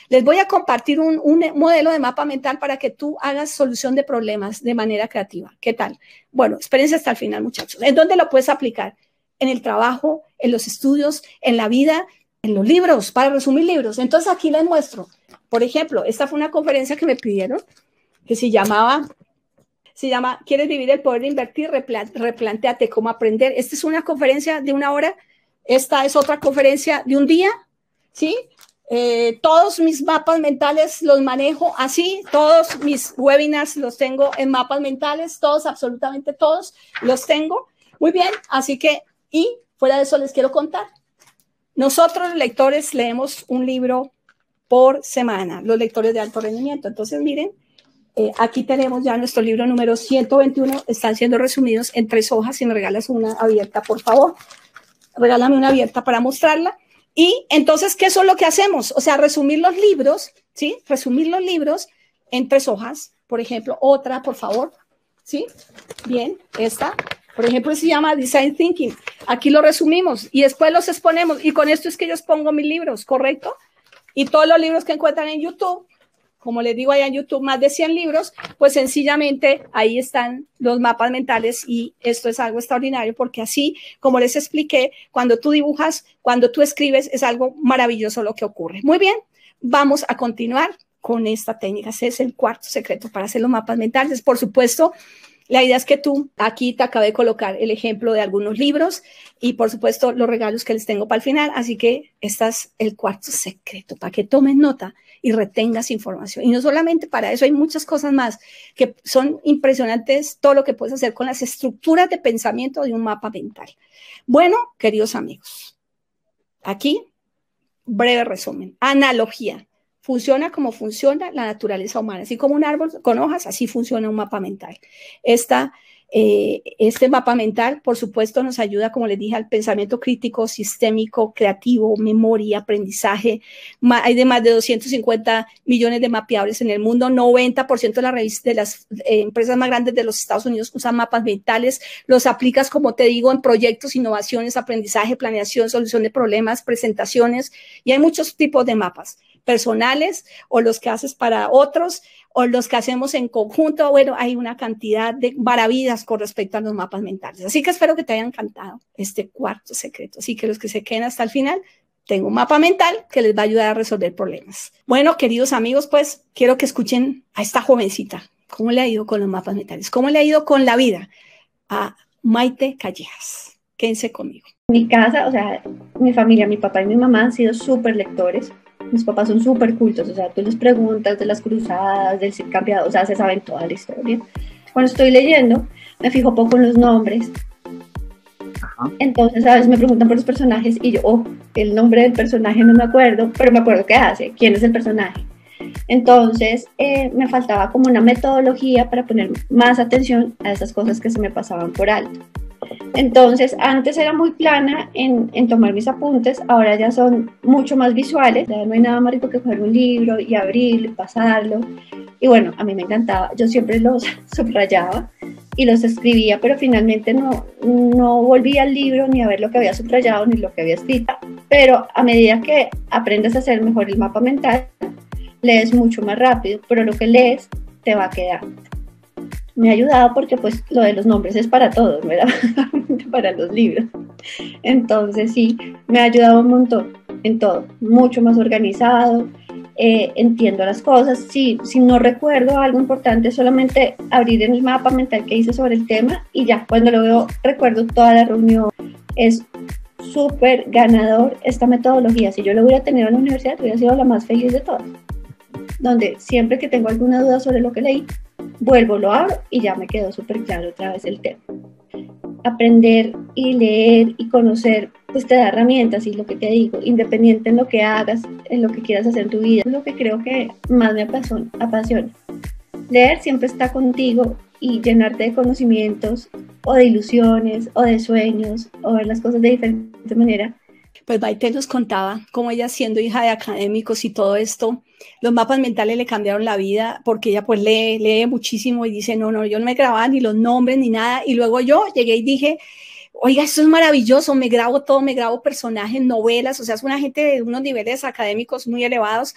les voy a compartir un, modelo de mapa mental para que tú hagas solución de problemas de manera creativa. ¿Qué tal? Bueno, experiencia hasta el final, muchachos. ¿En dónde lo puedes aplicar? En el trabajo, en los estudios, en la vida, en los libros, para resumir libros. Entonces aquí les muestro. Por ejemplo, esta fue una conferencia que me pidieron que se llamaba se llama ¿Quieres vivir el poder de invertir? replanteate cómo aprender. Esta es una conferencia de una hora, esta es otra conferencia de un día, ¿sí? Eh, todos mis mapas mentales los manejo así, todos mis webinars los tengo en mapas mentales, todos, absolutamente todos los tengo. Muy bien, así que, y fuera de eso les quiero contar. Nosotros, lectores, leemos un libro por semana, los lectores de alto rendimiento. Entonces, miren, eh, aquí tenemos ya nuestro libro número 121, están siendo resumidos en tres hojas. Si me regalas una abierta, por favor, regálame una abierta para mostrarla. Y entonces, ¿qué es lo que hacemos? O sea, resumir los libros, ¿sí? Resumir los libros en tres hojas, por ejemplo, otra, por favor, ¿sí? Bien, esta, por ejemplo, se llama Design Thinking. Aquí lo resumimos y después los exponemos. Y con esto es que yo expongo mis libros, ¿correcto? Y todos los libros que encuentran en YouTube como les digo, allá en YouTube más de 100 libros, pues sencillamente ahí están los mapas mentales y esto es algo extraordinario porque así, como les expliqué, cuando tú dibujas, cuando tú escribes, es algo maravilloso lo que ocurre. Muy bien, vamos a continuar con esta técnica. Ese es el cuarto secreto para hacer los mapas mentales. Por supuesto, la idea es que tú, aquí te acabé de colocar el ejemplo de algunos libros y por supuesto los regalos que les tengo para el final. Así que este es el cuarto secreto para que tomen nota y retengas información. Y no solamente para eso, hay muchas cosas más que son impresionantes, todo lo que puedes hacer con las estructuras de pensamiento de un mapa mental. Bueno, queridos amigos, aquí breve resumen, analogía. Funciona como funciona la naturaleza humana, así como un árbol con hojas, así funciona un mapa mental. Esta eh, este mapa mental, por supuesto, nos ayuda, como les dije, al pensamiento crítico, sistémico, creativo, memoria, aprendizaje. Hay de más de 250 millones de mapeables en el mundo. 90% de, la de las eh, empresas más grandes de los Estados Unidos usan mapas mentales. Los aplicas, como te digo, en proyectos, innovaciones, aprendizaje, planeación, solución de problemas, presentaciones. Y hay muchos tipos de mapas personales o los que haces para otros o los que hacemos en conjunto. Bueno, hay una cantidad de maravillas con respecto a los mapas mentales. Así que espero que te haya encantado este cuarto secreto. Así que los que se queden hasta el final, tengo un mapa mental que les va a ayudar a resolver problemas. Bueno, queridos amigos, pues quiero que escuchen a esta jovencita. ¿Cómo le ha ido con los mapas mentales? ¿Cómo le ha ido con la vida? A Maite Callejas. Quédense conmigo. Mi casa, o sea, mi familia, mi papá y mi mamá han sido súper lectores mis papás son súper cultos, o sea, tú les preguntas de las cruzadas, del Cid o sea, se saben toda la historia. Cuando estoy leyendo, me fijo poco en los nombres. Entonces, a veces me preguntan por los personajes y yo, oh, el nombre del personaje no me acuerdo, pero me acuerdo qué hace, quién es el personaje. Entonces, eh, me faltaba como una metodología para poner más atención a esas cosas que se me pasaban por alto. Entonces, antes era muy plana en, tomar mis apuntes, ahora ya son mucho más visuales. Ya no hay nada más rico que coger un libro y abrirlo, pasarlo. Y bueno, a mí me encantaba. Yo siempre los subrayaba y los escribía, pero finalmente no, no volvía al libro ni a ver lo que había subrayado ni lo que había escrito. Pero a medida que aprendes a hacer mejor el mapa mental, lees mucho más rápido, pero lo que lees te va a quedar me ha ayudado porque pues lo de los nombres es para todos, ¿verdad? para los libros. Entonces sí, me ha ayudado un montón en todo, mucho más organizado, eh, entiendo las cosas. sí si no recuerdo algo importante, solamente abrir en el mapa mental que hice sobre el tema y ya cuando lo veo recuerdo toda la reunión. Es súper ganador esta metodología. Si yo lo hubiera tenido en la universidad, hubiera sido la más feliz de todas donde siempre que tengo alguna duda sobre lo que leí, vuelvo, lo abro y ya me quedó súper claro otra vez el tema. Aprender y leer y conocer, pues te da herramientas y lo que te digo, independiente en lo que hagas, en lo que quieras hacer en tu vida, es lo que creo que más me apasiona. Leer siempre está contigo y llenarte de conocimientos o de ilusiones o de sueños o ver las cosas de diferente manera. Pues Baite nos contaba cómo ella siendo hija de académicos y todo esto, los mapas mentales le cambiaron la vida porque ella pues lee, lee muchísimo y dice, no, no, yo no me grababa ni los nombres ni nada. Y luego yo llegué y dije, oiga, esto es maravilloso, me grabo todo, me grabo personajes, novelas, o sea, es una gente de unos niveles académicos muy elevados.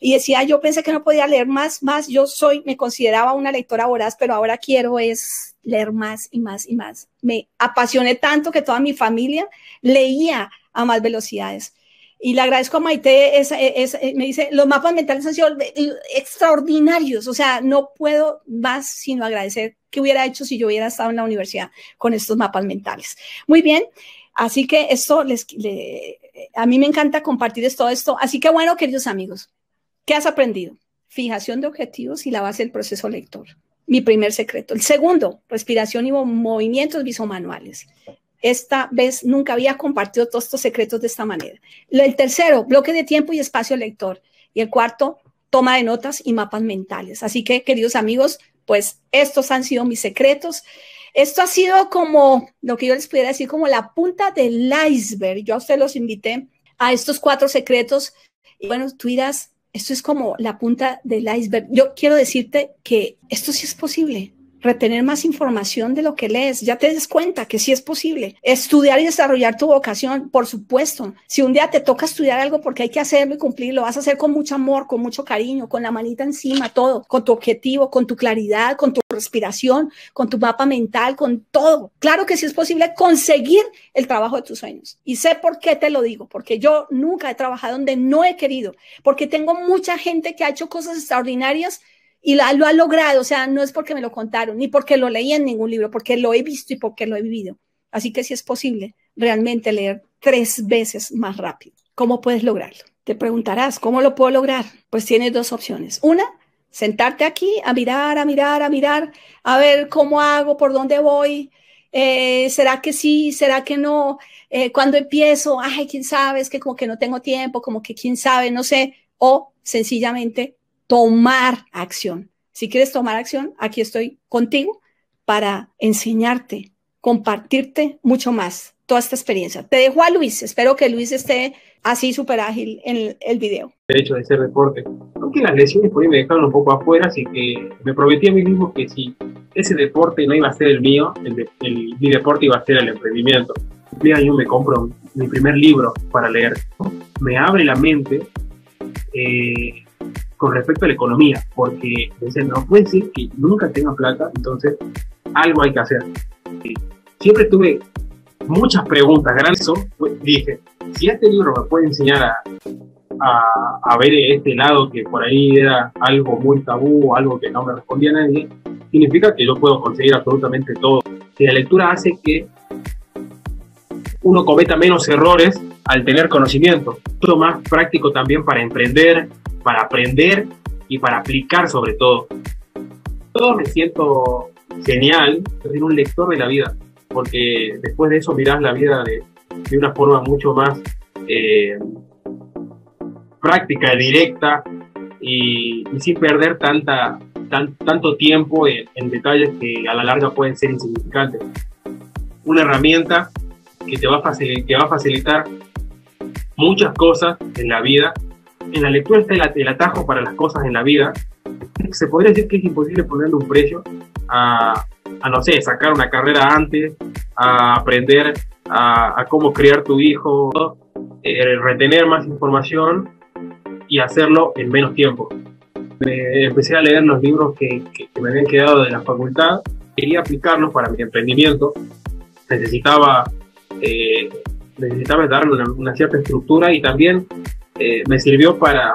Y decía, yo pensé que no podía leer más, más, yo soy, me consideraba una lectora voraz, pero ahora quiero es leer más y más y más. Me apasioné tanto que toda mi familia leía a más velocidades. Y le agradezco a Maite, e, e, me dice, los mapas mentales han sido eh, extraordinarios, o sea, no puedo más sino agradecer qué hubiera hecho si yo hubiera estado en la universidad con estos mapas mentales. Muy bien, así que esto les, a mí me encanta compartir todo esto. Así que bueno, queridos amigos, ¿qué has aprendido? Fijación de objetivos y la base del proceso lector. Mi primer secreto. El segundo, respiración y movimientos visomanuales esta vez nunca había compartido todos estos secretos de esta manera. El tercero, bloque de tiempo y espacio lector. Y el cuarto, toma de notas y mapas mentales. Así que, queridos amigos, pues estos han sido mis secretos. Esto ha sido como lo que yo les pudiera decir, como la punta del iceberg. Yo a ustedes los invité a estos cuatro secretos. Y bueno, tú dirás, esto es como la punta del iceberg. Yo quiero decirte que esto sí es posible retener más información de lo que lees. Ya te des cuenta que sí es posible. Estudiar y desarrollar tu vocación, por supuesto. Si un día te toca estudiar algo porque hay que hacerlo y cumplirlo, vas a hacer con mucho amor, con mucho cariño, con la manita encima, todo, con tu objetivo, con tu claridad, con tu respiración, con tu mapa mental, con todo. Claro que sí es posible conseguir el trabajo de tus sueños. Y sé por qué te lo digo, porque yo nunca he trabajado donde no he querido, porque tengo mucha gente que ha hecho cosas extraordinarias y lo ha logrado, o sea, no es porque me lo contaron, ni porque lo leí en ningún libro, porque lo he visto y porque lo he vivido. Así que si es posible realmente leer tres veces más rápido, ¿cómo puedes lograrlo? Te preguntarás, ¿cómo lo puedo lograr? Pues tienes dos opciones. Una, sentarte aquí a mirar, a mirar, a mirar, a ver cómo hago, por dónde voy, eh, ¿será que sí? ¿Será que no? Eh, cuando empiezo? Ay, quién sabe, es que como que no tengo tiempo, como que quién sabe, no sé. O sencillamente tomar acción. Si quieres tomar acción, aquí estoy contigo para enseñarte, compartirte mucho más toda esta experiencia. Te dejo a Luis, espero que Luis esté así súper ágil en el, el, video. De hecho, ese reporte, aunque las lesiones por ahí me dejaron un poco afuera, así que me prometí a mí mismo que si ese deporte no iba a ser el mío, el mi deporte iba a ser el emprendimiento. y yo me compro mi primer libro para leer. Me abre la mente eh, con respecto a la economía, porque no puede ser que nunca tenga plata, entonces algo hay que hacer. Siempre tuve muchas preguntas, grandes pues dije, si este libro me puede enseñar a, a, ver este lado que por ahí era algo muy tabú, algo que no me respondía nadie, significa que yo puedo conseguir absolutamente todo. Y la lectura hace que uno cometa menos errores al tener conocimiento. Mucho más práctico también para emprender, para aprender y para aplicar sobre todo. Todo me siento genial decir, un lector de la vida, porque después de eso miras la vida de, una forma mucho más eh, práctica, directa y, sin perder tanta, tanto tiempo en, en detalles que a la larga pueden ser insignificantes. Una herramienta que te va a, va a facilitar muchas cosas en la vida. En la lectura está el, atajo para las cosas en la vida. Se podría decir que es imposible ponerle un precio a, a no sé, sacar una carrera antes, a aprender a, cómo criar tu hijo, eh, retener más información y hacerlo en menos tiempo. empecé a leer los libros que, que me habían quedado de la facultad, quería aplicarlos para mi emprendimiento, necesitaba eh, necesitaba darle una, cierta estructura y también eh, me sirvió para,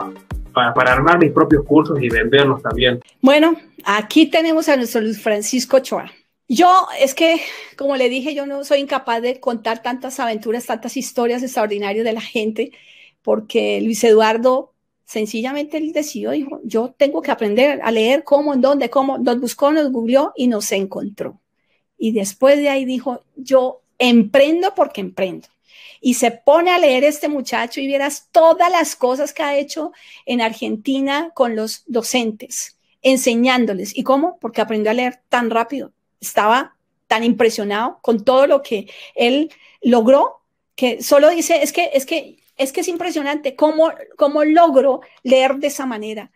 para, armar mis propios cursos y venderlos también. Bueno, aquí tenemos a nuestro Luis Francisco Choa. Yo es que, como le dije, yo no soy incapaz de contar tantas aventuras, tantas historias extraordinarias de la gente, porque Luis Eduardo sencillamente él decidió, dijo, yo tengo que aprender a leer cómo, en dónde, cómo, nos buscó, nos googleó y nos encontró. Y después de ahí dijo, yo emprendo porque emprendo. Y se pone a leer este muchacho y vieras todas las cosas que ha hecho en Argentina con los docentes, enseñándoles. ¿Y cómo? Porque aprendió a leer tan rápido. Estaba tan impresionado con todo lo que él logró que solo dice, es que es que es que es impresionante cómo, cómo logro leer de esa manera.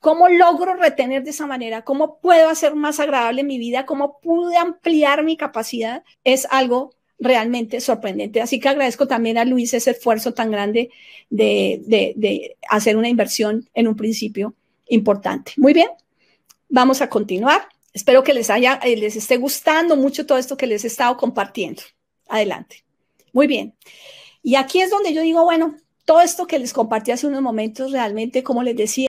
¿Cómo logro retener de esa manera? ¿Cómo puedo hacer más agradable mi vida? ¿Cómo pude ampliar mi capacidad? Es algo realmente sorprendente. Así que agradezco también a Luis ese esfuerzo tan grande de, hacer una inversión en un principio importante. Muy bien, vamos a continuar. Espero que les, haya, eh, les esté gustando mucho todo esto que les he estado compartiendo. Adelante. Muy bien. Y aquí es donde yo digo, bueno, todo esto que les compartí hace unos momentos, realmente, como les decía,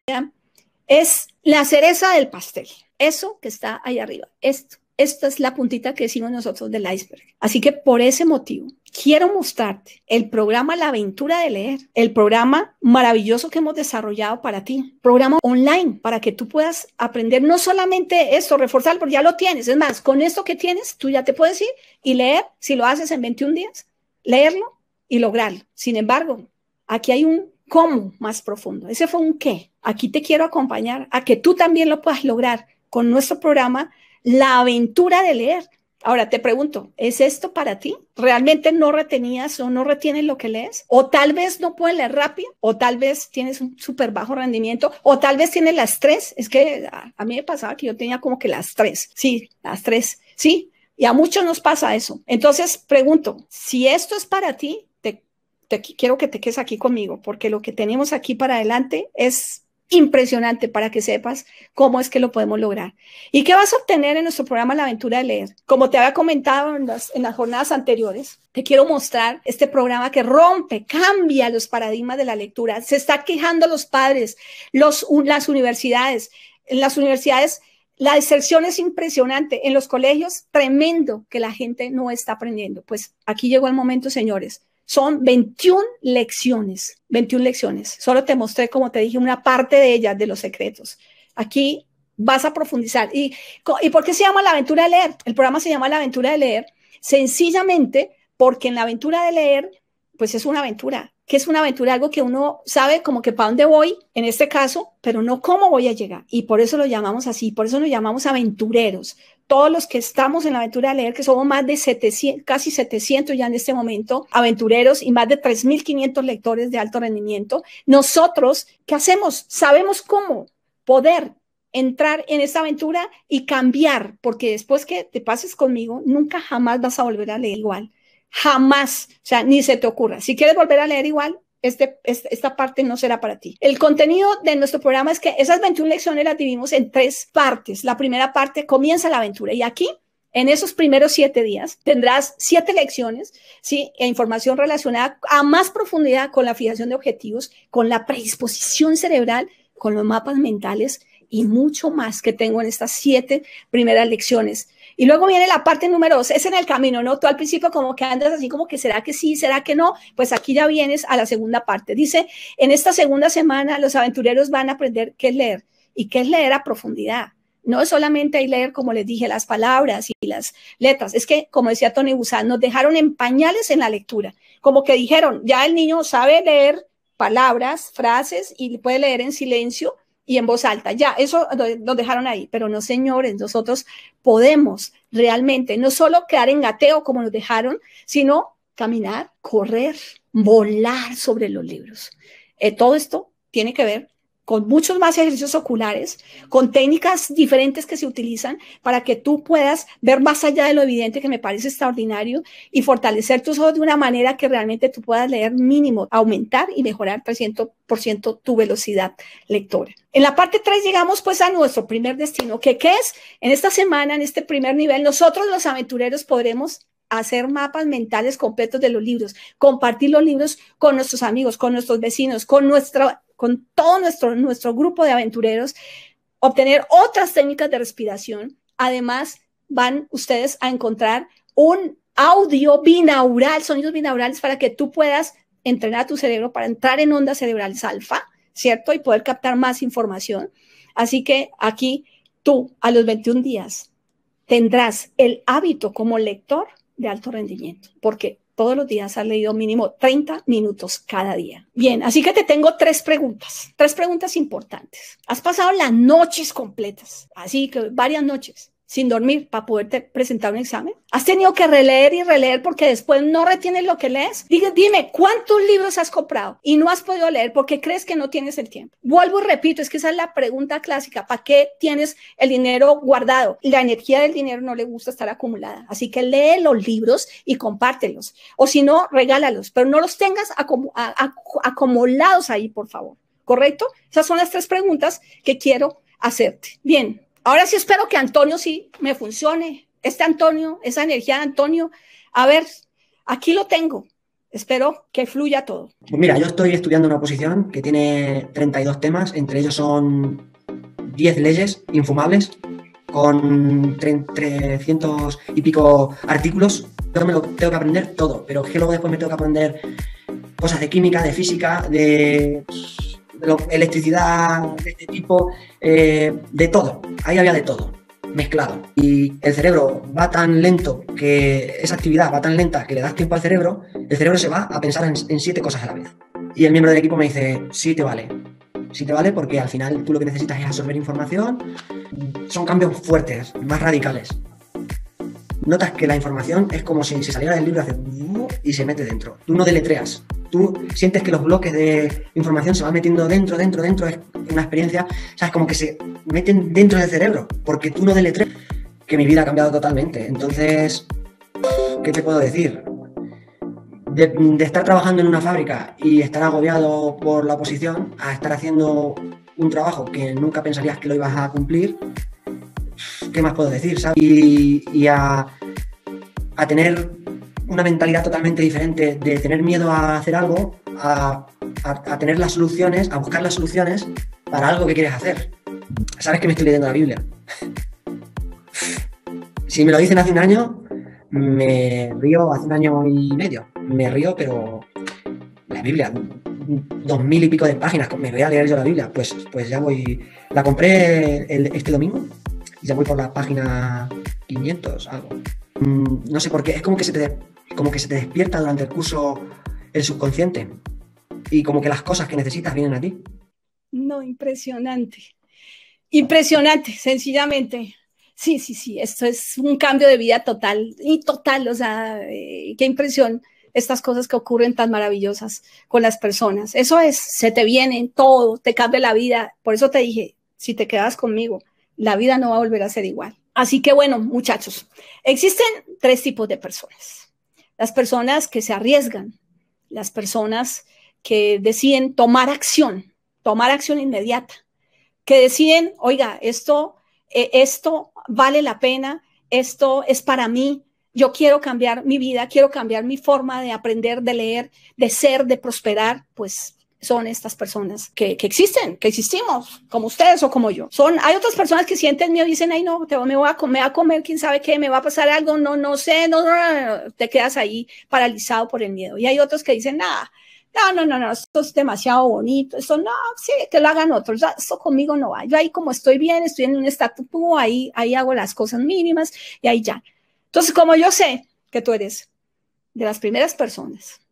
es la cereza del pastel. Eso que está ahí arriba, esto. Esta es la puntita que decimos nosotros del iceberg. Así que por ese motivo, quiero mostrarte el programa La Aventura de Leer, el programa maravilloso que hemos desarrollado para ti, programa online para que tú puedas aprender no solamente esto, reforzar, porque ya lo tienes, es más, con esto que tienes, tú ya te puedes ir y leer, si lo haces en 21 días, leerlo y lograrlo. Sin embargo, aquí hay un cómo más profundo, ese fue un qué. Aquí te quiero acompañar a que tú también lo puedas lograr con nuestro programa la aventura de leer. Ahora te pregunto, ¿es esto para ti? ¿Realmente no retenías o no retienes lo que lees? ¿O tal vez no puedes leer rápido? ¿O tal vez tienes un súper bajo rendimiento? ¿O tal vez tienes las tres? Es que a, mí me pasaba que yo tenía como que las tres. Sí, las tres. Sí, y a muchos nos pasa eso. Entonces, pregunto, si esto es para ti, te, quiero que te quedes aquí conmigo, porque lo que tenemos aquí para adelante es impresionante para que sepas cómo es que lo podemos lograr. ¿Y qué vas a obtener en nuestro programa La Aventura de Leer? Como te había comentado en las, jornadas anteriores, te quiero mostrar este programa que rompe, cambia los paradigmas de la lectura. Se está quejando los padres, las universidades. En las universidades la deserción es impresionante. En los colegios, tremendo que la gente no está aprendiendo. Pues aquí llegó el momento, señores. Son 21 lecciones, 21 lecciones. Solo te mostré, como te dije, una parte de ellas, de los secretos. Aquí vas a profundizar. ¿Y, ¿Y por qué se llama la aventura de leer? El programa se llama la aventura de leer, sencillamente porque en la aventura de leer, pues es una aventura que es una aventura, algo que uno sabe como que para dónde voy, en este caso, pero no cómo voy a llegar. Y por eso lo llamamos así, por eso nos llamamos aventureros. Todos los que estamos en la aventura de leer, que somos más de 700, casi 700 ya en este momento, aventureros y más de 3.500 lectores de alto rendimiento, nosotros, ¿qué hacemos? Sabemos cómo poder entrar en esta aventura y cambiar, porque después que te pases conmigo, nunca jamás vas a volver a leer igual Jamás, o sea, ni se te ocurra. Si quieres volver a leer igual, este, este, esta parte no será para ti. El contenido de nuestro programa es que esas 21 lecciones las dividimos en tres partes. La primera parte comienza la aventura y aquí en esos primeros siete días tendrás siete lecciones, ¿sí? E información relacionada a más profundidad con la fijación de objetivos, con la predisposición cerebral, con los mapas mentales y mucho más que tengo en estas siete primeras lecciones. Y luego viene la parte número dos, es en el camino, ¿no? Tú al principio como que andas así como que será que sí, será que no, pues aquí ya vienes a la segunda parte. Dice, en esta segunda semana los aventureros van a aprender qué es leer y qué es leer a profundidad. No es solamente leer, como les dije, las palabras y las letras. Es que, como decía Tony Busan, nos dejaron en pañales en la lectura. Como que dijeron, ya el niño sabe leer palabras, frases y puede leer en silencio, y en voz alta. Ya, eso nos dejaron ahí, pero no, señores, nosotros podemos realmente no solo quedar en gateo como nos dejaron, sino caminar, correr, volar sobre los libros. Eh, todo esto tiene que ver con muchos más ejercicios oculares, con técnicas diferentes que se utilizan para que tú puedas ver más allá de lo evidente que me parece extraordinario y fortalecer tus ojos de una manera que realmente tú puedas leer mínimo, aumentar y mejorar 300% tu velocidad lectora. En la parte 3 llegamos pues a nuestro primer destino, que ¿qué es? En esta semana, en este primer nivel, nosotros los aventureros podremos hacer mapas mentales completos de los libros, compartir los libros con nuestros amigos, con nuestros vecinos, con nuestra con todo nuestro, nuestro grupo de aventureros, obtener otras técnicas de respiración. Además, van ustedes a encontrar un audio binaural, sonidos binaurales para que tú puedas entrenar tu cerebro para entrar en ondas cerebrales alfa, ¿cierto? Y poder captar más información. Así que aquí tú, a los 21 días, tendrás el hábito como lector de alto rendimiento, porque todos los días has leído mínimo 30 minutos cada día. Bien, así que te tengo tres preguntas, tres preguntas importantes. Has pasado las noches completas, así que varias noches sin dormir para poderte presentar un examen? ¿Has tenido que releer y releer porque después no retienes lo que lees? Dime, dime, ¿cuántos libros has comprado y no has podido leer porque crees que no tienes el tiempo? Vuelvo y repito, es que esa es la pregunta clásica. ¿Para qué tienes el dinero guardado? La energía del dinero no le gusta estar acumulada. Así que lee los libros y compártelos. O si no, regálalos, pero no los tengas acumulados ahí, por favor. ¿Correcto? Esas son las tres preguntas que quiero hacerte. Bien, Ahora sí espero que Antonio sí me funcione. Este Antonio, esa energía de Antonio. A ver, aquí lo tengo. Espero que fluya todo. Pues mira, yo estoy estudiando una oposición que tiene 32 temas, entre ellos son 10 leyes infumables con 300 y pico artículos. Yo me lo tengo que aprender todo, pero que luego después me tengo que aprender cosas de química, de física, de electricidad de este tipo, eh, de todo. Ahí había de todo mezclado. Y el cerebro va tan lento que esa actividad va tan lenta que le das tiempo al cerebro, el cerebro se va a pensar en, en siete cosas a la vez. Y el miembro del equipo me dice, sí te vale, sí te vale porque al final tú lo que necesitas es absorber información. Son cambios fuertes, más radicales notas que la información es como si se saliera del libro y se mete dentro. Tú no deletreas. Tú sientes que los bloques de información se van metiendo dentro, dentro, dentro. Es una experiencia, ¿sabes? Como que se meten dentro del cerebro porque tú no deletreas. Que mi vida ha cambiado totalmente. Entonces, ¿qué te puedo decir? de estar trabajando en una fábrica y estar agobiado por la oposición a estar haciendo un trabajo que nunca pensarías que lo ibas a cumplir ¿qué más puedo decir? Y, a, tener una mentalidad totalmente diferente de tener miedo a hacer algo, a, tener las soluciones, a buscar las soluciones para algo que quieres hacer. Sabes que me estoy leyendo la Biblia. si me lo dicen hace un año, me río hace un año y medio. Me río, pero la Biblia, dos mil y pico de páginas, me voy a leer yo la Biblia. Pues, pues ya voy. La compré este domingo ya voy por la página 500, algo. Mm, no sé por qué, es como que, se te, como que se despierta durante el curso el subconsciente y como que las cosas que necesitas vienen a ti. No, impresionante. Impresionante, sencillamente. Sí, sí, sí, esto es un cambio de vida total y total, o sea, eh, qué impresión estas cosas que ocurren tan maravillosas con las personas. Eso es, se te viene todo, te cambia la vida. Por eso te dije, si te quedas conmigo, la vida no va a volver a ser igual. Así que bueno, muchachos, existen tres tipos de personas. Las personas que se arriesgan, las personas que deciden tomar acción, tomar acción inmediata, que deciden, oiga, esto, e, esto vale la pena, esto es para mí, yo quiero cambiar mi vida, quiero cambiar mi forma de aprender, de leer, de ser, de prosperar, pues son estas personas que, que, existen, que existimos, como ustedes o como yo. Son, hay otras personas que sienten miedo y dicen, ay, no, me voy a comer, a comer, quién sabe qué, me va a pasar algo, no, no sé, no, no, no, te quedas ahí paralizado por el miedo. Y hay otros que dicen, nada, no, no, no, no, esto es demasiado bonito, eso no, sí, que lo hagan otros, ah, eso conmigo no va. Yo ahí como estoy bien, estoy en un estatus ahí, ahí hago las cosas mínimas y ahí ya. Entonces, como yo sé que tú eres de las primeras personas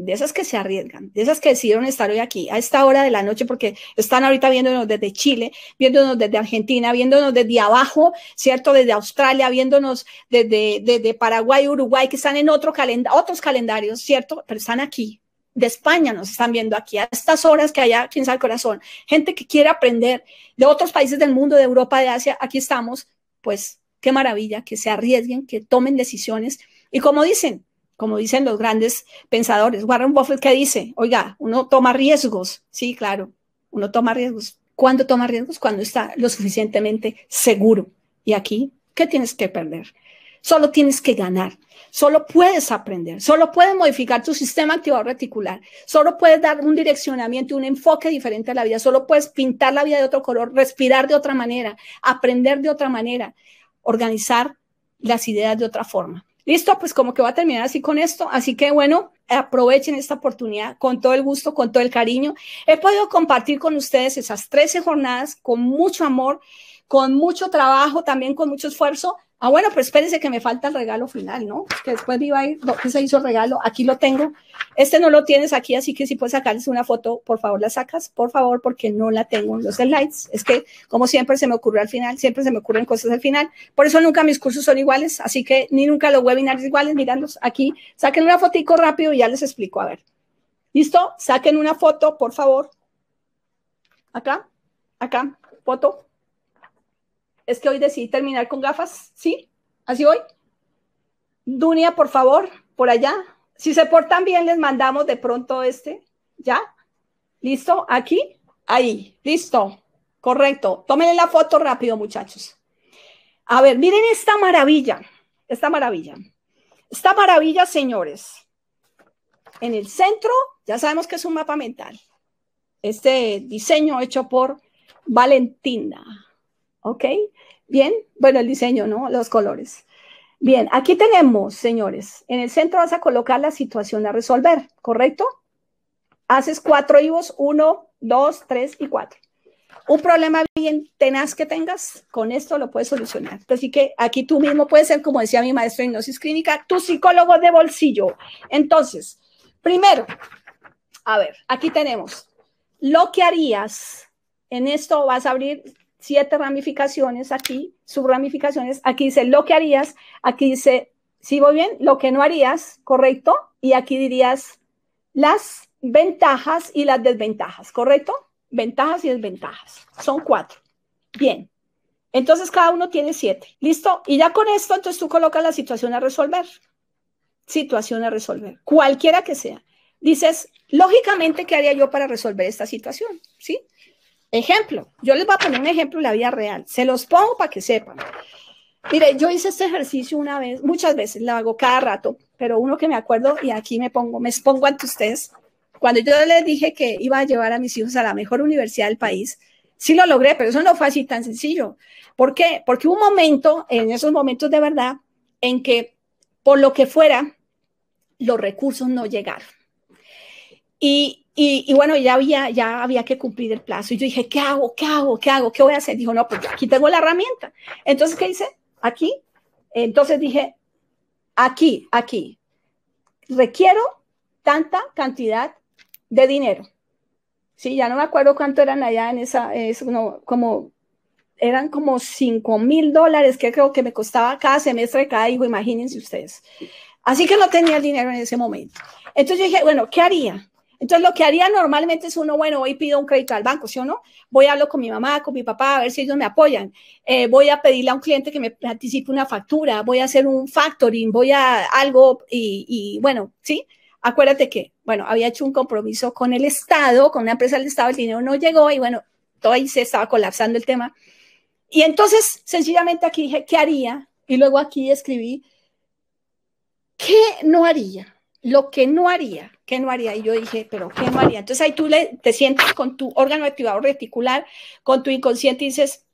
de esas que se arriesgan, de esas que decidieron estar hoy aquí a esta hora de la noche porque están ahorita viéndonos desde Chile, viéndonos desde Argentina, viéndonos desde abajo, ¿cierto? Desde Australia, viéndonos desde, Paraguay, Uruguay, que están en otro otros calendarios, ¿cierto? Pero están aquí, de España nos están viendo aquí, a estas horas que allá, quién sabe el corazón, gente que quiere aprender de otros países del mundo, de Europa, de Asia, aquí estamos, pues qué maravilla, que se arriesguen, que tomen decisiones. Y como dicen, como dicen los grandes pensadores. Warren Buffett, ¿qué dice? Oiga, uno toma riesgos. Sí, claro, uno toma riesgos. ¿Cuándo toma riesgos? Cuando está lo suficientemente seguro. Y aquí, ¿qué tienes que perder? Solo tienes que ganar. Solo puedes aprender. Solo puedes modificar tu sistema activador reticular. Solo puedes dar un direccionamiento, un enfoque diferente a la vida. Solo puedes pintar la vida de otro color, respirar de otra manera, aprender de otra manera, organizar las ideas de otra forma. Listo, pues como que va a terminar así con esto. Así que bueno, aprovechen esta oportunidad con todo el gusto, con todo el cariño. He podido compartir con ustedes esas 13 jornadas con mucho amor, con mucho trabajo, también con mucho esfuerzo, Ah, bueno, pero espérense que me falta el regalo final, ¿no? Que después me iba a ir, no, que se hizo el regalo, aquí lo tengo. Este no lo tienes aquí, así que si puedes sacarles una foto, por favor, la sacas, por favor, porque no la tengo en los slides. Es que, como siempre, se me ocurre al final, siempre se me ocurren cosas al final. Por eso nunca mis cursos son iguales, así que ni nunca los webinars iguales, mirándolos aquí. Saquen una fotico rápido y ya les explico, a ver. ¿Listo? Saquen una foto, por favor. Acá, acá, foto es que hoy decidí terminar con gafas, ¿sí? Así voy. Dunia, por favor, por allá. Si se portan bien, les mandamos de pronto este. ¿Ya? ¿Listo? Aquí, ahí, listo. Correcto. Tómenle la foto rápido, muchachos. A ver, miren esta maravilla, esta maravilla. Esta maravilla, señores. En el centro, ya sabemos que es un mapa mental. Este diseño hecho por Valentina. ¿Ok? Bien, bueno, el diseño, ¿no? Los colores. Bien, aquí tenemos, señores, en el centro vas a colocar la situación a resolver, ¿correcto? Haces cuatro IVOs, uno, dos, tres y cuatro. Un problema bien tenaz que tengas, con esto lo puedes solucionar. Así que aquí tú mismo puedes ser, como decía mi maestro de hipnosis clínica, tu psicólogo de bolsillo. Entonces, primero, a ver, aquí tenemos lo que harías en esto vas a abrir siete ramificaciones aquí, subramificaciones, aquí dice lo que harías, aquí dice, si voy bien, lo que no harías, ¿correcto? Y aquí dirías las ventajas y las desventajas, ¿correcto? Ventajas y desventajas. Son cuatro. Bien. Entonces cada uno tiene siete. ¿Listo? Y ya con esto, entonces tú colocas la situación a resolver. Situación a resolver, cualquiera que sea. Dices, lógicamente, ¿qué haría yo para resolver esta situación? ¿Sí? Ejemplo, yo les voy a poner un ejemplo de la vida real, se los pongo para que sepan. Mire, yo hice este ejercicio una vez, muchas veces, lo hago cada rato, pero uno que me acuerdo y aquí me pongo, me expongo ante ustedes. Cuando yo les dije que iba a llevar a mis hijos a la mejor universidad del país, sí lo logré, pero eso no fue así tan sencillo. ¿Por qué? Porque hubo un momento, en esos momentos de verdad, en que por lo que fuera, los recursos no llegaron. Y, bueno, ya había, ya había que cumplir el plazo. Y yo dije, ¿qué hago? ¿Qué hago? ¿Qué hago? ¿Qué voy a hacer? Dijo, no, pues aquí tengo la herramienta. Entonces, ¿qué hice? Aquí. Entonces dije, aquí, aquí. Requiero tanta cantidad de dinero. Sí, ya no me acuerdo cuánto eran allá en esa, es como, eran como 5 mil dólares que creo que me costaba cada semestre cada hijo, imagínense ustedes. Así que no tenía el dinero en ese momento. Entonces yo dije, bueno, ¿qué haría? Entonces, lo que haría normalmente es uno, bueno, hoy pido un crédito al banco, ¿sí o no? Voy a hablar con mi mamá, con mi papá, a ver si ellos me apoyan. Eh, voy a pedirle a un cliente que me participe una factura, voy a hacer un factoring, voy a algo y, bueno, ¿sí? Acuérdate que, bueno, había hecho un compromiso con el Estado, con una empresa del Estado, el dinero no llegó y bueno, todo ahí se estaba colapsando el tema. Y entonces, sencillamente aquí dije, ¿qué haría? Y luego aquí escribí, ¿qué no haría? Lo que no haría ¿qué no haría? Y yo dije, pero ¿qué no haría? Entonces ahí tú te sientes con tu órgano activado reticular, con tu inconsciente y dices,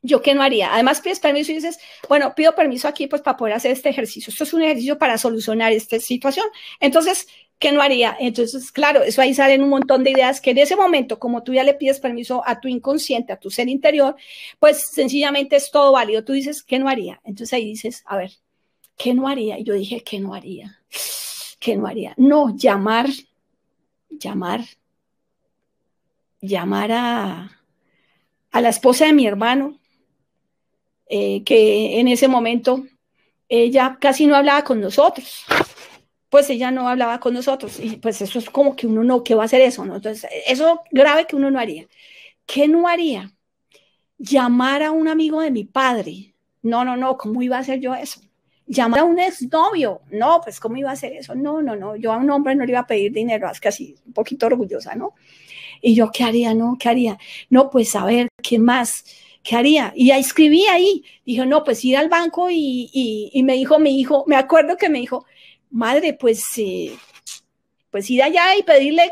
¿yo qué no haría? Además pides permiso y dices, bueno, pido permiso aquí pues para poder hacer este ejercicio. Esto es un ejercicio para solucionar esta situación. Entonces, ¿qué no haría? Entonces, claro, eso ahí salen un montón de ideas que en ese momento, como tú ya le pides permiso a tu inconsciente, a tu ser interior, pues sencillamente es todo válido. Tú dices, ¿qué no haría? Entonces ahí dices, a ver, ¿qué no haría? Y yo dije, ¿qué no haría? ¿Qué no haría. No, llamar, llamar, llamar a, la esposa de mi hermano, eh, que en ese momento ella casi no hablaba con nosotros. Pues ella no hablaba con nosotros. Y pues eso es como que uno no, ¿qué va a hacer eso? No? Entonces, eso grave que uno no haría. ¿Qué no haría? Llamar a un amigo de mi padre. No, no, no, ¿cómo iba a hacer yo eso? llamar a un exnovio. No, pues ¿cómo iba a hacer eso? No, no, no, yo a un hombre no le iba a pedir dinero, es que así, un poquito orgullosa, ¿no? Y yo, ¿qué haría? No, ¿qué haría? No, pues a ver, ¿qué más? ¿Qué haría? Y ya escribí ahí. dije, no, pues ir al banco y, me dijo mi hijo, me acuerdo que me dijo, madre, pues, eh, pues ir allá y pedirle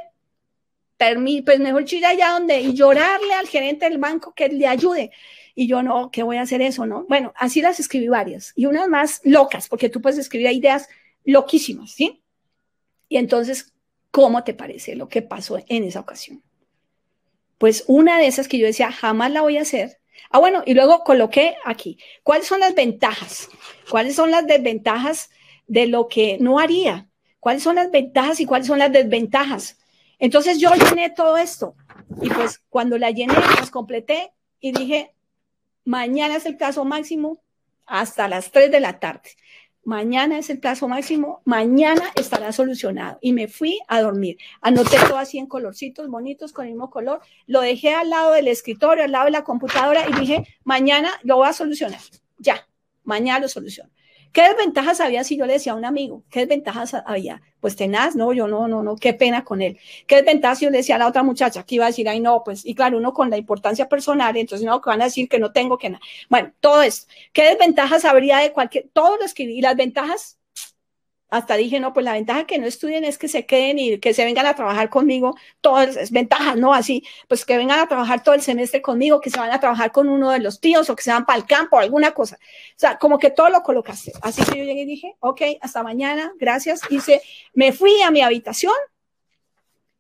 permiso, pues mejor ir allá donde y llorarle al gerente del banco que le ayude. Y yo no, ¿qué voy a hacer eso? No. Bueno, así las escribí varias y unas más locas, porque tú puedes escribir ideas loquísimas, ¿sí? Y entonces, ¿cómo te parece lo que pasó en esa ocasión? Pues una de esas que yo decía, jamás la voy a hacer. Ah, bueno, y luego coloqué aquí, ¿cuáles son las ventajas? ¿Cuáles son las desventajas de lo que no haría? ¿Cuáles son las ventajas y cuáles son las desventajas? Entonces yo llené todo esto y pues cuando la llené, las completé y dije, Mañana es el plazo máximo hasta las 3 de la tarde. Mañana es el plazo máximo, mañana estará solucionado. Y me fui a dormir. Anoté todo así en colorcitos bonitos con el mismo color. Lo dejé al lado del escritorio, al lado de la computadora y dije, mañana lo voy a solucionar. Ya, mañana lo soluciono. ¿Qué desventajas había si yo le decía a un amigo? ¿Qué desventajas había? Pues tenaz, no, yo no, no, no, qué pena con él. ¿Qué desventajas si yo le decía a la otra muchacha que iba a decir, ay, no, pues, y claro, uno con la importancia personal, entonces no, que van a decir que no tengo que nada. Bueno, todo esto. ¿Qué desventajas habría de cualquier, todos los que, y las ventajas hasta dije, no, pues la ventaja que no estudien es que se queden y que se vengan a trabajar conmigo, todas es ventaja ¿no? Así, pues que vengan a trabajar todo el semestre conmigo, que se van a trabajar con uno de los tíos o que se van para el campo, alguna cosa. O sea, como que todo lo colocaste. Así que yo llegué y dije, ok, hasta mañana, gracias. Hice, me fui a mi habitación,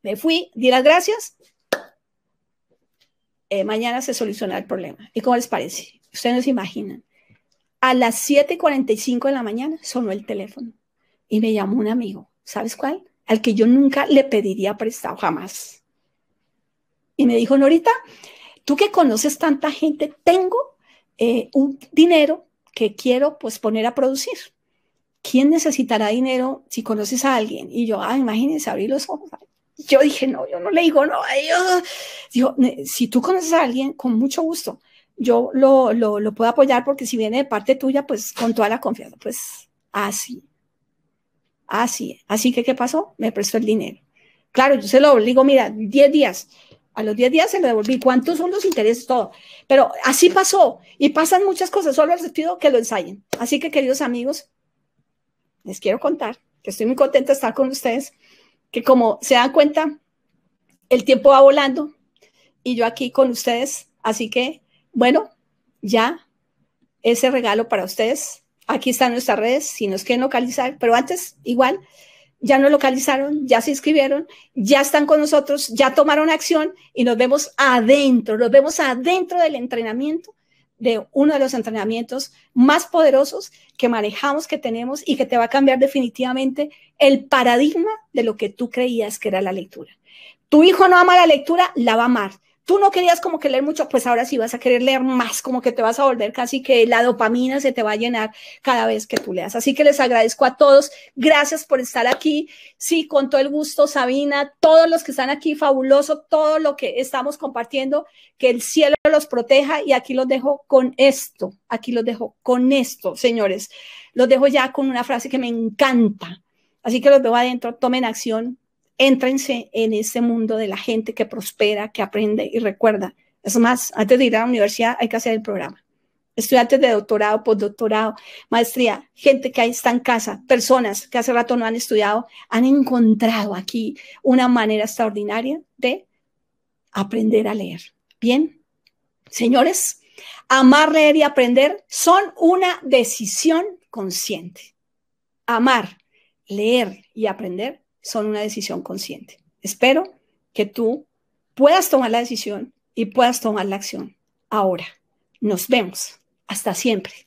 me fui, di las gracias. Eh, mañana se soluciona el problema. ¿Y cómo les parece? Ustedes no se imaginan. A las 7:45 de la mañana sonó el teléfono y me llamó un amigo, ¿sabes cuál? Al que yo nunca le pediría prestado jamás. Y me dijo, Norita, tú que conoces tanta gente, tengo eh, un dinero que quiero pues poner a producir. ¿Quién necesitará dinero si conoces a alguien? Y yo, ah, imagínense, abrí los ojos. Yo dije, no, yo no le digo, no, a ellos. Dijo, si tú conoces a alguien, con mucho gusto, yo lo, lo, lo puedo apoyar porque si viene de parte tuya, pues con toda la confianza, pues así. Así, ah, así ah, que, ¿qué pasó? Me prestó el dinero. Claro, yo se lo digo, mira, 10 días. A los 10 días se lo devolví. ¿Cuántos son los intereses? Todo. Pero así pasó. Y pasan muchas cosas. Solo les pido que lo ensayen. Así que, queridos amigos, les quiero contar que estoy muy contenta de estar con ustedes. Que como se dan cuenta, el tiempo va volando. Y yo aquí con ustedes. Así que, bueno, ya ese regalo para ustedes Aquí están nuestras redes, si nos quieren localizar, pero antes igual, ya nos localizaron, ya se inscribieron, ya están con nosotros, ya tomaron acción y nos vemos adentro, nos vemos adentro del entrenamiento, de uno de los entrenamientos más poderosos que manejamos, que tenemos y que te va a cambiar definitivamente el paradigma de lo que tú creías que era la lectura. Tu hijo no ama la lectura, la va a amar tú no querías como que leer mucho, pues ahora sí vas a querer leer más, como que te vas a volver casi que la dopamina se te va a llenar cada vez que tú leas. Así que les agradezco a todos, gracias por estar aquí. Sí, con todo el gusto, Sabina, todos los que están aquí, fabuloso, todo lo que estamos compartiendo, que el cielo los proteja y aquí los dejo con esto, aquí los dejo con esto, señores. Los dejo ya con una frase que me encanta. Así que los veo adentro, tomen acción, Éntrense en ese mundo de la gente que prospera, que aprende y recuerda. Es más, antes de ir a la universidad hay que hacer el programa. Estudiantes de doctorado, postdoctorado, maestría, gente que ahí está en casa, personas que hace rato no han estudiado, han encontrado aquí una manera extraordinaria de aprender a leer. Bien, señores, amar, leer y aprender son una decisión consciente. Amar, leer y aprender son una decisión consciente. Espero que tú puedas tomar la decisión y puedas tomar la acción. Ahora, nos vemos. Hasta siempre.